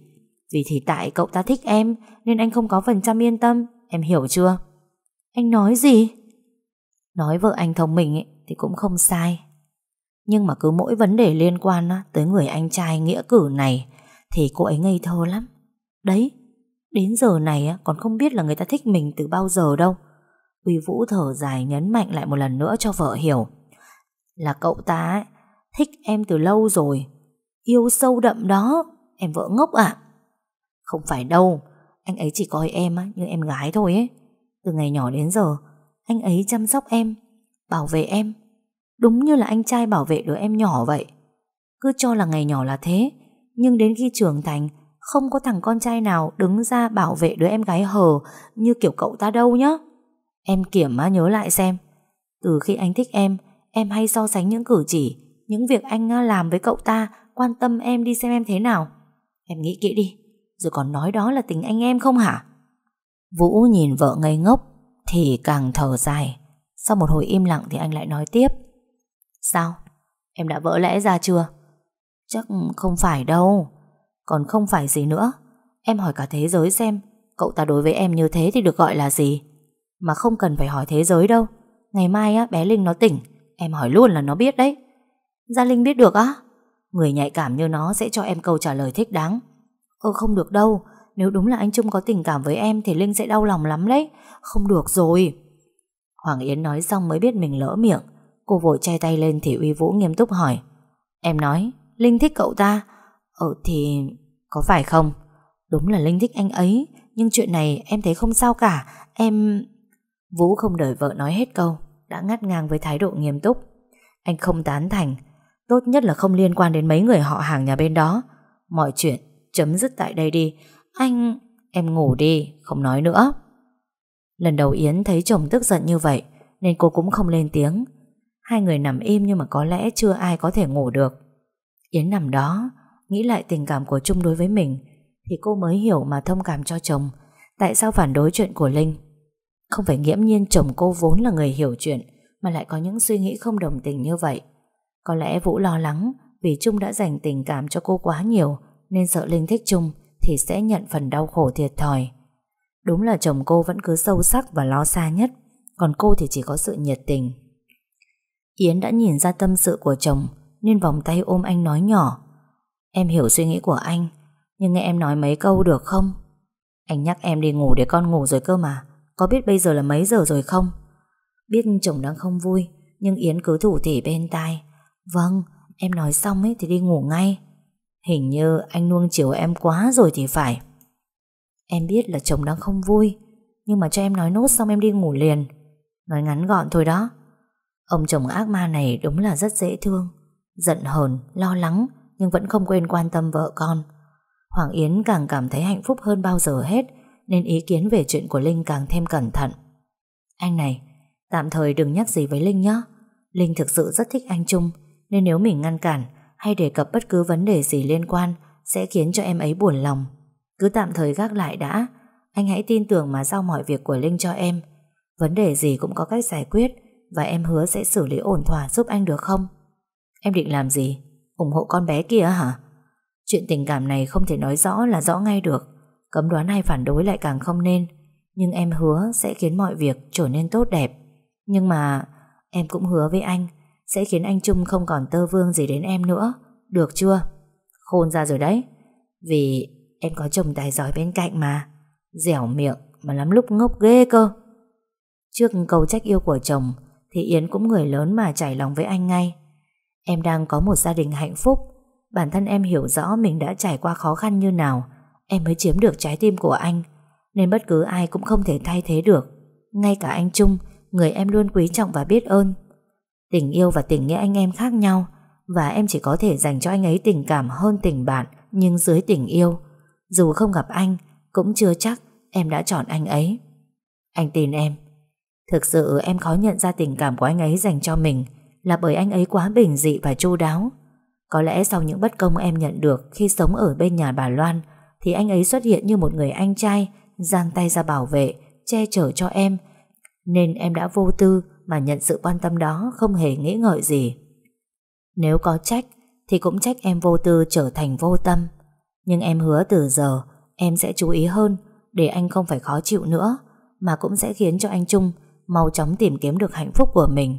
Vì thì tại cậu ta thích em Nên anh không có phần trăm yên tâm Em hiểu chưa Anh nói gì Nói vợ anh thông minh ấy, thì cũng không sai Nhưng mà cứ mỗi vấn đề liên quan Tới người anh trai nghĩa cử này Thì cô ấy ngây thơ lắm Đấy Đến giờ này còn không biết là người ta thích mình từ bao giờ đâu Uy Vũ thở dài nhấn mạnh lại một lần nữa cho vợ hiểu. Là cậu ta ấy, thích em từ lâu rồi. Yêu sâu đậm đó. Em vợ ngốc à? Không phải đâu. Anh ấy chỉ coi em như em gái thôi ấy. Từ ngày nhỏ đến giờ, anh ấy chăm sóc em, bảo vệ em. Đúng như là anh trai bảo vệ đứa em nhỏ vậy. Cứ cho là ngày nhỏ là thế, nhưng đến khi trưởng thành, không có thằng con trai nào đứng ra bảo vệ đứa em gái hờ như kiểu cậu ta đâu nhá. Em kiểm má nhớ lại xem Từ khi anh thích em Em hay so sánh những cử chỉ Những việc anh làm với cậu ta Quan tâm em đi xem em thế nào Em nghĩ kỹ đi Rồi còn nói đó là tình anh em không hả Vũ nhìn vợ ngây ngốc Thì càng thở dài Sau một hồi im lặng thì anh lại nói tiếp Sao? Em đã vỡ lẽ ra chưa? Chắc không phải đâu Còn không phải gì nữa Em hỏi cả thế giới xem Cậu ta đối với em như thế thì được gọi là gì mà không cần phải hỏi thế giới đâu Ngày mai á, bé Linh nó tỉnh Em hỏi luôn là nó biết đấy Gia Linh biết được á Người nhạy cảm như nó sẽ cho em câu trả lời thích đáng Ơ ờ, không được đâu Nếu đúng là anh Trung có tình cảm với em Thì Linh sẽ đau lòng lắm đấy Không được rồi Hoàng Yến nói xong mới biết mình lỡ miệng Cô vội che tay lên thì Uy Vũ nghiêm túc hỏi Em nói Linh thích cậu ta Ờ thì có phải không Đúng là Linh thích anh ấy Nhưng chuyện này em thấy không sao cả Em... Vũ không đợi vợ nói hết câu Đã ngắt ngang với thái độ nghiêm túc Anh không tán thành Tốt nhất là không liên quan đến mấy người họ hàng nhà bên đó Mọi chuyện chấm dứt tại đây đi Anh... Em ngủ đi, không nói nữa Lần đầu Yến thấy chồng tức giận như vậy Nên cô cũng không lên tiếng Hai người nằm im nhưng mà có lẽ chưa ai có thể ngủ được Yến nằm đó Nghĩ lại tình cảm của Trung đối với mình Thì cô mới hiểu mà thông cảm cho chồng Tại sao phản đối chuyện của Linh không phải nghiễm nhiên chồng cô vốn là người hiểu chuyện Mà lại có những suy nghĩ không đồng tình như vậy Có lẽ Vũ lo lắng Vì Trung đã dành tình cảm cho cô quá nhiều Nên sợ Linh thích Trung Thì sẽ nhận phần đau khổ thiệt thòi Đúng là chồng cô vẫn cứ sâu sắc và lo xa nhất Còn cô thì chỉ có sự nhiệt tình Yến đã nhìn ra tâm sự của chồng Nên vòng tay ôm anh nói nhỏ Em hiểu suy nghĩ của anh Nhưng nghe em nói mấy câu được không Anh nhắc em đi ngủ để con ngủ rồi cơ mà có biết bây giờ là mấy giờ rồi không Biết chồng đang không vui Nhưng Yến cứ thủ thỉ bên tai Vâng em nói xong ấy thì đi ngủ ngay Hình như anh nuông chiều em quá rồi thì phải Em biết là chồng đang không vui Nhưng mà cho em nói nốt xong em đi ngủ liền Nói ngắn gọn thôi đó Ông chồng ác ma này đúng là rất dễ thương Giận hờn, lo lắng Nhưng vẫn không quên quan tâm vợ con Hoàng Yến càng cảm thấy hạnh phúc hơn bao giờ hết nên ý kiến về chuyện của Linh càng thêm cẩn thận. Anh này, tạm thời đừng nhắc gì với Linh nhé. Linh thực sự rất thích anh Trung, nên nếu mình ngăn cản hay đề cập bất cứ vấn đề gì liên quan sẽ khiến cho em ấy buồn lòng. Cứ tạm thời gác lại đã, anh hãy tin tưởng mà giao mọi việc của Linh cho em. Vấn đề gì cũng có cách giải quyết và em hứa sẽ xử lý ổn thỏa giúp anh được không? Em định làm gì? ủng hộ con bé kia hả? Chuyện tình cảm này không thể nói rõ là rõ ngay được. Cấm đoán hay phản đối lại càng không nên Nhưng em hứa sẽ khiến mọi việc trở nên tốt đẹp Nhưng mà Em cũng hứa với anh Sẽ khiến anh Trung không còn tơ vương gì đến em nữa Được chưa Khôn ra rồi đấy Vì em có chồng tài giỏi bên cạnh mà Dẻo miệng mà lắm lúc ngốc ghê cơ Trước câu trách yêu của chồng Thì Yến cũng người lớn mà trải lòng với anh ngay Em đang có một gia đình hạnh phúc Bản thân em hiểu rõ mình đã trải qua khó khăn như nào em mới chiếm được trái tim của anh, nên bất cứ ai cũng không thể thay thế được. Ngay cả anh Trung, người em luôn quý trọng và biết ơn. Tình yêu và tình nghĩa anh em khác nhau, và em chỉ có thể dành cho anh ấy tình cảm hơn tình bạn, nhưng dưới tình yêu. Dù không gặp anh, cũng chưa chắc em đã chọn anh ấy. Anh tin em. Thực sự em khó nhận ra tình cảm của anh ấy dành cho mình là bởi anh ấy quá bình dị và chu đáo. Có lẽ sau những bất công em nhận được khi sống ở bên nhà bà Loan, thì anh ấy xuất hiện như một người anh trai giang tay ra bảo vệ, che chở cho em. Nên em đã vô tư mà nhận sự quan tâm đó không hề nghĩ ngợi gì. Nếu có trách thì cũng trách em vô tư trở thành vô tâm. Nhưng em hứa từ giờ em sẽ chú ý hơn để anh không phải khó chịu nữa mà cũng sẽ khiến cho anh Trung mau chóng tìm kiếm được hạnh phúc của mình.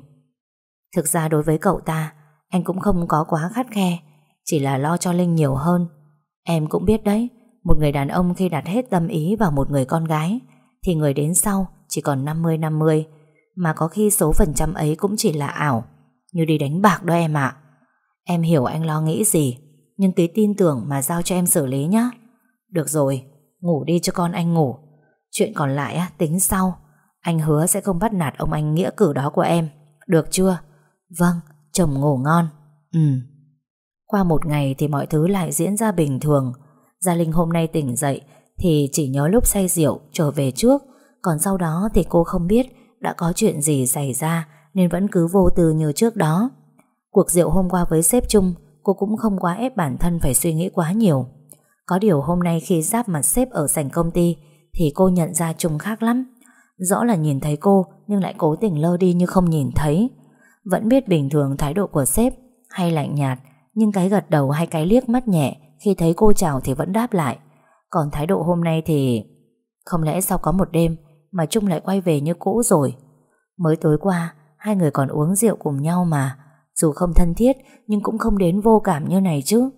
Thực ra đối với cậu ta anh cũng không có quá khắt khe chỉ là lo cho Linh nhiều hơn. Em cũng biết đấy một người đàn ông khi đặt hết tâm ý vào một người con gái thì người đến sau chỉ còn 50-50 mà có khi số phần trăm ấy cũng chỉ là ảo như đi đánh bạc đó em ạ. Em hiểu anh lo nghĩ gì nhưng cứ tin tưởng mà giao cho em xử lý nhé. Được rồi, ngủ đi cho con anh ngủ. Chuyện còn lại á, tính sau. Anh hứa sẽ không bắt nạt ông anh nghĩa cử đó của em. Được chưa? Vâng, chồng ngủ ngon. Ừ. Qua một ngày thì mọi thứ lại diễn ra bình thường. Gia Linh hôm nay tỉnh dậy thì chỉ nhớ lúc say rượu trở về trước, còn sau đó thì cô không biết đã có chuyện gì xảy ra nên vẫn cứ vô tư như trước đó. Cuộc rượu hôm qua với sếp chung, cô cũng không quá ép bản thân phải suy nghĩ quá nhiều. Có điều hôm nay khi giáp mặt sếp ở sảnh công ty thì cô nhận ra Trung khác lắm. Rõ là nhìn thấy cô nhưng lại cố tình lơ đi như không nhìn thấy. Vẫn biết bình thường thái độ của sếp hay lạnh nhạt nhưng cái gật đầu hay cái liếc mắt nhẹ khi thấy cô chào thì vẫn đáp lại Còn thái độ hôm nay thì Không lẽ sau có một đêm Mà Trung lại quay về như cũ rồi Mới tối qua Hai người còn uống rượu cùng nhau mà Dù không thân thiết Nhưng cũng không đến vô cảm như này chứ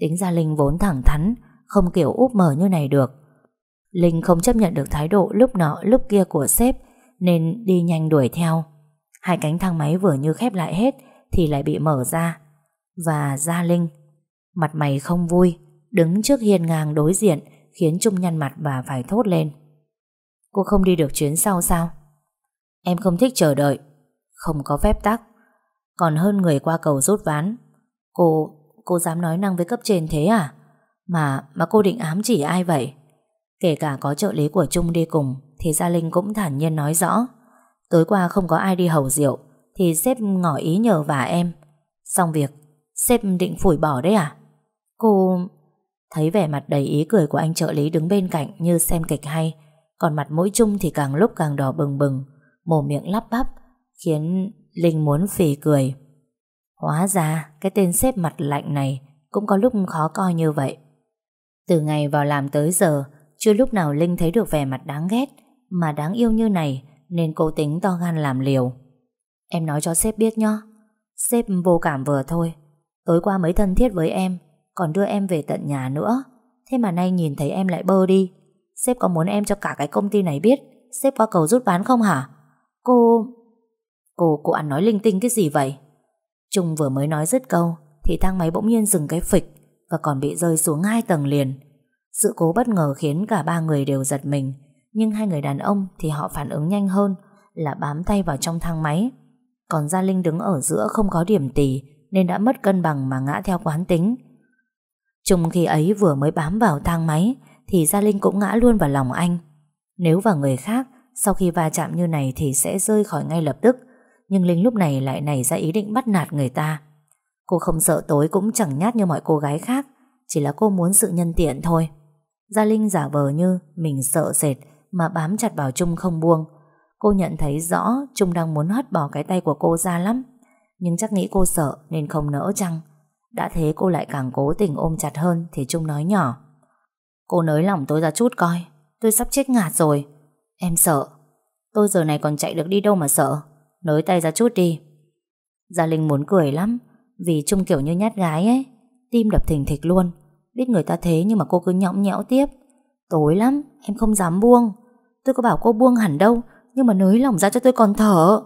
Tính ra Linh vốn thẳng thắn Không kiểu úp mở như này được Linh không chấp nhận được thái độ lúc nọ lúc kia của sếp Nên đi nhanh đuổi theo Hai cánh thang máy vừa như khép lại hết Thì lại bị mở ra Và gia Linh Mặt mày không vui Đứng trước hiên ngang đối diện Khiến Trung nhăn mặt và phải thốt lên Cô không đi được chuyến sau sao Em không thích chờ đợi Không có phép tắc Còn hơn người qua cầu rút ván Cô, cô dám nói năng với cấp trên thế à Mà, mà cô định ám chỉ ai vậy Kể cả có trợ lý của Trung đi cùng Thì Gia Linh cũng thản nhiên nói rõ Tối qua không có ai đi hầu rượu Thì sếp ngỏ ý nhờ và em Xong việc Sếp định phủi bỏ đấy à Cô... Thấy vẻ mặt đầy ý cười của anh trợ lý đứng bên cạnh như xem kịch hay, còn mặt mũi chung thì càng lúc càng đỏ bừng bừng, mồm miệng lắp bắp, khiến Linh muốn phì cười. Hóa ra, cái tên xếp mặt lạnh này cũng có lúc khó coi như vậy. Từ ngày vào làm tới giờ, chưa lúc nào Linh thấy được vẻ mặt đáng ghét, mà đáng yêu như này, nên cô tính to gan làm liều. Em nói cho sếp biết nhá. Sếp vô cảm vừa thôi. Tối qua mới thân thiết với em, còn đưa em về tận nhà nữa. Thế mà nay nhìn thấy em lại bơ đi. Sếp có muốn em cho cả cái công ty này biết sếp có cầu rút bán không hả? Cô... Cô, cô ăn nói linh tinh cái gì vậy? Trung vừa mới nói dứt câu thì thang máy bỗng nhiên dừng cái phịch và còn bị rơi xuống hai tầng liền. Sự cố bất ngờ khiến cả ba người đều giật mình nhưng hai người đàn ông thì họ phản ứng nhanh hơn là bám tay vào trong thang máy. Còn Gia Linh đứng ở giữa không có điểm tì nên đã mất cân bằng mà ngã theo quán tính. Trung khi ấy vừa mới bám vào thang máy thì Gia Linh cũng ngã luôn vào lòng anh. Nếu vào người khác, sau khi va chạm như này thì sẽ rơi khỏi ngay lập tức. Nhưng Linh lúc này lại nảy ra ý định bắt nạt người ta. Cô không sợ tối cũng chẳng nhát như mọi cô gái khác, chỉ là cô muốn sự nhân tiện thôi. Gia Linh giả vờ như mình sợ sệt mà bám chặt vào Trung không buông. Cô nhận thấy rõ Trung đang muốn hất bỏ cái tay của cô ra lắm, nhưng chắc nghĩ cô sợ nên không nỡ chăng. Đã thế cô lại càng cố tình ôm chặt hơn Thì Trung nói nhỏ Cô nới lòng tôi ra chút coi Tôi sắp chết ngạt rồi Em sợ Tôi giờ này còn chạy được đi đâu mà sợ Nới tay ra chút đi Gia Linh muốn cười lắm Vì Trung kiểu như nhát gái ấy Tim đập thình thịch luôn Biết người ta thế nhưng mà cô cứ nhõng nhẽo tiếp Tối lắm em không dám buông Tôi có bảo cô buông hẳn đâu Nhưng mà nới lòng ra cho tôi còn thở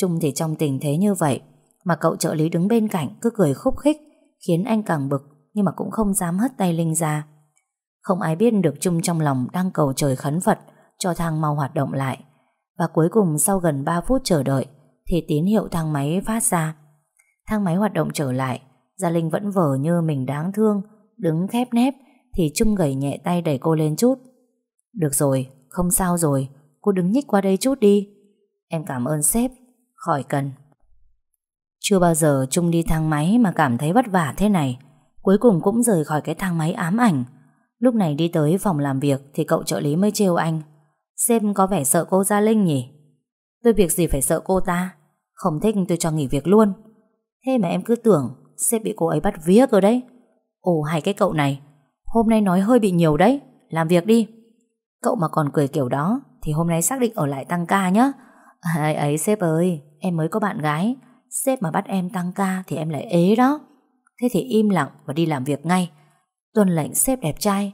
Trung thì trong tình thế như vậy mà cậu trợ lý đứng bên cạnh cứ cười khúc khích Khiến anh càng bực Nhưng mà cũng không dám hất tay Linh ra Không ai biết được chung trong lòng Đang cầu trời khấn Phật Cho thang mau hoạt động lại Và cuối cùng sau gần 3 phút chờ đợi Thì tín hiệu thang máy phát ra Thang máy hoạt động trở lại Gia Linh vẫn vờ như mình đáng thương Đứng khép nép Thì Trung gầy nhẹ tay đẩy cô lên chút Được rồi, không sao rồi Cô đứng nhích qua đây chút đi Em cảm ơn sếp Khỏi cần chưa bao giờ Trung đi thang máy mà cảm thấy vất vả thế này. Cuối cùng cũng rời khỏi cái thang máy ám ảnh. Lúc này đi tới phòng làm việc thì cậu trợ lý mới trêu anh. xem có vẻ sợ cô Gia Linh nhỉ? Tôi việc gì phải sợ cô ta? Không thích tôi cho nghỉ việc luôn. Thế mà em cứ tưởng sếp bị cô ấy bắt vía cơ đấy. Ồ hai cái cậu này, hôm nay nói hơi bị nhiều đấy, làm việc đi. Cậu mà còn cười kiểu đó thì hôm nay xác định ở lại tăng ca nhé. À, ấy ấy sếp ơi, em mới có bạn gái, Sếp mà bắt em tăng ca thì em lại ế đó Thế thì im lặng và đi làm việc ngay Tuân lệnh sếp đẹp trai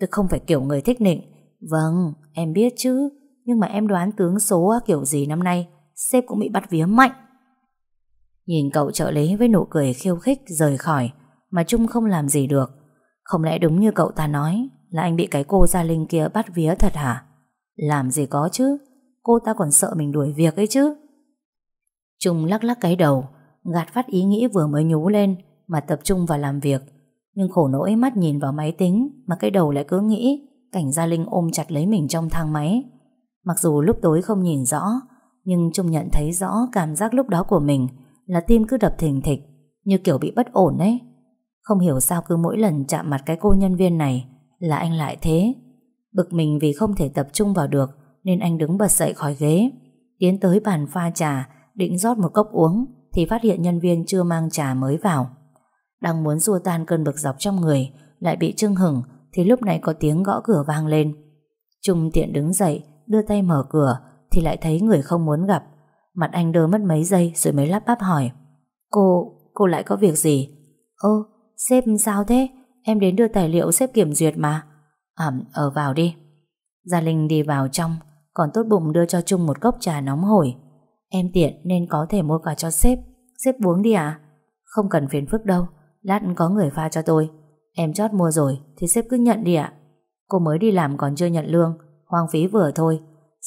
Tôi không phải kiểu người thích nịnh Vâng, em biết chứ Nhưng mà em đoán tướng số kiểu gì năm nay Sếp cũng bị bắt vía mạnh Nhìn cậu trợ lý với nụ cười khiêu khích rời khỏi Mà Trung không làm gì được Không lẽ đúng như cậu ta nói Là anh bị cái cô Gia Linh kia bắt vía thật hả Làm gì có chứ Cô ta còn sợ mình đuổi việc ấy chứ Trung lắc lắc cái đầu, gạt phát ý nghĩ vừa mới nhú lên mà tập trung vào làm việc. Nhưng khổ nỗi mắt nhìn vào máy tính mà cái đầu lại cứ nghĩ cảnh Gia Linh ôm chặt lấy mình trong thang máy. Mặc dù lúc tối không nhìn rõ, nhưng Trung nhận thấy rõ cảm giác lúc đó của mình là tim cứ đập thình thịch, như kiểu bị bất ổn ấy. Không hiểu sao cứ mỗi lần chạm mặt cái cô nhân viên này là anh lại thế. Bực mình vì không thể tập trung vào được nên anh đứng bật dậy khỏi ghế, tiến tới bàn pha trà Định rót một cốc uống Thì phát hiện nhân viên chưa mang trà mới vào Đang muốn xua tan cơn bực dọc trong người Lại bị trưng hửng Thì lúc này có tiếng gõ cửa vang lên Trung tiện đứng dậy Đưa tay mở cửa Thì lại thấy người không muốn gặp Mặt anh đơ mất mấy giây rồi mới lắp bắp hỏi Cô, cô lại có việc gì? ơ sếp sao thế? Em đến đưa tài liệu sếp kiểm duyệt mà Ẩm, à, ở vào đi Gia Linh đi vào trong Còn tốt bụng đưa cho Trung một cốc trà nóng hổi Em tiện nên có thể mua cả cho sếp Sếp uống đi ạ Không cần phiền phức đâu Lát có người pha cho tôi Em chót mua rồi thì sếp cứ nhận đi ạ Cô mới đi làm còn chưa nhận lương Hoang phí vừa thôi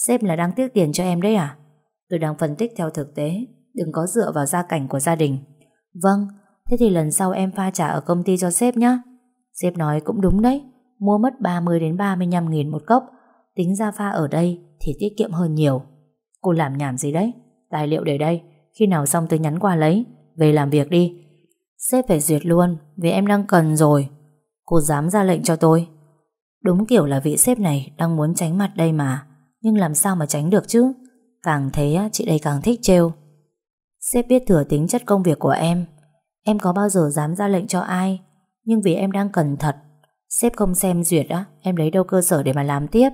Sếp là đang tiếc tiền cho em đấy à Tôi đang phân tích theo thực tế Đừng có dựa vào gia cảnh của gia đình Vâng, thế thì lần sau em pha trả ở công ty cho sếp nhé Sếp nói cũng đúng đấy Mua mất 30 đến 35 nghìn một cốc Tính ra pha ở đây thì tiết kiệm hơn nhiều Cô làm nhảm gì đấy Tài liệu để đây Khi nào xong tôi nhắn qua lấy Về làm việc đi Sếp phải duyệt luôn Vì em đang cần rồi Cô dám ra lệnh cho tôi Đúng kiểu là vị sếp này đang muốn tránh mặt đây mà Nhưng làm sao mà tránh được chứ Càng thế chị đây càng thích trêu Sếp biết thừa tính chất công việc của em Em có bao giờ dám ra lệnh cho ai Nhưng vì em đang cần thật Sếp không xem duyệt á Em lấy đâu cơ sở để mà làm tiếp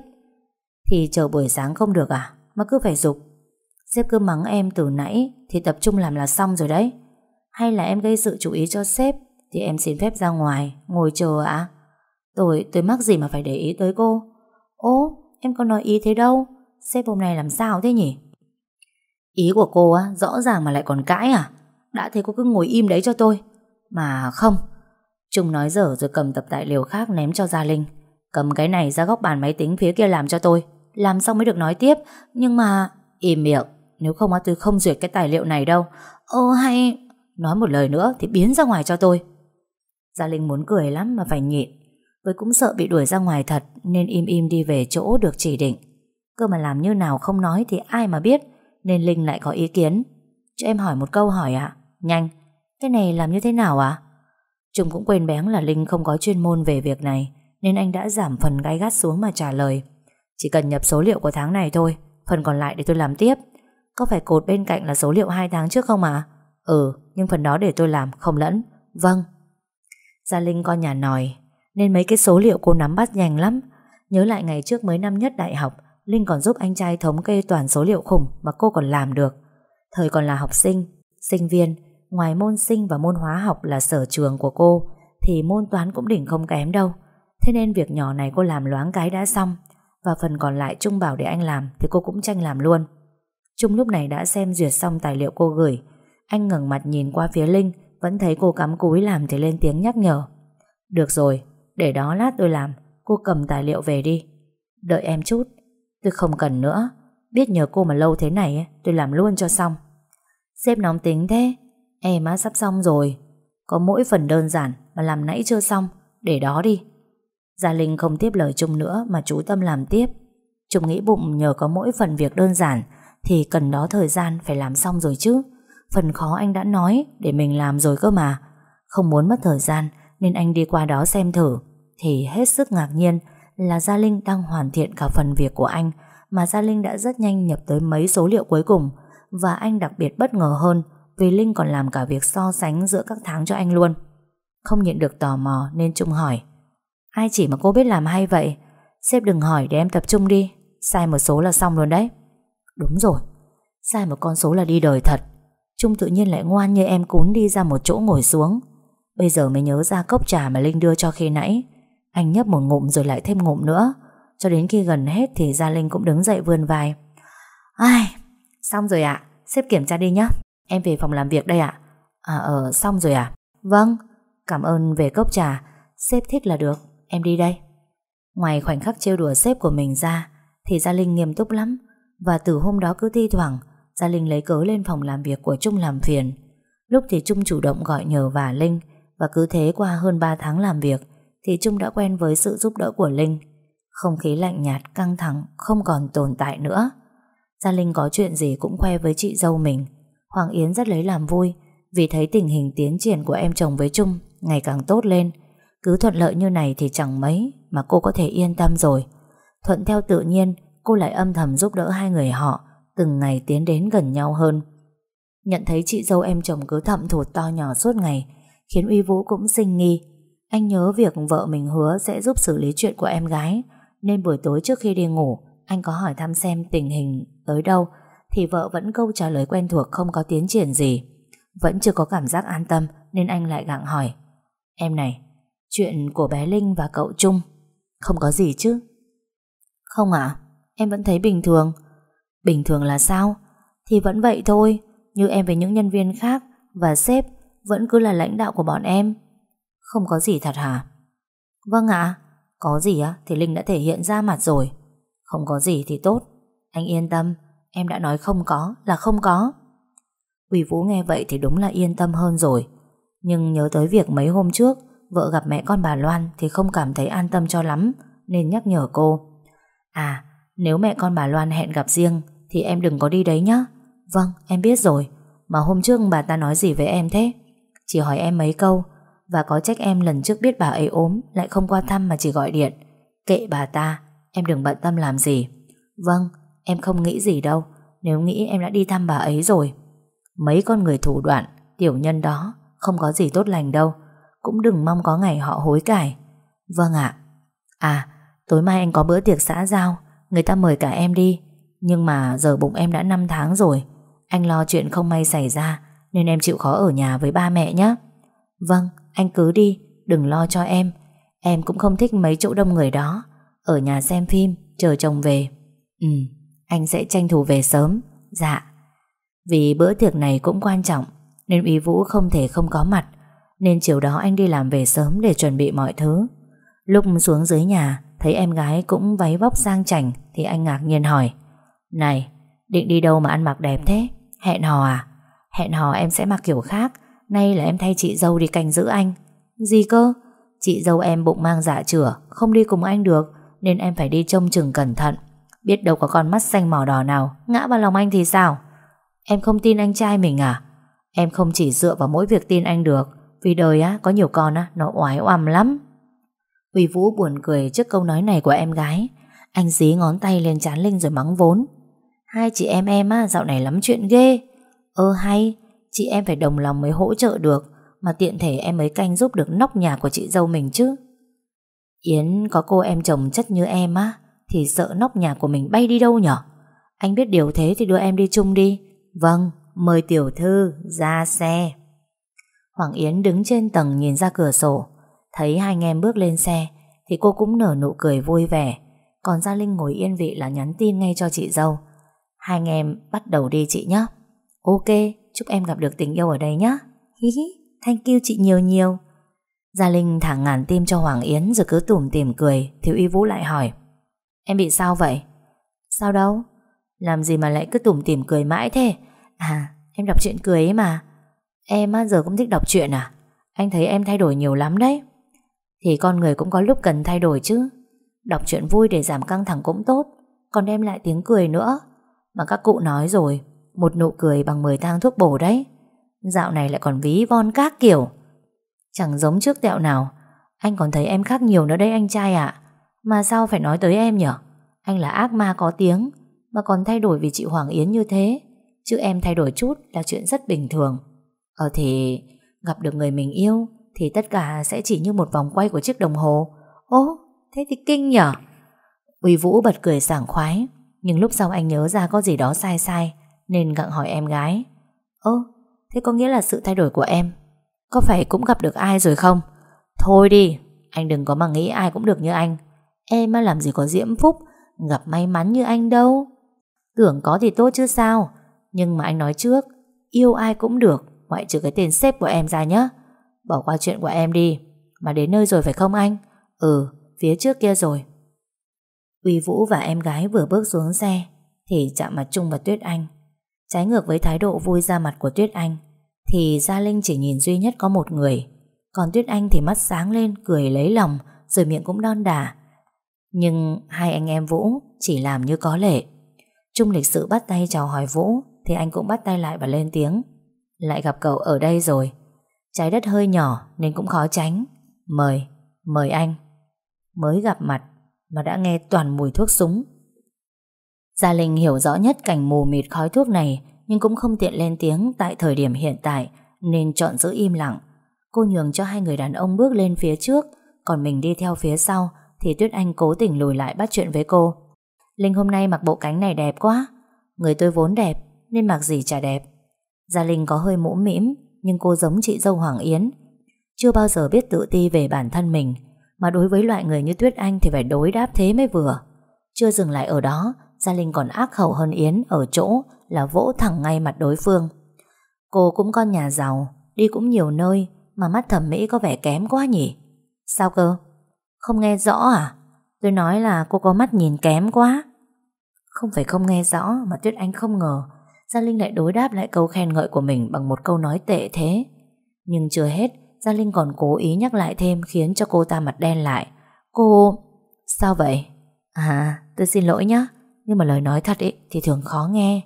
Thì chờ buổi sáng không được à Mà cứ phải dục Sếp cứ mắng em từ nãy Thì tập trung làm là xong rồi đấy Hay là em gây sự chú ý cho sếp Thì em xin phép ra ngoài Ngồi chờ ạ à? Tôi, tôi mắc gì mà phải để ý tới cô Ô, em có nói ý thế đâu Sếp hôm nay làm sao thế nhỉ Ý của cô á, rõ ràng mà lại còn cãi à Đã thế cô cứ ngồi im đấy cho tôi Mà không Trung nói dở rồi cầm tập tài liệu khác ném cho Gia Linh Cầm cái này ra góc bàn máy tính phía kia làm cho tôi Làm xong mới được nói tiếp Nhưng mà... Im miệng nếu không A Tư không duyệt cái tài liệu này đâu Ô hay Nói một lời nữa thì biến ra ngoài cho tôi Gia Linh muốn cười lắm mà phải nhịn Với cũng sợ bị đuổi ra ngoài thật Nên im im đi về chỗ được chỉ định Cơ mà làm như nào không nói thì ai mà biết Nên Linh lại có ý kiến Cho em hỏi một câu hỏi ạ à? Nhanh Cái này làm như thế nào ạ à? Trung cũng quên bén là Linh không có chuyên môn về việc này Nên anh đã giảm phần gai gắt xuống mà trả lời Chỉ cần nhập số liệu của tháng này thôi Phần còn lại để tôi làm tiếp có phải cột bên cạnh là số liệu 2 tháng trước không ạ? Ừ, nhưng phần đó để tôi làm, không lẫn. Vâng. Gia Linh con nhà nòi, nên mấy cái số liệu cô nắm bắt nhanh lắm. Nhớ lại ngày trước mới năm nhất đại học, Linh còn giúp anh trai thống kê toàn số liệu khủng mà cô còn làm được. Thời còn là học sinh, sinh viên, ngoài môn sinh và môn hóa học là sở trường của cô, thì môn toán cũng đỉnh không kém đâu. Thế nên việc nhỏ này cô làm loáng cái đã xong, và phần còn lại Trung bảo để anh làm thì cô cũng tranh làm luôn. Trung lúc này đã xem duyệt xong tài liệu cô gửi Anh ngẩng mặt nhìn qua phía Linh Vẫn thấy cô cắm cúi làm thì lên tiếng nhắc nhở Được rồi Để đó lát tôi làm Cô cầm tài liệu về đi Đợi em chút Tôi không cần nữa Biết nhờ cô mà lâu thế này Tôi làm luôn cho xong Xếp nóng tính thế Em á sắp xong rồi Có mỗi phần đơn giản mà làm nãy chưa xong Để đó đi Gia Linh không tiếp lời Trung nữa mà chú Tâm làm tiếp Trung nghĩ bụng nhờ có mỗi phần việc đơn giản thì cần đó thời gian phải làm xong rồi chứ. Phần khó anh đã nói để mình làm rồi cơ mà. Không muốn mất thời gian nên anh đi qua đó xem thử. Thì hết sức ngạc nhiên là Gia Linh đang hoàn thiện cả phần việc của anh mà Gia Linh đã rất nhanh nhập tới mấy số liệu cuối cùng và anh đặc biệt bất ngờ hơn vì Linh còn làm cả việc so sánh giữa các tháng cho anh luôn. Không nhịn được tò mò nên Trung hỏi Ai chỉ mà cô biết làm hay vậy? Sếp đừng hỏi để em tập trung đi Sai một số là xong luôn đấy Đúng rồi Sai một con số là đi đời thật Trung tự nhiên lại ngoan như em cún đi ra một chỗ ngồi xuống Bây giờ mới nhớ ra cốc trà mà Linh đưa cho khi nãy Anh nhấp một ngụm rồi lại thêm ngụm nữa Cho đến khi gần hết thì Gia Linh cũng đứng dậy vươn vai Ai Xong rồi ạ Xếp kiểm tra đi nhá Em về phòng làm việc đây ạ à? ờ xong rồi à Vâng Cảm ơn về cốc trà Xếp thích là được Em đi đây Ngoài khoảnh khắc trêu đùa xếp của mình ra Thì Gia Linh nghiêm túc lắm và từ hôm đó cứ thi thoảng Gia Linh lấy cớ lên phòng làm việc của Trung làm phiền Lúc thì Trung chủ động gọi nhờ và Linh Và cứ thế qua hơn 3 tháng làm việc Thì Trung đã quen với sự giúp đỡ của Linh Không khí lạnh nhạt căng thẳng Không còn tồn tại nữa Gia Linh có chuyện gì cũng khoe với chị dâu mình Hoàng Yến rất lấy làm vui Vì thấy tình hình tiến triển của em chồng với Trung Ngày càng tốt lên Cứ thuận lợi như này thì chẳng mấy Mà cô có thể yên tâm rồi Thuận theo tự nhiên cô lại âm thầm giúp đỡ hai người họ từng ngày tiến đến gần nhau hơn. Nhận thấy chị dâu em chồng cứ thậm thụt to nhỏ suốt ngày, khiến Uy Vũ cũng sinh nghi. Anh nhớ việc vợ mình hứa sẽ giúp xử lý chuyện của em gái, nên buổi tối trước khi đi ngủ, anh có hỏi thăm xem tình hình tới đâu, thì vợ vẫn câu trả lời quen thuộc không có tiến triển gì. Vẫn chưa có cảm giác an tâm, nên anh lại gặng hỏi. Em này, chuyện của bé Linh và cậu Trung, không có gì chứ? Không ạ. À? Em vẫn thấy bình thường Bình thường là sao? Thì vẫn vậy thôi Như em với những nhân viên khác Và sếp vẫn cứ là lãnh đạo của bọn em Không có gì thật hả? Vâng ạ Có gì á thì Linh đã thể hiện ra mặt rồi Không có gì thì tốt Anh yên tâm Em đã nói không có là không có Quỳ Vũ nghe vậy thì đúng là yên tâm hơn rồi Nhưng nhớ tới việc mấy hôm trước Vợ gặp mẹ con bà Loan Thì không cảm thấy an tâm cho lắm Nên nhắc nhở cô À nếu mẹ con bà Loan hẹn gặp riêng Thì em đừng có đi đấy nhá Vâng em biết rồi Mà hôm trước bà ta nói gì với em thế Chỉ hỏi em mấy câu Và có trách em lần trước biết bà ấy ốm Lại không qua thăm mà chỉ gọi điện Kệ bà ta Em đừng bận tâm làm gì Vâng em không nghĩ gì đâu Nếu nghĩ em đã đi thăm bà ấy rồi Mấy con người thủ đoạn Tiểu nhân đó Không có gì tốt lành đâu Cũng đừng mong có ngày họ hối cải Vâng ạ À tối mai anh có bữa tiệc xã giao Người ta mời cả em đi Nhưng mà giờ bụng em đã 5 tháng rồi Anh lo chuyện không may xảy ra Nên em chịu khó ở nhà với ba mẹ nhé Vâng, anh cứ đi Đừng lo cho em Em cũng không thích mấy chỗ đông người đó Ở nhà xem phim, chờ chồng về Ừ, anh sẽ tranh thủ về sớm Dạ Vì bữa tiệc này cũng quan trọng Nên Ý Vũ không thể không có mặt Nên chiều đó anh đi làm về sớm để chuẩn bị mọi thứ Lúc xuống dưới nhà Thấy em gái cũng váy vóc sang chảnh Thì anh ngạc nhiên hỏi Này, định đi đâu mà ăn mặc đẹp thế? Hẹn hò à? Hẹn hò em sẽ mặc kiểu khác Nay là em thay chị dâu đi canh giữ anh Gì cơ? Chị dâu em bụng mang dạ chửa Không đi cùng anh được Nên em phải đi trông chừng cẩn thận Biết đâu có con mắt xanh mỏ đỏ nào Ngã vào lòng anh thì sao? Em không tin anh trai mình à? Em không chỉ dựa vào mỗi việc tin anh được Vì đời á, có nhiều con á, nó oái oăm lắm vì Vũ buồn cười trước câu nói này của em gái Anh dí ngón tay lên chán Linh rồi mắng vốn Hai chị em em á, dạo này lắm chuyện ghê Ơ hay Chị em phải đồng lòng mới hỗ trợ được Mà tiện thể em mới canh giúp được nóc nhà của chị dâu mình chứ Yến có cô em chồng chất như em á Thì sợ nóc nhà của mình bay đi đâu nhở Anh biết điều thế thì đưa em đi chung đi Vâng, mời tiểu thư ra xe Hoàng Yến đứng trên tầng nhìn ra cửa sổ Thấy hai anh em bước lên xe Thì cô cũng nở nụ cười vui vẻ Còn Gia Linh ngồi yên vị là nhắn tin ngay cho chị dâu Hai anh em bắt đầu đi chị nhé Ok Chúc em gặp được tình yêu ở đây nhé Hi hi Thank you chị nhiều nhiều Gia Linh thả ngàn tim cho Hoàng Yến Rồi cứ tủm tỉm cười Thiếu Y Vũ lại hỏi Em bị sao vậy Sao đâu Làm gì mà lại cứ tủm tỉm cười mãi thế À em đọc chuyện cười ấy mà Em á giờ cũng thích đọc chuyện à Anh thấy em thay đổi nhiều lắm đấy thì con người cũng có lúc cần thay đổi chứ Đọc chuyện vui để giảm căng thẳng cũng tốt Còn đem lại tiếng cười nữa Mà các cụ nói rồi Một nụ cười bằng 10 thang thuốc bổ đấy Dạo này lại còn ví von các kiểu Chẳng giống trước tẹo nào Anh còn thấy em khác nhiều nữa đấy anh trai ạ Mà sao phải nói tới em nhở Anh là ác ma có tiếng Mà còn thay đổi vì chị Hoàng Yến như thế Chứ em thay đổi chút là chuyện rất bình thường Ờ thì gặp được người mình yêu thì tất cả sẽ chỉ như một vòng quay của chiếc đồng hồ. Ô, thế thì kinh nhở? Uy Vũ bật cười sảng khoái, nhưng lúc sau anh nhớ ra có gì đó sai sai, nên gặng hỏi em gái. Ơ, thế có nghĩa là sự thay đổi của em, có phải cũng gặp được ai rồi không? Thôi đi, anh đừng có mà nghĩ ai cũng được như anh. Em á làm gì có diễm phúc, gặp may mắn như anh đâu. Tưởng có thì tốt chứ sao, nhưng mà anh nói trước, yêu ai cũng được, ngoại trừ cái tên sếp của em ra nhé. Bỏ qua chuyện của em đi Mà đến nơi rồi phải không anh Ừ phía trước kia rồi Uy Vũ và em gái vừa bước xuống xe Thì chạm mặt Trung và Tuyết Anh Trái ngược với thái độ vui ra mặt của Tuyết Anh Thì Gia Linh chỉ nhìn duy nhất có một người Còn Tuyết Anh thì mắt sáng lên Cười lấy lòng Rồi miệng cũng đon đả Nhưng hai anh em Vũ chỉ làm như có lệ Trung lịch sự bắt tay chào hỏi Vũ Thì anh cũng bắt tay lại và lên tiếng Lại gặp cậu ở đây rồi Trái đất hơi nhỏ nên cũng khó tránh Mời, mời anh Mới gặp mặt mà đã nghe toàn mùi thuốc súng Gia Linh hiểu rõ nhất cảnh mù mịt khói thuốc này nhưng cũng không tiện lên tiếng tại thời điểm hiện tại nên chọn giữ im lặng. Cô nhường cho hai người đàn ông bước lên phía trước còn mình đi theo phía sau thì Tuyết Anh cố tình lùi lại bắt chuyện với cô. Linh hôm nay mặc bộ cánh này đẹp quá. Người tôi vốn đẹp nên mặc gì chả đẹp. Gia Linh có hơi mũm mĩm nhưng cô giống chị dâu Hoàng Yến. Chưa bao giờ biết tự ti về bản thân mình, mà đối với loại người như Tuyết Anh thì phải đối đáp thế mới vừa. Chưa dừng lại ở đó, Gia Linh còn ác khẩu hơn Yến ở chỗ là vỗ thẳng ngay mặt đối phương. Cô cũng con nhà giàu, đi cũng nhiều nơi, mà mắt thẩm mỹ có vẻ kém quá nhỉ? Sao cơ? Không nghe rõ à? Tôi nói là cô có mắt nhìn kém quá. Không phải không nghe rõ mà Tuyết Anh không ngờ Gia Linh lại đối đáp lại câu khen ngợi của mình bằng một câu nói tệ thế. Nhưng chưa hết, Gia Linh còn cố ý nhắc lại thêm khiến cho cô ta mặt đen lại. Cô... Sao vậy? À, tôi xin lỗi nhé. Nhưng mà lời nói thật ấy thì thường khó nghe.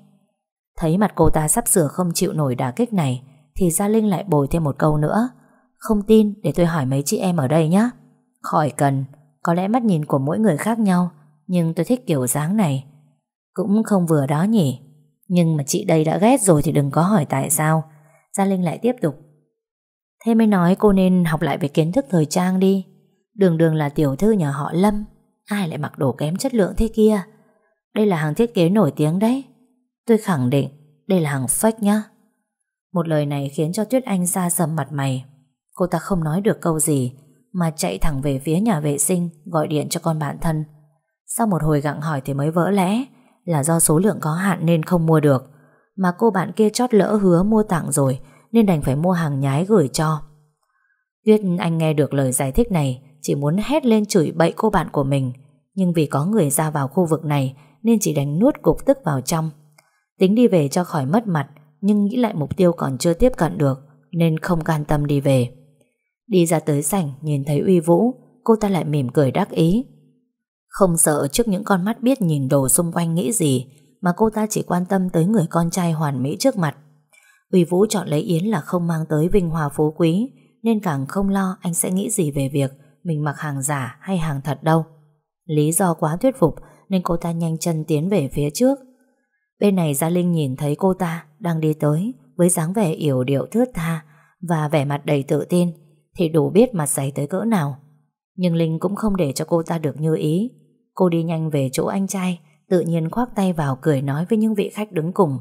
Thấy mặt cô ta sắp sửa không chịu nổi đả kích này, thì Gia Linh lại bồi thêm một câu nữa. Không tin để tôi hỏi mấy chị em ở đây nhé. Khỏi cần, có lẽ mắt nhìn của mỗi người khác nhau, nhưng tôi thích kiểu dáng này. Cũng không vừa đó nhỉ. Nhưng mà chị đây đã ghét rồi thì đừng có hỏi tại sao Gia Linh lại tiếp tục Thế mới nói cô nên học lại về kiến thức thời trang đi Đường đường là tiểu thư nhà họ Lâm Ai lại mặc đồ kém chất lượng thế kia Đây là hàng thiết kế nổi tiếng đấy Tôi khẳng định Đây là hàng fake nhá Một lời này khiến cho Tuyết Anh ra sầm mặt mày Cô ta không nói được câu gì Mà chạy thẳng về phía nhà vệ sinh Gọi điện cho con bạn thân Sau một hồi gặng hỏi thì mới vỡ lẽ là do số lượng có hạn nên không mua được. Mà cô bạn kia chót lỡ hứa mua tặng rồi nên đành phải mua hàng nhái gửi cho. Tuyết Anh nghe được lời giải thích này chỉ muốn hét lên chửi bậy cô bạn của mình. Nhưng vì có người ra vào khu vực này nên chỉ đánh nuốt cục tức vào trong. Tính đi về cho khỏi mất mặt nhưng nghĩ lại mục tiêu còn chưa tiếp cận được nên không can tâm đi về. Đi ra tới sảnh nhìn thấy Uy Vũ cô ta lại mỉm cười đắc ý. Không sợ trước những con mắt biết nhìn đồ xung quanh nghĩ gì mà cô ta chỉ quan tâm tới người con trai hoàn mỹ trước mặt. Uy Vũ chọn lấy Yến là không mang tới vinh hòa phú quý nên càng không lo anh sẽ nghĩ gì về việc mình mặc hàng giả hay hàng thật đâu. Lý do quá thuyết phục nên cô ta nhanh chân tiến về phía trước. Bên này Gia Linh nhìn thấy cô ta đang đi tới với dáng vẻ yểu điệu thướt tha và vẻ mặt đầy tự tin thì đủ biết mặt dày tới cỡ nào. Nhưng Linh cũng không để cho cô ta được như ý Cô đi nhanh về chỗ anh trai Tự nhiên khoác tay vào cười nói với những vị khách đứng cùng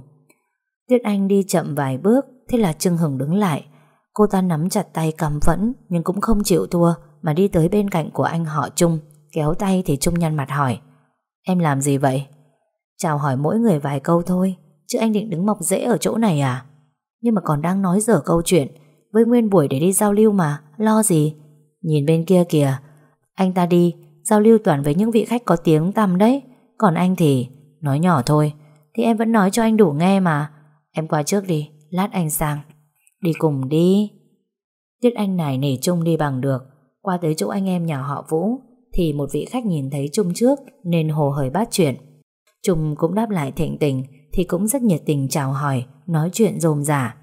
Tuyết Anh đi chậm vài bước Thế là Trưng Hừng đứng lại Cô ta nắm chặt tay cầm vẫn Nhưng cũng không chịu thua Mà đi tới bên cạnh của anh họ Trung Kéo tay thì Trung nhăn mặt hỏi Em làm gì vậy? Chào hỏi mỗi người vài câu thôi Chứ anh định đứng mọc rễ ở chỗ này à? Nhưng mà còn đang nói dở câu chuyện Với nguyên buổi để đi giao lưu mà Lo gì? Nhìn bên kia kìa Anh ta đi Giao lưu toàn với những vị khách có tiếng tầm đấy Còn anh thì Nói nhỏ thôi Thì em vẫn nói cho anh đủ nghe mà Em qua trước đi Lát anh sang Đi cùng đi Tiết anh này nỉ Trung đi bằng được Qua tới chỗ anh em nhà họ Vũ Thì một vị khách nhìn thấy Trung trước Nên hồ hởi bát chuyện Trung cũng đáp lại thịnh tình Thì cũng rất nhiệt tình chào hỏi Nói chuyện rôm rả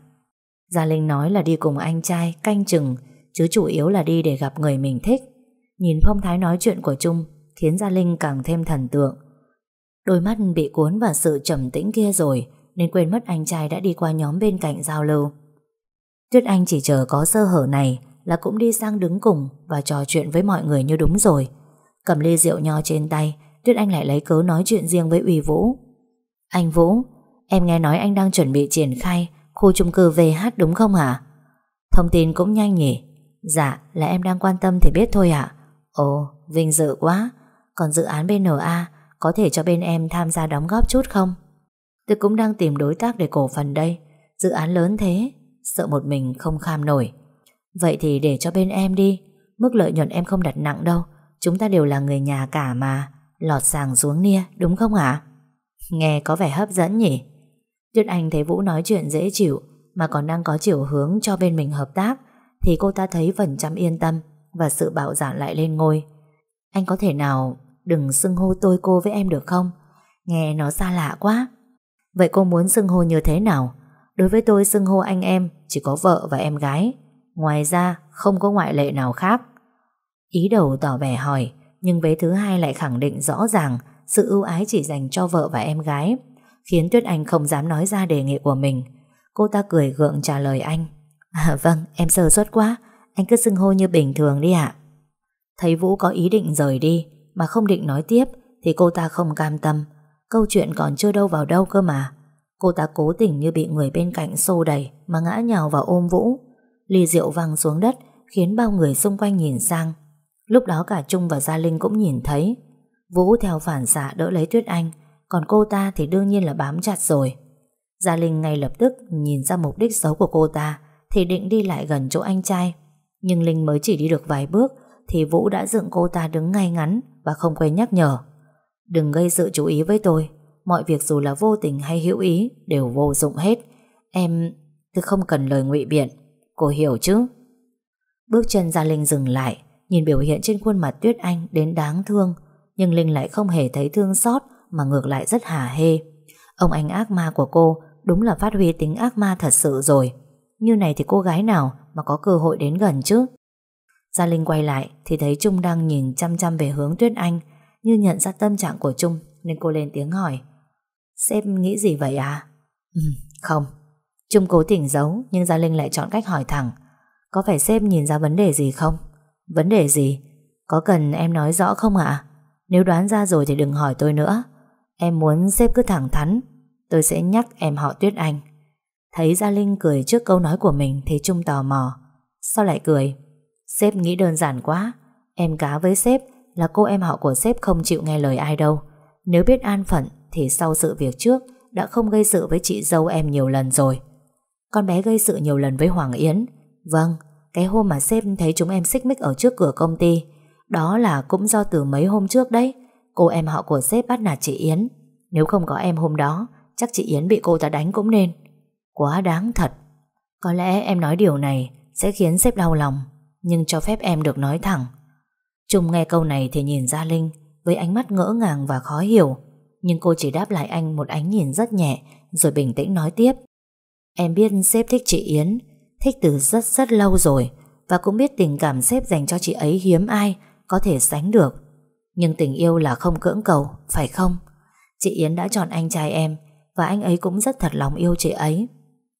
Gia Linh nói là đi cùng anh trai canh chừng Chứ chủ yếu là đi để gặp người mình thích Nhìn phong thái nói chuyện của Trung khiến Gia Linh càng thêm thần tượng. Đôi mắt bị cuốn vào sự trầm tĩnh kia rồi nên quên mất anh trai đã đi qua nhóm bên cạnh giao lưu. Tuyết Anh chỉ chờ có sơ hở này là cũng đi sang đứng cùng và trò chuyện với mọi người như đúng rồi. Cầm ly rượu nho trên tay, Tuyết Anh lại lấy cớ nói chuyện riêng với Uy Vũ. Anh Vũ, em nghe nói anh đang chuẩn bị triển khai khu chung cư VH đúng không hả? Thông tin cũng nhanh nhỉ? Dạ, là em đang quan tâm thì biết thôi ạ. Ồ, vinh dự quá. Còn dự án BNA có thể cho bên em tham gia đóng góp chút không? Tôi cũng đang tìm đối tác để cổ phần đây. Dự án lớn thế, sợ một mình không kham nổi. Vậy thì để cho bên em đi. Mức lợi nhuận em không đặt nặng đâu. Chúng ta đều là người nhà cả mà. Lọt sàng xuống nia, đúng không ạ? À? Nghe có vẻ hấp dẫn nhỉ? Tuyết Anh thấy Vũ nói chuyện dễ chịu mà còn đang có chiều hướng cho bên mình hợp tác thì cô ta thấy phần trăm yên tâm và sự bạo dạn lại lên ngôi. Anh có thể nào đừng xưng hô tôi cô với em được không? Nghe nó xa lạ quá. Vậy cô muốn xưng hô như thế nào? Đối với tôi xưng hô anh em chỉ có vợ và em gái. Ngoài ra không có ngoại lệ nào khác. Ý đầu tỏ vẻ hỏi, nhưng vế thứ hai lại khẳng định rõ ràng sự ưu ái chỉ dành cho vợ và em gái, khiến Tuyết Anh không dám nói ra đề nghị của mình. Cô ta cười gượng trả lời anh. À vâng, em sơ suất quá, anh cứ xưng hô như bình thường đi ạ Thấy Vũ có ý định rời đi Mà không định nói tiếp Thì cô ta không cam tâm Câu chuyện còn chưa đâu vào đâu cơ mà Cô ta cố tình như bị người bên cạnh xô đẩy Mà ngã nhào vào ôm Vũ Ly rượu văng xuống đất Khiến bao người xung quanh nhìn sang Lúc đó cả Trung và Gia Linh cũng nhìn thấy Vũ theo phản xạ đỡ lấy Tuyết Anh Còn cô ta thì đương nhiên là bám chặt rồi Gia Linh ngay lập tức Nhìn ra mục đích xấu của cô ta Thì định đi lại gần chỗ anh trai nhưng Linh mới chỉ đi được vài bước Thì Vũ đã dựng cô ta đứng ngay ngắn Và không quên nhắc nhở Đừng gây sự chú ý với tôi Mọi việc dù là vô tình hay hữu ý Đều vô dụng hết Em... tôi không cần lời ngụy biện Cô hiểu chứ Bước chân ra Linh dừng lại Nhìn biểu hiện trên khuôn mặt Tuyết Anh đến đáng thương Nhưng Linh lại không hề thấy thương xót Mà ngược lại rất hả hê Ông anh ác ma của cô Đúng là phát huy tính ác ma thật sự rồi như này thì cô gái nào mà có cơ hội đến gần chứ Gia Linh quay lại Thì thấy Trung đang nhìn chăm chăm về hướng Tuyết Anh Như nhận ra tâm trạng của Trung Nên cô lên tiếng hỏi Sếp nghĩ gì vậy à ừ, Không Trung cố tỉnh giấu Nhưng Gia Linh lại chọn cách hỏi thẳng Có phải sếp nhìn ra vấn đề gì không Vấn đề gì Có cần em nói rõ không ạ Nếu đoán ra rồi thì đừng hỏi tôi nữa Em muốn sếp cứ thẳng thắn Tôi sẽ nhắc em họ Tuyết Anh Thấy Gia Linh cười trước câu nói của mình Thì Trung tò mò Sao lại cười Sếp nghĩ đơn giản quá Em cá với sếp là cô em họ của sếp không chịu nghe lời ai đâu Nếu biết an phận Thì sau sự việc trước Đã không gây sự với chị dâu em nhiều lần rồi Con bé gây sự nhiều lần với Hoàng Yến Vâng Cái hôm mà sếp thấy chúng em xích mích ở trước cửa công ty Đó là cũng do từ mấy hôm trước đấy Cô em họ của sếp bắt nạt chị Yến Nếu không có em hôm đó Chắc chị Yến bị cô ta đánh cũng nên Quá đáng thật Có lẽ em nói điều này Sẽ khiến sếp đau lòng Nhưng cho phép em được nói thẳng Trung nghe câu này thì nhìn ra Linh Với ánh mắt ngỡ ngàng và khó hiểu Nhưng cô chỉ đáp lại anh một ánh nhìn rất nhẹ Rồi bình tĩnh nói tiếp Em biết sếp thích chị Yến Thích từ rất rất lâu rồi Và cũng biết tình cảm sếp dành cho chị ấy hiếm ai Có thể sánh được Nhưng tình yêu là không cưỡng cầu Phải không Chị Yến đã chọn anh trai em Và anh ấy cũng rất thật lòng yêu chị ấy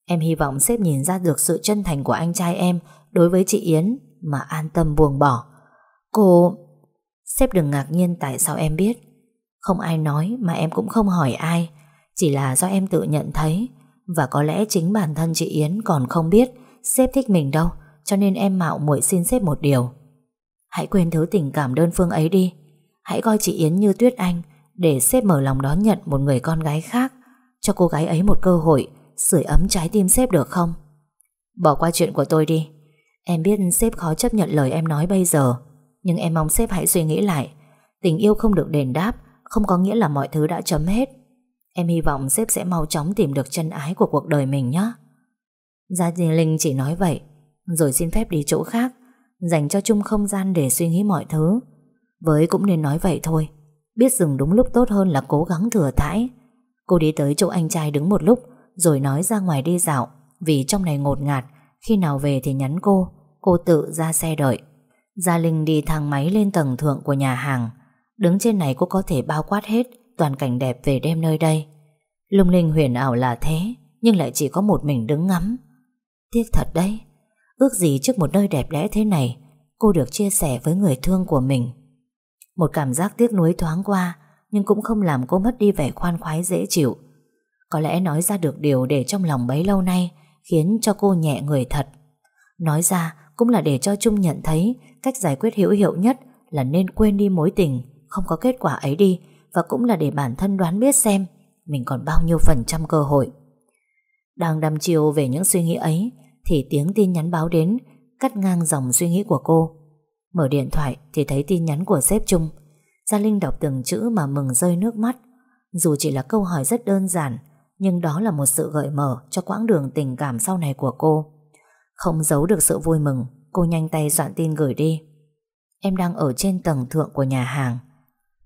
Em hy vọng sếp nhìn ra được sự chân thành của anh trai em đối với chị Yến mà an tâm buông bỏ. Cô... Sếp đừng ngạc nhiên tại sao em biết. Không ai nói mà em cũng không hỏi ai. Chỉ là do em tự nhận thấy. Và có lẽ chính bản thân chị Yến còn không biết sếp thích mình đâu. Cho nên em mạo muội xin sếp một điều. Hãy quên thứ tình cảm đơn phương ấy đi. Hãy coi chị Yến như Tuyết Anh để sếp mở lòng đón nhận một người con gái khác. Cho cô gái ấy một cơ hội sưởi ấm trái tim sếp được không? Bỏ qua chuyện của tôi đi. Em biết sếp khó chấp nhận lời em nói bây giờ, nhưng em mong sếp hãy suy nghĩ lại. Tình yêu không được đền đáp, không có nghĩa là mọi thứ đã chấm hết. Em hy vọng sếp sẽ mau chóng tìm được chân ái của cuộc đời mình nhé. Gia Di Linh chỉ nói vậy, rồi xin phép đi chỗ khác, dành cho chung không gian để suy nghĩ mọi thứ. Với cũng nên nói vậy thôi, biết dừng đúng lúc tốt hơn là cố gắng thừa thãi. Cô đi tới chỗ anh trai đứng một lúc rồi nói ra ngoài đi dạo vì trong này ngột ngạt, khi nào về thì nhắn cô, cô tự ra xe đợi. Gia Linh đi thang máy lên tầng thượng của nhà hàng, đứng trên này cũng có thể bao quát hết toàn cảnh đẹp về đêm nơi đây. Lung linh huyền ảo là thế, nhưng lại chỉ có một mình đứng ngắm. Tiếc thật đấy, ước gì trước một nơi đẹp đẽ thế này, cô được chia sẻ với người thương của mình. Một cảm giác tiếc nuối thoáng qua, nhưng cũng không làm cô mất đi vẻ khoan khoái dễ chịu có lẽ nói ra được điều để trong lòng bấy lâu nay Khiến cho cô nhẹ người thật Nói ra cũng là để cho Trung nhận thấy Cách giải quyết hữu hiệu nhất Là nên quên đi mối tình Không có kết quả ấy đi Và cũng là để bản thân đoán biết xem Mình còn bao nhiêu phần trăm cơ hội Đang đăm chiêu về những suy nghĩ ấy Thì tiếng tin nhắn báo đến Cắt ngang dòng suy nghĩ của cô Mở điện thoại thì thấy tin nhắn của sếp Trung Gia Linh đọc từng chữ mà mừng rơi nước mắt Dù chỉ là câu hỏi rất đơn giản nhưng đó là một sự gợi mở cho quãng đường tình cảm sau này của cô. Không giấu được sự vui mừng, cô nhanh tay soạn tin gửi đi. Em đang ở trên tầng thượng của nhà hàng.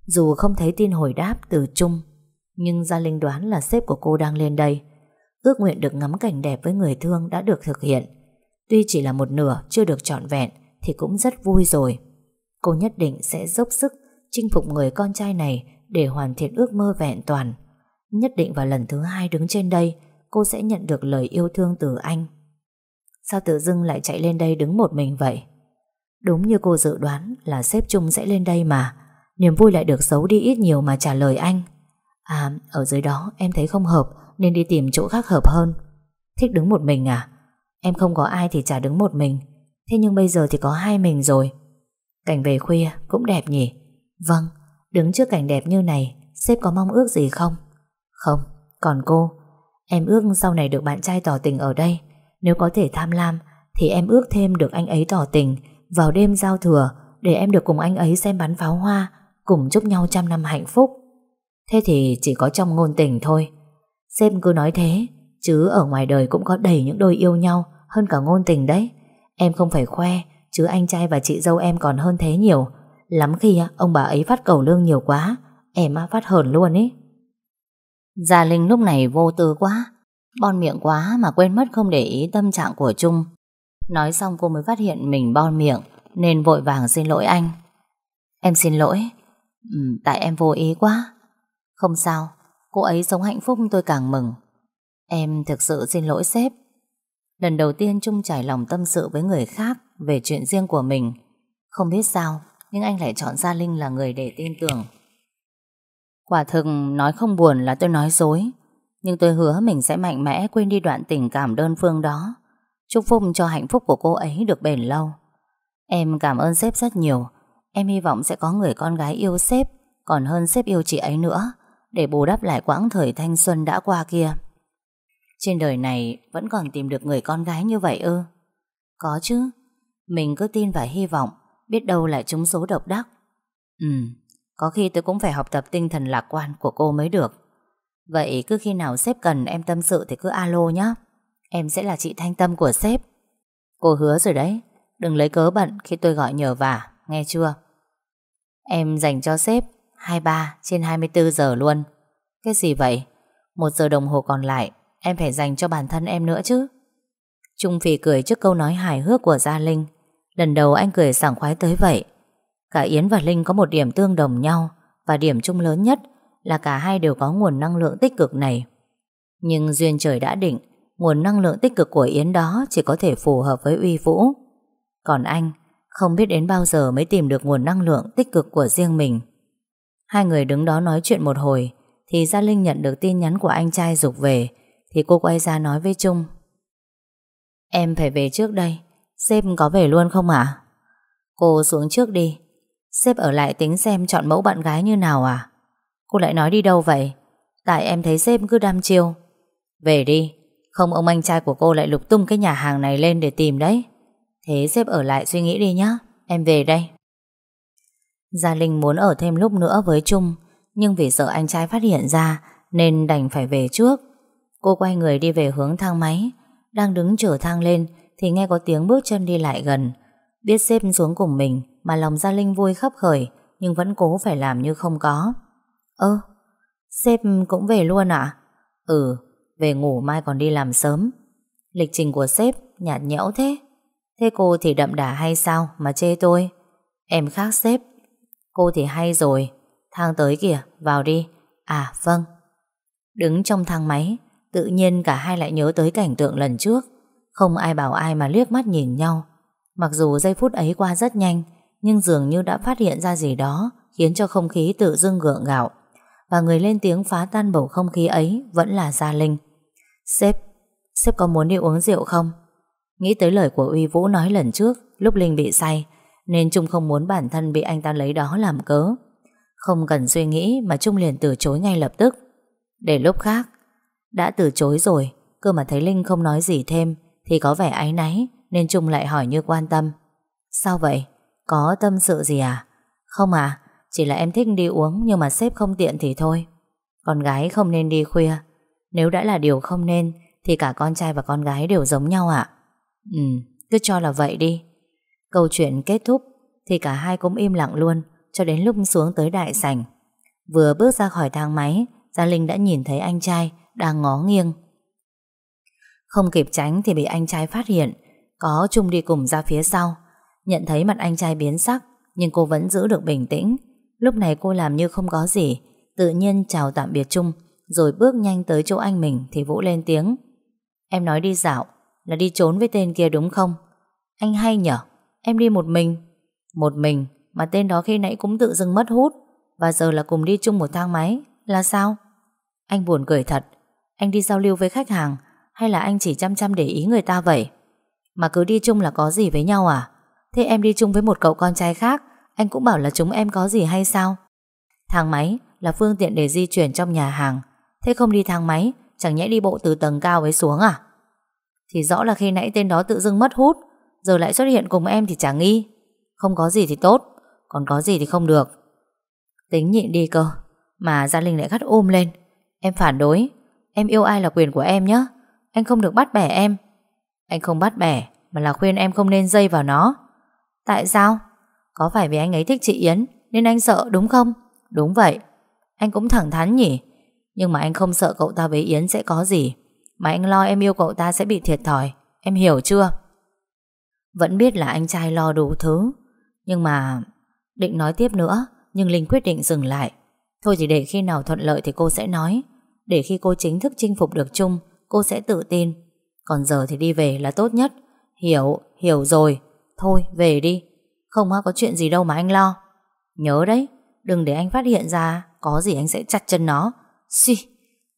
Dù không thấy tin hồi đáp từ Trung, nhưng Gia Linh đoán là sếp của cô đang lên đây. Ước nguyện được ngắm cảnh đẹp với người thương đã được thực hiện. Tuy chỉ là một nửa chưa được trọn vẹn thì cũng rất vui rồi. Cô nhất định sẽ dốc sức chinh phục người con trai này để hoàn thiện ước mơ vẹn toàn. Nhất định vào lần thứ hai đứng trên đây Cô sẽ nhận được lời yêu thương từ anh Sao tự dưng lại chạy lên đây đứng một mình vậy Đúng như cô dự đoán Là sếp Trung sẽ lên đây mà Niềm vui lại được giấu đi ít nhiều mà trả lời anh À ở dưới đó em thấy không hợp Nên đi tìm chỗ khác hợp hơn Thích đứng một mình à Em không có ai thì chả đứng một mình Thế nhưng bây giờ thì có hai mình rồi Cảnh về khuya cũng đẹp nhỉ Vâng Đứng trước cảnh đẹp như này Sếp có mong ước gì không không, còn cô Em ước sau này được bạn trai tỏ tình ở đây Nếu có thể tham lam Thì em ước thêm được anh ấy tỏ tình Vào đêm giao thừa Để em được cùng anh ấy xem bắn pháo hoa Cùng chúc nhau trăm năm hạnh phúc Thế thì chỉ có trong ngôn tình thôi xem cứ nói thế Chứ ở ngoài đời cũng có đầy những đôi yêu nhau Hơn cả ngôn tình đấy Em không phải khoe Chứ anh trai và chị dâu em còn hơn thế nhiều Lắm khi ông bà ấy phát cầu lương nhiều quá Em phát hờn luôn ý Gia Linh lúc này vô tư quá Bon miệng quá mà quên mất không để ý tâm trạng của Trung Nói xong cô mới phát hiện mình bon miệng Nên vội vàng xin lỗi anh Em xin lỗi ừ, Tại em vô ý quá Không sao Cô ấy sống hạnh phúc tôi càng mừng Em thực sự xin lỗi sếp Lần đầu tiên Trung trải lòng tâm sự với người khác Về chuyện riêng của mình Không biết sao Nhưng anh lại chọn Gia Linh là người để tin tưởng Quả thực nói không buồn là tôi nói dối Nhưng tôi hứa mình sẽ mạnh mẽ quên đi đoạn tình cảm đơn phương đó Chúc phúc cho hạnh phúc của cô ấy được bền lâu Em cảm ơn sếp rất nhiều Em hy vọng sẽ có người con gái yêu sếp Còn hơn sếp yêu chị ấy nữa Để bù đắp lại quãng thời thanh xuân đã qua kia Trên đời này vẫn còn tìm được người con gái như vậy ư Có chứ Mình cứ tin và hy vọng Biết đâu lại trúng số độc đắc Ừ có khi tôi cũng phải học tập tinh thần lạc quan của cô mới được Vậy cứ khi nào sếp cần em tâm sự thì cứ alo nhé Em sẽ là chị thanh tâm của sếp Cô hứa rồi đấy Đừng lấy cớ bận khi tôi gọi nhờ vả Nghe chưa Em dành cho sếp 23 trên 24 giờ luôn Cái gì vậy Một giờ đồng hồ còn lại Em phải dành cho bản thân em nữa chứ Trung phi cười trước câu nói hài hước của Gia Linh Lần đầu anh cười sảng khoái tới vậy Cả Yến và Linh có một điểm tương đồng nhau và điểm chung lớn nhất là cả hai đều có nguồn năng lượng tích cực này. Nhưng duyên trời đã định, nguồn năng lượng tích cực của Yến đó chỉ có thể phù hợp với Uy Vũ. Còn anh, không biết đến bao giờ mới tìm được nguồn năng lượng tích cực của riêng mình. Hai người đứng đó nói chuyện một hồi, thì Gia Linh nhận được tin nhắn của anh trai dục về, thì cô quay ra nói với Trung. Em phải về trước đây, sếp có về luôn không ạ? À? Cô xuống trước đi, Sếp ở lại tính xem chọn mẫu bạn gái như nào à? Cô lại nói đi đâu vậy? Tại em thấy sếp cứ đam chiêu. Về đi, không ông anh trai của cô lại lục tung cái nhà hàng này lên để tìm đấy. Thế sếp ở lại suy nghĩ đi nhá, em về đây. Gia Linh muốn ở thêm lúc nữa với Trung, nhưng vì sợ anh trai phát hiện ra nên đành phải về trước. Cô quay người đi về hướng thang máy, đang đứng chờ thang lên thì nghe có tiếng bước chân đi lại gần. Biết sếp xuống cùng mình, mà lòng Gia Linh vui khắp khởi nhưng vẫn cố phải làm như không có. Ơ, sếp cũng về luôn ạ Ừ, về ngủ mai còn đi làm sớm. Lịch trình của sếp nhạt nhẽo thế. Thế cô thì đậm đà hay sao mà chê tôi? Em khác sếp. Cô thì hay rồi. Thang tới kìa, vào đi. À, vâng. Đứng trong thang máy, tự nhiên cả hai lại nhớ tới cảnh tượng lần trước. Không ai bảo ai mà liếc mắt nhìn nhau. Mặc dù giây phút ấy qua rất nhanh, nhưng dường như đã phát hiện ra gì đó khiến cho không khí tự dưng gượng gạo. Và người lên tiếng phá tan bầu không khí ấy vẫn là Gia Linh. Sếp, sếp có muốn đi uống rượu không? Nghĩ tới lời của Uy Vũ nói lần trước, lúc Linh bị say, nên Trung không muốn bản thân bị anh ta lấy đó làm cớ. Không cần suy nghĩ mà Trung liền từ chối ngay lập tức. Để lúc khác, đã từ chối rồi, cơ mà thấy Linh không nói gì thêm, thì có vẻ áy náy, nên Trung lại hỏi như quan tâm. Sao vậy? Có tâm sự gì à? Không à, chỉ là em thích đi uống nhưng mà sếp không tiện thì thôi. Con gái không nên đi khuya. Nếu đã là điều không nên thì cả con trai và con gái đều giống nhau ạ. À? Ừ, cứ cho là vậy đi. Câu chuyện kết thúc thì cả hai cũng im lặng luôn cho đến lúc xuống tới đại sảnh. Vừa bước ra khỏi thang máy, Gia Linh đã nhìn thấy anh trai đang ngó nghiêng. Không kịp tránh thì bị anh trai phát hiện, có chung đi cùng ra phía sau. Nhận thấy mặt anh trai biến sắc Nhưng cô vẫn giữ được bình tĩnh Lúc này cô làm như không có gì Tự nhiên chào tạm biệt chung Rồi bước nhanh tới chỗ anh mình Thì Vũ lên tiếng Em nói đi dạo là đi trốn với tên kia đúng không Anh hay nhở Em đi một mình Một mình mà tên đó khi nãy cũng tự dưng mất hút Và giờ là cùng đi chung một thang máy Là sao Anh buồn cười thật Anh đi giao lưu với khách hàng Hay là anh chỉ chăm chăm để ý người ta vậy Mà cứ đi chung là có gì với nhau à Thế em đi chung với một cậu con trai khác Anh cũng bảo là chúng em có gì hay sao Thang máy là phương tiện để di chuyển trong nhà hàng Thế không đi thang máy Chẳng nhẽ đi bộ từ tầng cao ấy xuống à Thì rõ là khi nãy tên đó tự dưng mất hút Giờ lại xuất hiện cùng em thì chả nghi Không có gì thì tốt Còn có gì thì không được Tính nhịn đi cơ Mà Gia Linh lại gắt ôm lên Em phản đối Em yêu ai là quyền của em nhé Anh không được bắt bẻ em Anh không bắt bẻ Mà là khuyên em không nên dây vào nó Tại sao? Có phải vì anh ấy thích chị Yến Nên anh sợ đúng không? Đúng vậy Anh cũng thẳng thắn nhỉ Nhưng mà anh không sợ cậu ta với Yến sẽ có gì Mà anh lo em yêu cậu ta sẽ bị thiệt thòi Em hiểu chưa? Vẫn biết là anh trai lo đủ thứ Nhưng mà Định nói tiếp nữa Nhưng Linh quyết định dừng lại Thôi thì để khi nào thuận lợi thì cô sẽ nói Để khi cô chính thức chinh phục được Trung Cô sẽ tự tin Còn giờ thì đi về là tốt nhất Hiểu, hiểu rồi Thôi về đi Không có chuyện gì đâu mà anh lo Nhớ đấy Đừng để anh phát hiện ra Có gì anh sẽ chặt chân nó Xì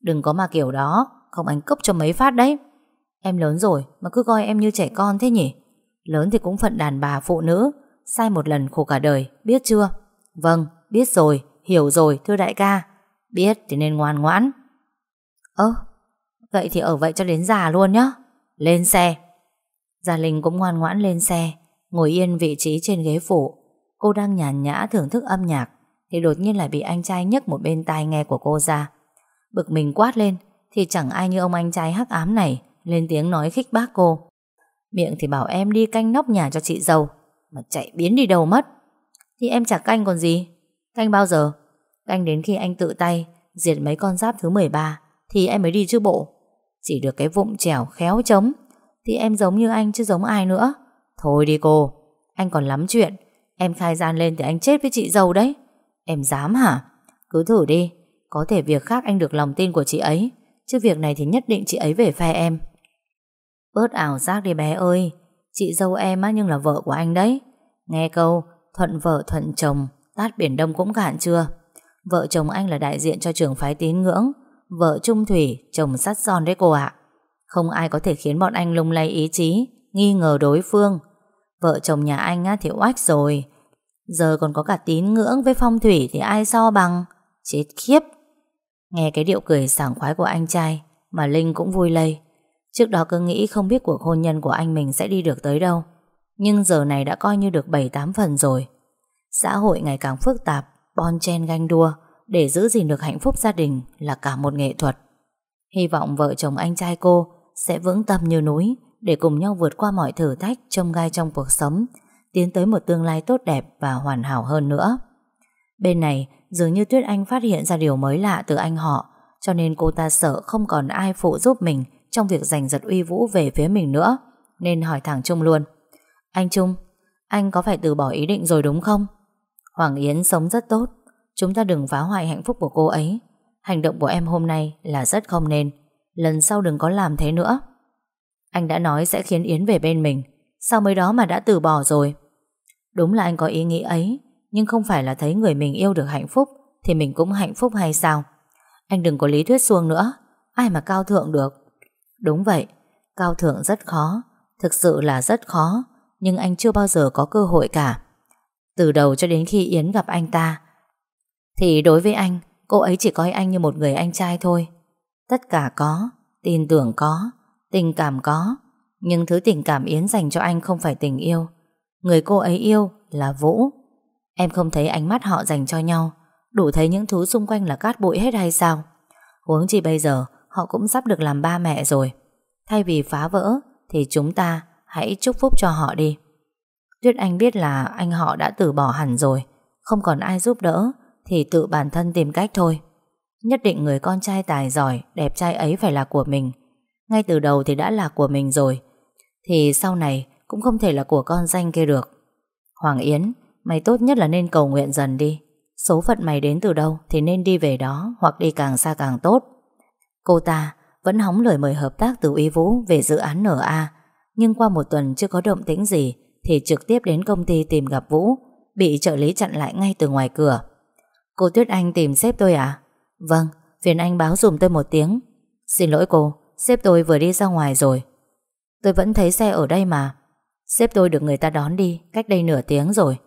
Đừng có mà kiểu đó Không anh cấp cho mấy phát đấy Em lớn rồi mà cứ coi em như trẻ con thế nhỉ Lớn thì cũng phận đàn bà phụ nữ Sai một lần khổ cả đời Biết chưa Vâng biết rồi Hiểu rồi thưa đại ca Biết thì nên ngoan ngoãn Ơ Vậy thì ở vậy cho đến già luôn nhá Lên xe Gia Linh cũng ngoan ngoãn lên xe Ngồi yên vị trí trên ghế phụ Cô đang nhàn nhã thưởng thức âm nhạc Thì đột nhiên lại bị anh trai nhấc một bên tai nghe của cô ra Bực mình quát lên Thì chẳng ai như ông anh trai hắc ám này Lên tiếng nói khích bác cô Miệng thì bảo em đi canh nóc nhà cho chị giàu Mà chạy biến đi đâu mất Thì em chả canh còn gì Canh bao giờ Canh đến khi anh tự tay Diệt mấy con giáp thứ 13 Thì em mới đi chứ bộ Chỉ được cái vụng trẻo khéo trống Thì em giống như anh chứ giống ai nữa Thôi đi cô, anh còn lắm chuyện. Em khai gian lên thì anh chết với chị dâu đấy. Em dám hả? Cứ thử đi. Có thể việc khác anh được lòng tin của chị ấy. Chứ việc này thì nhất định chị ấy về phe em. Bớt ảo giác đi bé ơi. Chị dâu em á nhưng là vợ của anh đấy. Nghe câu, thuận vợ thuận chồng, tát biển đông cũng cạn chưa? Vợ chồng anh là đại diện cho trường phái tín ngưỡng. Vợ trung thủy, chồng sắt son đấy cô ạ. Không ai có thể khiến bọn anh lung lay ý chí, nghi ngờ đối phương Vợ chồng nhà anh á thì oách rồi Giờ còn có cả tín ngưỡng với phong thủy Thì ai so bằng Chết khiếp Nghe cái điệu cười sảng khoái của anh trai Mà Linh cũng vui lây Trước đó cứ nghĩ không biết cuộc hôn nhân của anh mình Sẽ đi được tới đâu Nhưng giờ này đã coi như được 7-8 phần rồi Xã hội ngày càng phức tạp Bon chen ganh đua Để giữ gìn được hạnh phúc gia đình Là cả một nghệ thuật Hy vọng vợ chồng anh trai cô Sẽ vững tâm như núi để cùng nhau vượt qua mọi thử thách trông gai trong cuộc sống, tiến tới một tương lai tốt đẹp và hoàn hảo hơn nữa. Bên này, dường như Tuyết Anh phát hiện ra điều mới lạ từ anh họ, cho nên cô ta sợ không còn ai phụ giúp mình trong việc giành giật uy vũ về phía mình nữa, nên hỏi thẳng Trung luôn. Anh Trung, anh có phải từ bỏ ý định rồi đúng không? Hoàng Yến sống rất tốt, chúng ta đừng phá hoại hạnh phúc của cô ấy. Hành động của em hôm nay là rất không nên, lần sau đừng có làm thế nữa. Anh đã nói sẽ khiến Yến về bên mình Sao mới đó mà đã từ bỏ rồi Đúng là anh có ý nghĩ ấy Nhưng không phải là thấy người mình yêu được hạnh phúc Thì mình cũng hạnh phúc hay sao Anh đừng có lý thuyết xuông nữa Ai mà cao thượng được Đúng vậy, cao thượng rất khó Thực sự là rất khó Nhưng anh chưa bao giờ có cơ hội cả Từ đầu cho đến khi Yến gặp anh ta Thì đối với anh Cô ấy chỉ coi anh như một người anh trai thôi Tất cả có, tin tưởng có Tình cảm có, nhưng thứ tình cảm Yến dành cho anh không phải tình yêu. Người cô ấy yêu là Vũ. Em không thấy ánh mắt họ dành cho nhau, đủ thấy những thứ xung quanh là cát bụi hết hay sao? Huống chi bây giờ, họ cũng sắp được làm ba mẹ rồi. Thay vì phá vỡ, thì chúng ta hãy chúc phúc cho họ đi. Tuyết Anh biết là anh họ đã từ bỏ hẳn rồi, không còn ai giúp đỡ, thì tự bản thân tìm cách thôi. Nhất định người con trai tài giỏi, đẹp trai ấy phải là của mình ngay từ đầu thì đã là của mình rồi, thì sau này cũng không thể là của con danh kia được. Hoàng Yến, mày tốt nhất là nên cầu nguyện dần đi. Số phận mày đến từ đâu thì nên đi về đó hoặc đi càng xa càng tốt. Cô ta vẫn hóng lời mời hợp tác từ Y Vũ về dự án NA, nhưng qua một tuần chưa có động tĩnh gì thì trực tiếp đến công ty tìm gặp Vũ, bị trợ lý chặn lại ngay từ ngoài cửa. Cô Tuyết Anh tìm sếp tôi à? Vâng, phiền anh báo dùm tôi một tiếng. Xin lỗi cô, Sếp tôi vừa đi ra ngoài rồi Tôi vẫn thấy xe ở đây mà Sếp tôi được người ta đón đi Cách đây nửa tiếng rồi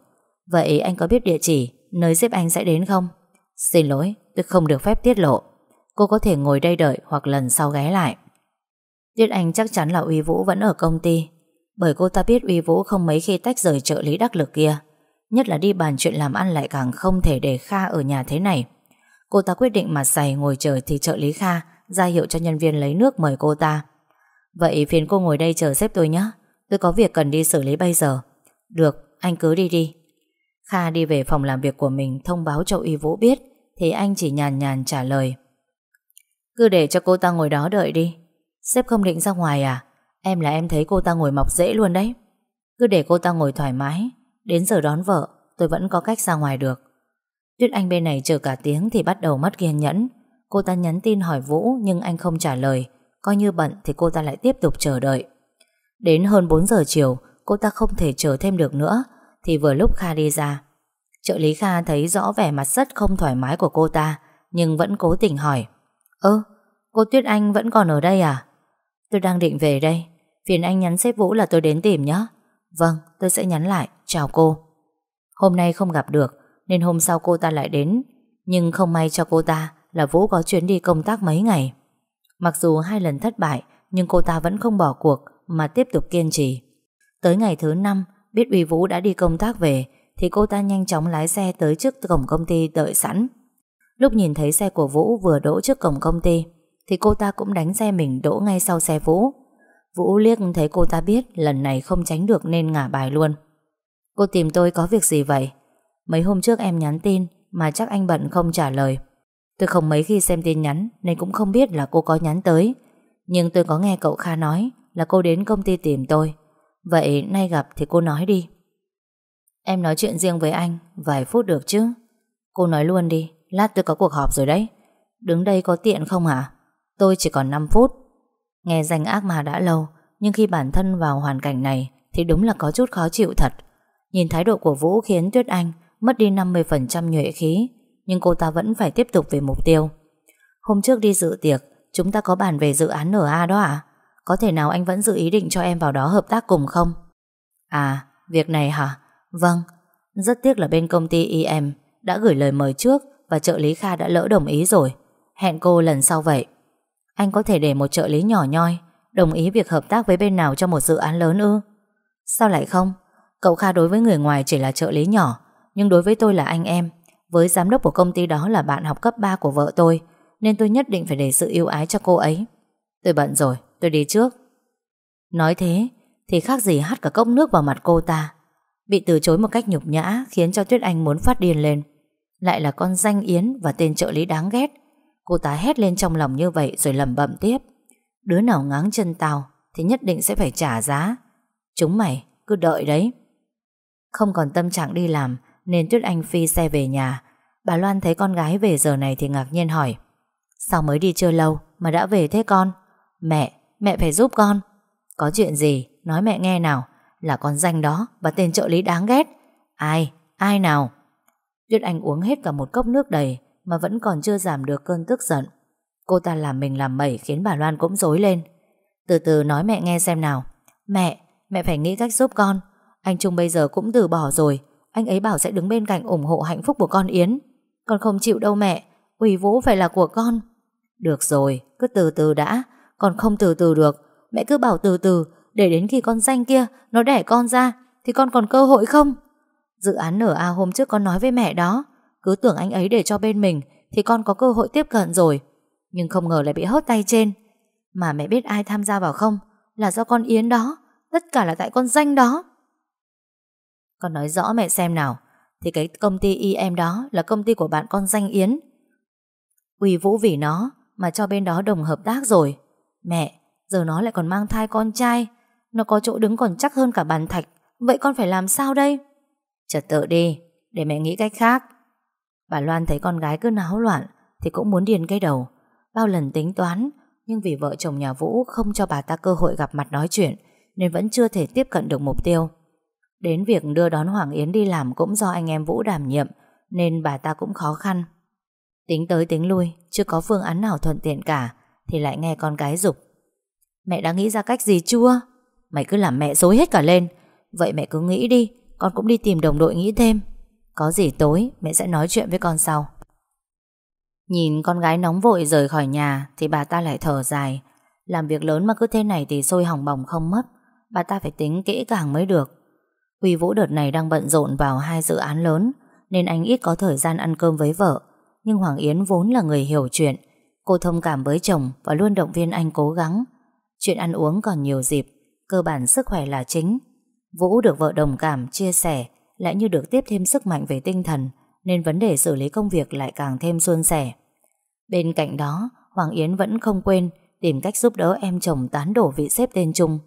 Vậy anh có biết địa chỉ Nơi sếp anh sẽ đến không Xin lỗi tôi không được phép tiết lộ Cô có thể ngồi đây đợi hoặc lần sau ghé lại Tiết Anh chắc chắn là Uy Vũ vẫn ở công ty Bởi cô ta biết Uy Vũ không mấy khi tách rời trợ lý đắc lực kia Nhất là đi bàn chuyện làm ăn lại càng không thể để Kha ở nhà thế này Cô ta quyết định mà dày ngồi chờ thì trợ lý Kha ra hiệu cho nhân viên lấy nước mời cô ta. Vậy phiền cô ngồi đây chờ xếp tôi nhé. Tôi có việc cần đi xử lý bây giờ. Được, anh cứ đi đi. Kha đi về phòng làm việc của mình thông báo cho Y Vũ biết, thì anh chỉ nhàn nhàn trả lời. Cứ để cho cô ta ngồi đó đợi đi. Sếp không định ra ngoài à? Em là em thấy cô ta ngồi mọc dễ luôn đấy. Cứ để cô ta ngồi thoải mái. Đến giờ đón vợ, tôi vẫn có cách ra ngoài được. Tuyết Anh bên này chờ cả tiếng thì bắt đầu mất kiên nhẫn. Cô ta nhắn tin hỏi Vũ nhưng anh không trả lời Coi như bận thì cô ta lại tiếp tục chờ đợi Đến hơn 4 giờ chiều Cô ta không thể chờ thêm được nữa Thì vừa lúc Kha đi ra Trợ lý Kha thấy rõ vẻ mặt rất không thoải mái của cô ta Nhưng vẫn cố tình hỏi Ơ, cô Tuyết Anh vẫn còn ở đây à? Tôi đang định về đây Phiền anh nhắn xếp Vũ là tôi đến tìm nhé Vâng, tôi sẽ nhắn lại, chào cô Hôm nay không gặp được Nên hôm sau cô ta lại đến Nhưng không may cho cô ta là Vũ có chuyến đi công tác mấy ngày. Mặc dù hai lần thất bại, nhưng cô ta vẫn không bỏ cuộc mà tiếp tục kiên trì. Tới ngày thứ năm, biết Uy Vũ đã đi công tác về, thì cô ta nhanh chóng lái xe tới trước cổng công ty đợi sẵn. Lúc nhìn thấy xe của Vũ vừa đỗ trước cổng công ty, thì cô ta cũng đánh xe mình đỗ ngay sau xe Vũ. Vũ liếc thấy cô ta biết lần này không tránh được nên ngả bài luôn. Cô tìm tôi có việc gì vậy? Mấy hôm trước em nhắn tin mà chắc anh bận không trả lời. Tôi không mấy khi xem tin nhắn nên cũng không biết là cô có nhắn tới. Nhưng tôi có nghe cậu Kha nói là cô đến công ty tìm tôi. Vậy nay gặp thì cô nói đi. Em nói chuyện riêng với anh vài phút được chứ? Cô nói luôn đi, lát tôi có cuộc họp rồi đấy. Đứng đây có tiện không hả? Tôi chỉ còn 5 phút. Nghe danh ác mà đã lâu, nhưng khi bản thân vào hoàn cảnh này thì đúng là có chút khó chịu thật. Nhìn thái độ của Vũ khiến Tuyết Anh mất đi 50% nhuệ khí nhưng cô ta vẫn phải tiếp tục về mục tiêu. Hôm trước đi dự tiệc, chúng ta có bàn về dự án NA đó à? Có thể nào anh vẫn giữ ý định cho em vào đó hợp tác cùng không? À, việc này hả? Vâng, rất tiếc là bên công ty EM đã gửi lời mời trước và trợ lý Kha đã lỡ đồng ý rồi. Hẹn cô lần sau vậy. Anh có thể để một trợ lý nhỏ nhoi đồng ý việc hợp tác với bên nào cho một dự án lớn ư? Sao lại không? Cậu Kha đối với người ngoài chỉ là trợ lý nhỏ, nhưng đối với tôi là anh em, với giám đốc của công ty đó là bạn học cấp 3 của vợ tôi Nên tôi nhất định phải để sự yêu ái cho cô ấy Tôi bận rồi, tôi đi trước Nói thế Thì khác gì hát cả cốc nước vào mặt cô ta Bị từ chối một cách nhục nhã Khiến cho Tuyết Anh muốn phát điên lên Lại là con danh Yến và tên trợ lý đáng ghét Cô ta hét lên trong lòng như vậy Rồi lẩm bẩm tiếp Đứa nào ngáng chân tao Thì nhất định sẽ phải trả giá Chúng mày cứ đợi đấy Không còn tâm trạng đi làm Nên Tuyết Anh phi xe về nhà Bà Loan thấy con gái về giờ này thì ngạc nhiên hỏi Sao mới đi chưa lâu mà đã về thế con? Mẹ, mẹ phải giúp con Có chuyện gì? Nói mẹ nghe nào Là con danh đó và tên trợ lý đáng ghét Ai? Ai nào? Tuyết Anh uống hết cả một cốc nước đầy mà vẫn còn chưa giảm được cơn tức giận. Cô ta làm mình làm mẩy khiến bà Loan cũng rối lên. Từ từ nói mẹ nghe xem nào. Mẹ, mẹ phải nghĩ cách giúp con. Anh Trung bây giờ cũng từ bỏ rồi. Anh ấy bảo sẽ đứng bên cạnh ủng hộ hạnh phúc của con Yến. Con không chịu đâu mẹ Ủy Vũ phải là của con Được rồi, cứ từ từ đã Con không từ từ được Mẹ cứ bảo từ từ Để đến khi con danh kia Nó đẻ con ra Thì con còn cơ hội không Dự án nở A hôm trước con nói với mẹ đó Cứ tưởng anh ấy để cho bên mình Thì con có cơ hội tiếp cận rồi Nhưng không ngờ lại bị hớt tay trên Mà mẹ biết ai tham gia vào không Là do con Yến đó Tất cả là tại con danh đó Con nói rõ mẹ xem nào thì cái công ty y e em đó là công ty của bạn con danh Yến Uy Vũ vì nó Mà cho bên đó đồng hợp tác rồi Mẹ Giờ nó lại còn mang thai con trai Nó có chỗ đứng còn chắc hơn cả bàn thạch Vậy con phải làm sao đây chờ tự đi Để mẹ nghĩ cách khác Bà Loan thấy con gái cứ náo loạn Thì cũng muốn điền cái đầu Bao lần tính toán Nhưng vì vợ chồng nhà Vũ không cho bà ta cơ hội gặp mặt nói chuyện Nên vẫn chưa thể tiếp cận được mục tiêu Đến việc đưa đón Hoàng Yến đi làm cũng do anh em Vũ đảm nhiệm, nên bà ta cũng khó khăn. Tính tới tính lui, chưa có phương án nào thuận tiện cả, thì lại nghe con gái dục. Mẹ đã nghĩ ra cách gì chưa? Mày cứ làm mẹ dối hết cả lên. Vậy mẹ cứ nghĩ đi, con cũng đi tìm đồng đội nghĩ thêm. Có gì tối, mẹ sẽ nói chuyện với con sau. Nhìn con gái nóng vội rời khỏi nhà thì bà ta lại thở dài. Làm việc lớn mà cứ thế này thì sôi hỏng bỏng không mất. Bà ta phải tính kỹ càng mới được. Huy Vũ đợt này đang bận rộn vào hai dự án lớn nên anh ít có thời gian ăn cơm với vợ. Nhưng Hoàng Yến vốn là người hiểu chuyện. Cô thông cảm với chồng và luôn động viên anh cố gắng. Chuyện ăn uống còn nhiều dịp, cơ bản sức khỏe là chính. Vũ được vợ đồng cảm, chia sẻ, lại như được tiếp thêm sức mạnh về tinh thần, nên vấn đề xử lý công việc lại càng thêm suôn sẻ. Bên cạnh đó, Hoàng Yến vẫn không quên tìm cách giúp đỡ em chồng tán đổ vị xếp tên chung.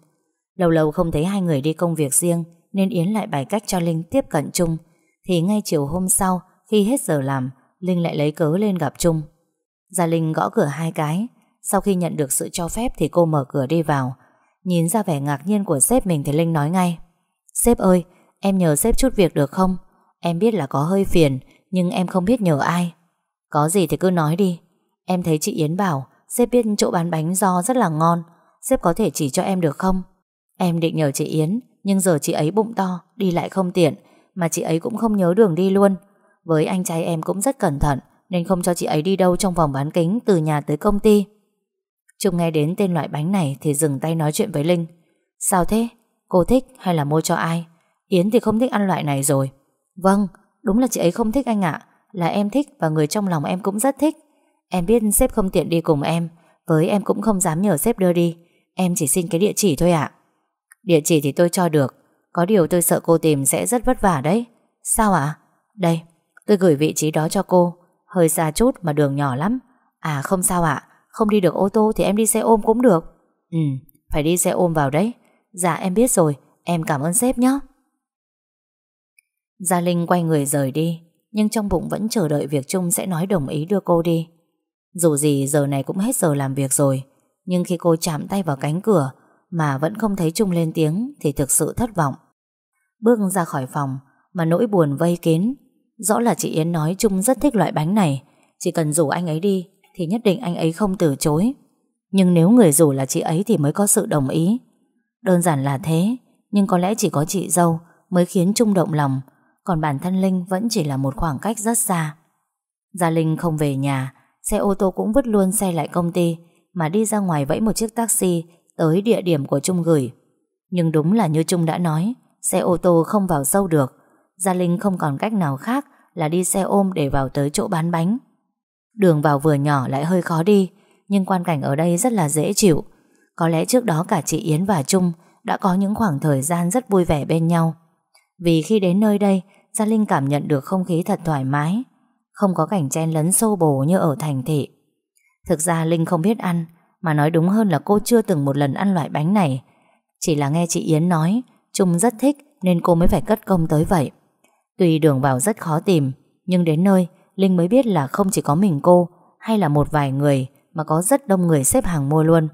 Lâu lâu không thấy hai người đi công việc riêng, nên Yến lại bày cách cho Linh tiếp cận Trung. Thì ngay chiều hôm sau, khi hết giờ làm, Linh lại lấy cớ lên gặp Trung. Gia Linh gõ cửa hai cái, sau khi nhận được sự cho phép thì cô mở cửa đi vào. Nhìn ra vẻ ngạc nhiên của sếp mình thì Linh nói ngay. Sếp ơi, em nhờ sếp chút việc được không? Em biết là có hơi phiền, nhưng em không biết nhờ ai. Có gì thì cứ nói đi. Em thấy chị Yến bảo, sếp biết chỗ bán bánh do rất là ngon, sếp có thể chỉ cho em được không? Em định nhờ chị Yến nhưng giờ chị ấy bụng to Đi lại không tiện Mà chị ấy cũng không nhớ đường đi luôn Với anh trai em cũng rất cẩn thận Nên không cho chị ấy đi đâu trong vòng bán kính Từ nhà tới công ty Trung nghe đến tên loại bánh này Thì dừng tay nói chuyện với Linh Sao thế? Cô thích hay là mua cho ai? Yến thì không thích ăn loại này rồi Vâng, đúng là chị ấy không thích anh ạ Là em thích và người trong lòng em cũng rất thích Em biết sếp không tiện đi cùng em Với em cũng không dám nhờ sếp đưa đi Em chỉ xin cái địa chỉ thôi ạ à. Địa chỉ thì tôi cho được Có điều tôi sợ cô tìm sẽ rất vất vả đấy Sao ạ? À? Đây, tôi gửi vị trí đó cho cô Hơi xa chút mà đường nhỏ lắm À không sao ạ Không đi được ô tô thì em đi xe ôm cũng được Ừ, phải đi xe ôm vào đấy Dạ em biết rồi, em cảm ơn sếp nhé Gia Linh quay người rời đi Nhưng trong bụng vẫn chờ đợi việc Trung sẽ nói đồng ý đưa cô đi Dù gì giờ này cũng hết giờ làm việc rồi Nhưng khi cô chạm tay vào cánh cửa mà vẫn không thấy Trung lên tiếng thì thực sự thất vọng. Bước ra khỏi phòng mà nỗi buồn vây kín. Rõ là chị Yến nói Trung rất thích loại bánh này, chỉ cần rủ anh ấy đi thì nhất định anh ấy không từ chối. Nhưng nếu người rủ là chị ấy thì mới có sự đồng ý. Đơn giản là thế, nhưng có lẽ chỉ có chị dâu mới khiến Trung động lòng, còn bản thân Linh vẫn chỉ là một khoảng cách rất xa. Gia Linh không về nhà, xe ô tô cũng vứt luôn xe lại công ty, mà đi ra ngoài vẫy một chiếc taxi tới địa điểm của Trung gửi. Nhưng đúng là như Trung đã nói, xe ô tô không vào sâu được. Gia Linh không còn cách nào khác là đi xe ôm để vào tới chỗ bán bánh. Đường vào vừa nhỏ lại hơi khó đi, nhưng quan cảnh ở đây rất là dễ chịu. Có lẽ trước đó cả chị Yến và Trung đã có những khoảng thời gian rất vui vẻ bên nhau. Vì khi đến nơi đây, Gia Linh cảm nhận được không khí thật thoải mái, không có cảnh chen lấn xô bồ như ở thành thị. Thực ra Linh không biết ăn, mà nói đúng hơn là cô chưa từng một lần ăn loại bánh này Chỉ là nghe chị Yến nói Trung rất thích nên cô mới phải cất công tới vậy Tuy đường vào rất khó tìm Nhưng đến nơi Linh mới biết là không chỉ có mình cô Hay là một vài người Mà có rất đông người xếp hàng mua luôn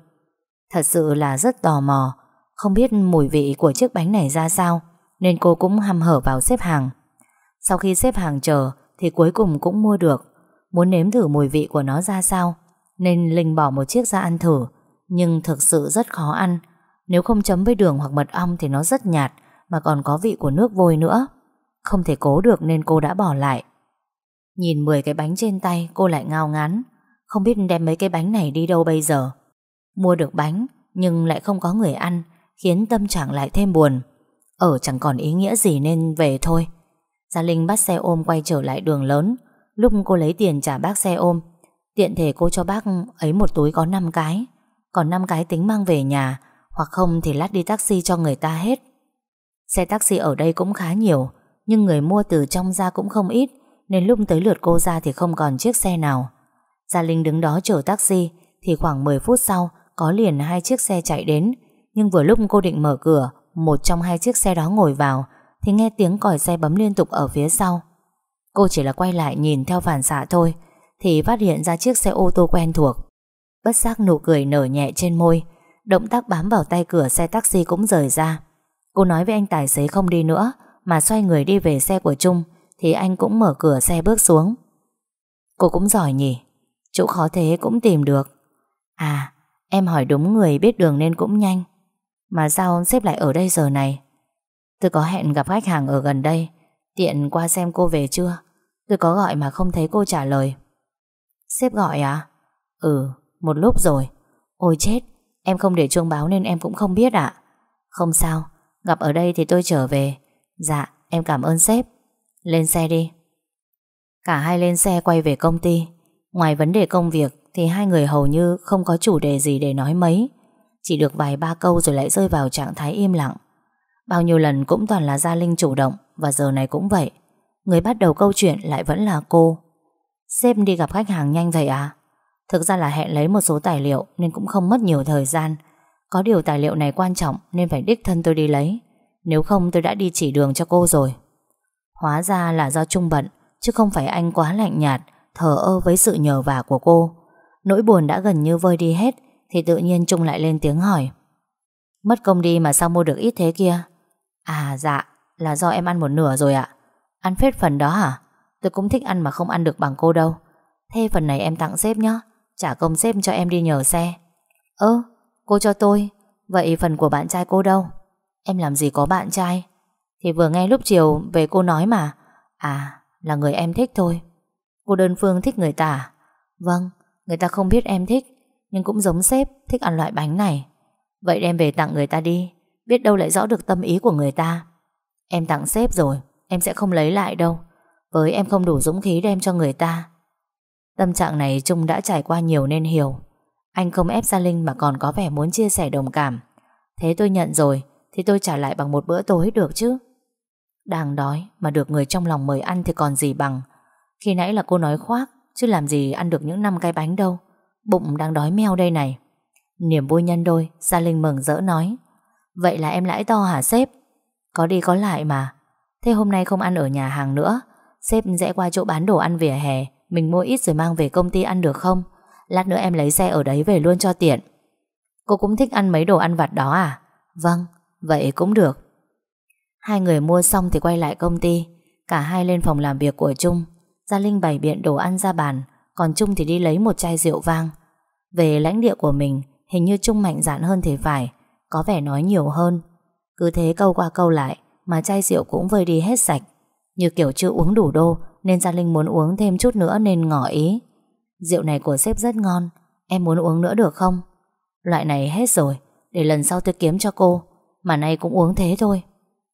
Thật sự là rất tò mò Không biết mùi vị của chiếc bánh này ra sao Nên cô cũng hăm hở vào xếp hàng Sau khi xếp hàng chờ Thì cuối cùng cũng mua được Muốn nếm thử mùi vị của nó ra sao nên Linh bỏ một chiếc ra ăn thử, nhưng thực sự rất khó ăn. Nếu không chấm với đường hoặc mật ong thì nó rất nhạt, mà còn có vị của nước vôi nữa. Không thể cố được nên cô đã bỏ lại. Nhìn 10 cái bánh trên tay cô lại ngao ngán, không biết đem mấy cái bánh này đi đâu bây giờ. Mua được bánh nhưng lại không có người ăn, khiến tâm trạng lại thêm buồn. Ở chẳng còn ý nghĩa gì nên về thôi. Gia Linh bắt xe ôm quay trở lại đường lớn, lúc cô lấy tiền trả bác xe ôm Tiện thể cô cho bác ấy một túi có 5 cái Còn 5 cái tính mang về nhà Hoặc không thì lát đi taxi cho người ta hết Xe taxi ở đây cũng khá nhiều Nhưng người mua từ trong ra cũng không ít Nên lúc tới lượt cô ra thì không còn chiếc xe nào Gia Linh đứng đó chờ taxi Thì khoảng 10 phút sau Có liền hai chiếc xe chạy đến Nhưng vừa lúc cô định mở cửa Một trong hai chiếc xe đó ngồi vào Thì nghe tiếng còi xe bấm liên tục ở phía sau Cô chỉ là quay lại nhìn theo phản xạ thôi thì phát hiện ra chiếc xe ô tô quen thuộc. Bất giác nụ cười nở nhẹ trên môi, động tác bám vào tay cửa xe taxi cũng rời ra. Cô nói với anh tài xế không đi nữa, mà xoay người đi về xe của Trung, thì anh cũng mở cửa xe bước xuống. Cô cũng giỏi nhỉ, chỗ khó thế cũng tìm được. À, em hỏi đúng người biết đường nên cũng nhanh. Mà sao xếp lại ở đây giờ này? Tôi có hẹn gặp khách hàng ở gần đây, tiện qua xem cô về chưa? Tôi có gọi mà không thấy cô trả lời. Sếp gọi à? Ừ, một lúc rồi. Ôi chết, em không để chuông báo nên em cũng không biết ạ. À? Không sao, gặp ở đây thì tôi trở về. Dạ, em cảm ơn sếp. Lên xe đi. Cả hai lên xe quay về công ty. Ngoài vấn đề công việc thì hai người hầu như không có chủ đề gì để nói mấy. Chỉ được vài ba câu rồi lại rơi vào trạng thái im lặng. Bao nhiêu lần cũng toàn là Gia Linh chủ động và giờ này cũng vậy. Người bắt đầu câu chuyện lại vẫn là cô. Sếp đi gặp khách hàng nhanh vậy à? Thực ra là hẹn lấy một số tài liệu nên cũng không mất nhiều thời gian. Có điều tài liệu này quan trọng nên phải đích thân tôi đi lấy. Nếu không tôi đã đi chỉ đường cho cô rồi. Hóa ra là do Trung bận, chứ không phải anh quá lạnh nhạt, thở ơ với sự nhờ vả của cô. Nỗi buồn đã gần như vơi đi hết, thì tự nhiên Trung lại lên tiếng hỏi. Mất công đi mà sao mua được ít thế kia? À dạ, là do em ăn một nửa rồi ạ. Ăn phết phần đó hả? À? Tôi cũng thích ăn mà không ăn được bằng cô đâu Thế phần này em tặng sếp nhé Trả công sếp cho em đi nhờ xe Ơ, cô cho tôi Vậy phần của bạn trai cô đâu Em làm gì có bạn trai Thì vừa nghe lúc chiều về cô nói mà À, là người em thích thôi Cô đơn phương thích người ta à? Vâng, người ta không biết em thích Nhưng cũng giống sếp thích ăn loại bánh này Vậy đem về tặng người ta đi Biết đâu lại rõ được tâm ý của người ta Em tặng sếp rồi Em sẽ không lấy lại đâu với em không đủ dũng khí đem cho người ta Tâm trạng này Trung đã trải qua nhiều nên hiểu Anh không ép gia Linh mà còn có vẻ muốn chia sẻ đồng cảm Thế tôi nhận rồi Thì tôi trả lại bằng một bữa tối được chứ Đang đói mà được người trong lòng mời ăn thì còn gì bằng Khi nãy là cô nói khoác Chứ làm gì ăn được những năm cái bánh đâu Bụng đang đói meo đây này Niềm vui nhân đôi Gia Linh mừng rỡ nói Vậy là em lãi to hả sếp Có đi có lại mà Thế hôm nay không ăn ở nhà hàng nữa Sếp rẽ qua chỗ bán đồ ăn vỉa hè Mình mua ít rồi mang về công ty ăn được không Lát nữa em lấy xe ở đấy về luôn cho tiện Cô cũng thích ăn mấy đồ ăn vặt đó à Vâng Vậy cũng được Hai người mua xong thì quay lại công ty Cả hai lên phòng làm việc của Trung Gia Linh bày biện đồ ăn ra bàn Còn Trung thì đi lấy một chai rượu vang Về lãnh địa của mình Hình như Trung mạnh dạn hơn thì phải Có vẻ nói nhiều hơn Cứ thế câu qua câu lại Mà chai rượu cũng vơi đi hết sạch như kiểu chưa uống đủ đô Nên Gia Linh muốn uống thêm chút nữa nên ngỏ ý Rượu này của sếp rất ngon Em muốn uống nữa được không Loại này hết rồi Để lần sau tôi kiếm cho cô Mà nay cũng uống thế thôi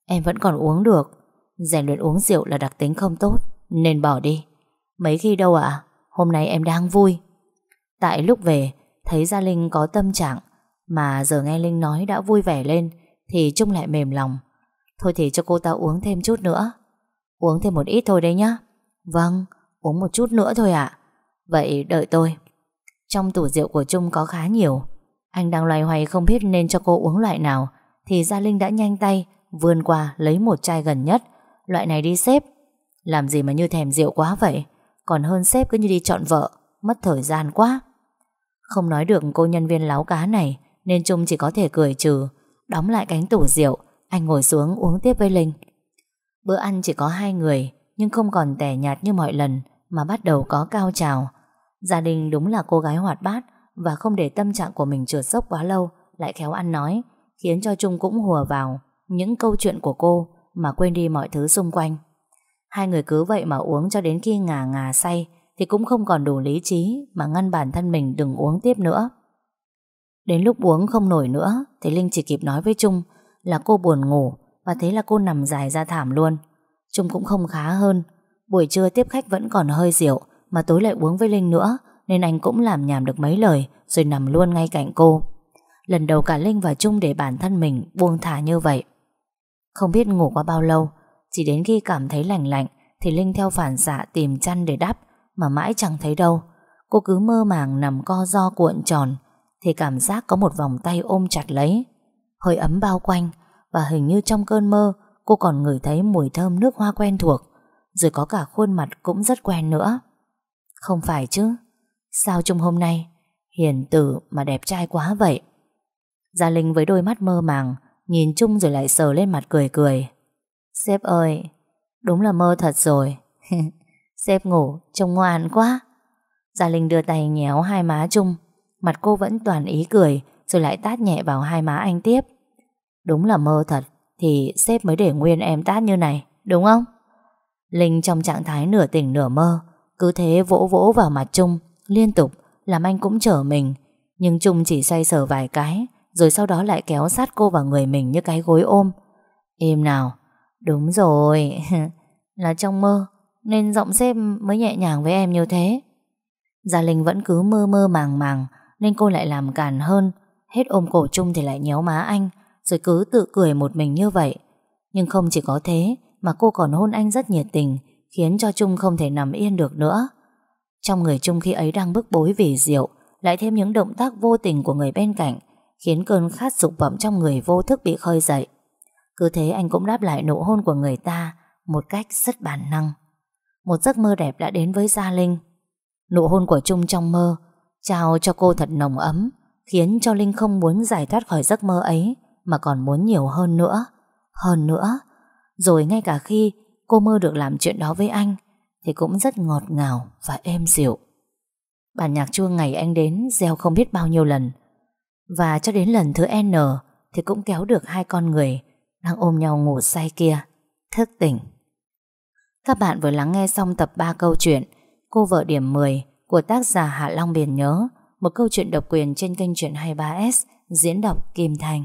Em vẫn còn uống được Rèn luyện uống rượu là đặc tính không tốt Nên bỏ đi Mấy khi đâu ạ Hôm nay em đang vui Tại lúc về Thấy Gia Linh có tâm trạng Mà giờ nghe Linh nói đã vui vẻ lên Thì Trung lại mềm lòng Thôi thì cho cô ta uống thêm chút nữa Uống thêm một ít thôi đấy nhá Vâng, uống một chút nữa thôi ạ Vậy đợi tôi Trong tủ rượu của Trung có khá nhiều Anh đang loay hoay không biết nên cho cô uống loại nào Thì Gia Linh đã nhanh tay Vươn qua lấy một chai gần nhất Loại này đi xếp. Làm gì mà như thèm rượu quá vậy Còn hơn xếp cứ như đi chọn vợ Mất thời gian quá Không nói được cô nhân viên láo cá này Nên Trung chỉ có thể cười trừ Đóng lại cánh tủ rượu Anh ngồi xuống uống tiếp với Linh Bữa ăn chỉ có hai người nhưng không còn tẻ nhạt như mọi lần mà bắt đầu có cao trào. Gia đình đúng là cô gái hoạt bát và không để tâm trạng của mình trượt dốc quá lâu lại khéo ăn nói khiến cho Trung cũng hùa vào những câu chuyện của cô mà quên đi mọi thứ xung quanh. Hai người cứ vậy mà uống cho đến khi ngà ngà say thì cũng không còn đủ lý trí mà ngăn bản thân mình đừng uống tiếp nữa. Đến lúc uống không nổi nữa thì Linh chỉ kịp nói với Trung là cô buồn ngủ và thế là cô nằm dài ra thảm luôn Trung cũng không khá hơn Buổi trưa tiếp khách vẫn còn hơi rượu Mà tối lại uống với Linh nữa Nên anh cũng làm nhảm được mấy lời Rồi nằm luôn ngay cạnh cô Lần đầu cả Linh và Trung để bản thân mình buông thả như vậy Không biết ngủ qua bao lâu Chỉ đến khi cảm thấy lành lạnh Thì Linh theo phản xạ tìm chăn để đắp Mà mãi chẳng thấy đâu Cô cứ mơ màng nằm co do cuộn tròn Thì cảm giác có một vòng tay ôm chặt lấy Hơi ấm bao quanh và hình như trong cơn mơ cô còn ngửi thấy mùi thơm nước hoa quen thuộc, rồi có cả khuôn mặt cũng rất quen nữa. Không phải chứ, sao trông hôm nay hiền tử mà đẹp trai quá vậy? Gia Linh với đôi mắt mơ màng, nhìn chung rồi lại sờ lên mặt cười cười. Sếp ơi, đúng là mơ thật rồi. Sếp ngủ, trông ngoan quá. Gia Linh đưa tay nhéo hai má Trung, mặt cô vẫn toàn ý cười rồi lại tát nhẹ vào hai má anh tiếp. Đúng là mơ thật Thì sếp mới để nguyên em tát như này Đúng không Linh trong trạng thái nửa tỉnh nửa mơ Cứ thế vỗ vỗ vào mặt Trung Liên tục làm anh cũng trở mình Nhưng Trung chỉ say sở vài cái Rồi sau đó lại kéo sát cô vào người mình Như cái gối ôm Im nào Đúng rồi Là trong mơ Nên giọng sếp mới nhẹ nhàng với em như thế Gia Linh vẫn cứ mơ mơ màng màng Nên cô lại làm càn hơn Hết ôm cổ Trung thì lại nhéo má anh rồi cứ tự cười một mình như vậy. Nhưng không chỉ có thế mà cô còn hôn anh rất nhiệt tình khiến cho Trung không thể nằm yên được nữa. Trong người Trung khi ấy đang bức bối vì rượu lại thêm những động tác vô tình của người bên cạnh khiến cơn khát sụp bẩm trong người vô thức bị khơi dậy. Cứ thế anh cũng đáp lại nụ hôn của người ta một cách rất bản năng. Một giấc mơ đẹp đã đến với Gia Linh. Nụ hôn của Trung trong mơ trao cho cô thật nồng ấm khiến cho Linh không muốn giải thoát khỏi giấc mơ ấy mà còn muốn nhiều hơn nữa. Hơn nữa, rồi ngay cả khi cô mơ được làm chuyện đó với anh thì cũng rất ngọt ngào và êm dịu. Bản nhạc chuông ngày anh đến gieo không biết bao nhiêu lần. Và cho đến lần thứ N thì cũng kéo được hai con người đang ôm nhau ngủ say kia, thức tỉnh. Các bạn vừa lắng nghe xong tập 3 câu chuyện Cô vợ điểm 10 của tác giả Hạ Long Biển Nhớ, một câu chuyện độc quyền trên kênh truyện 23S diễn đọc Kim Thành.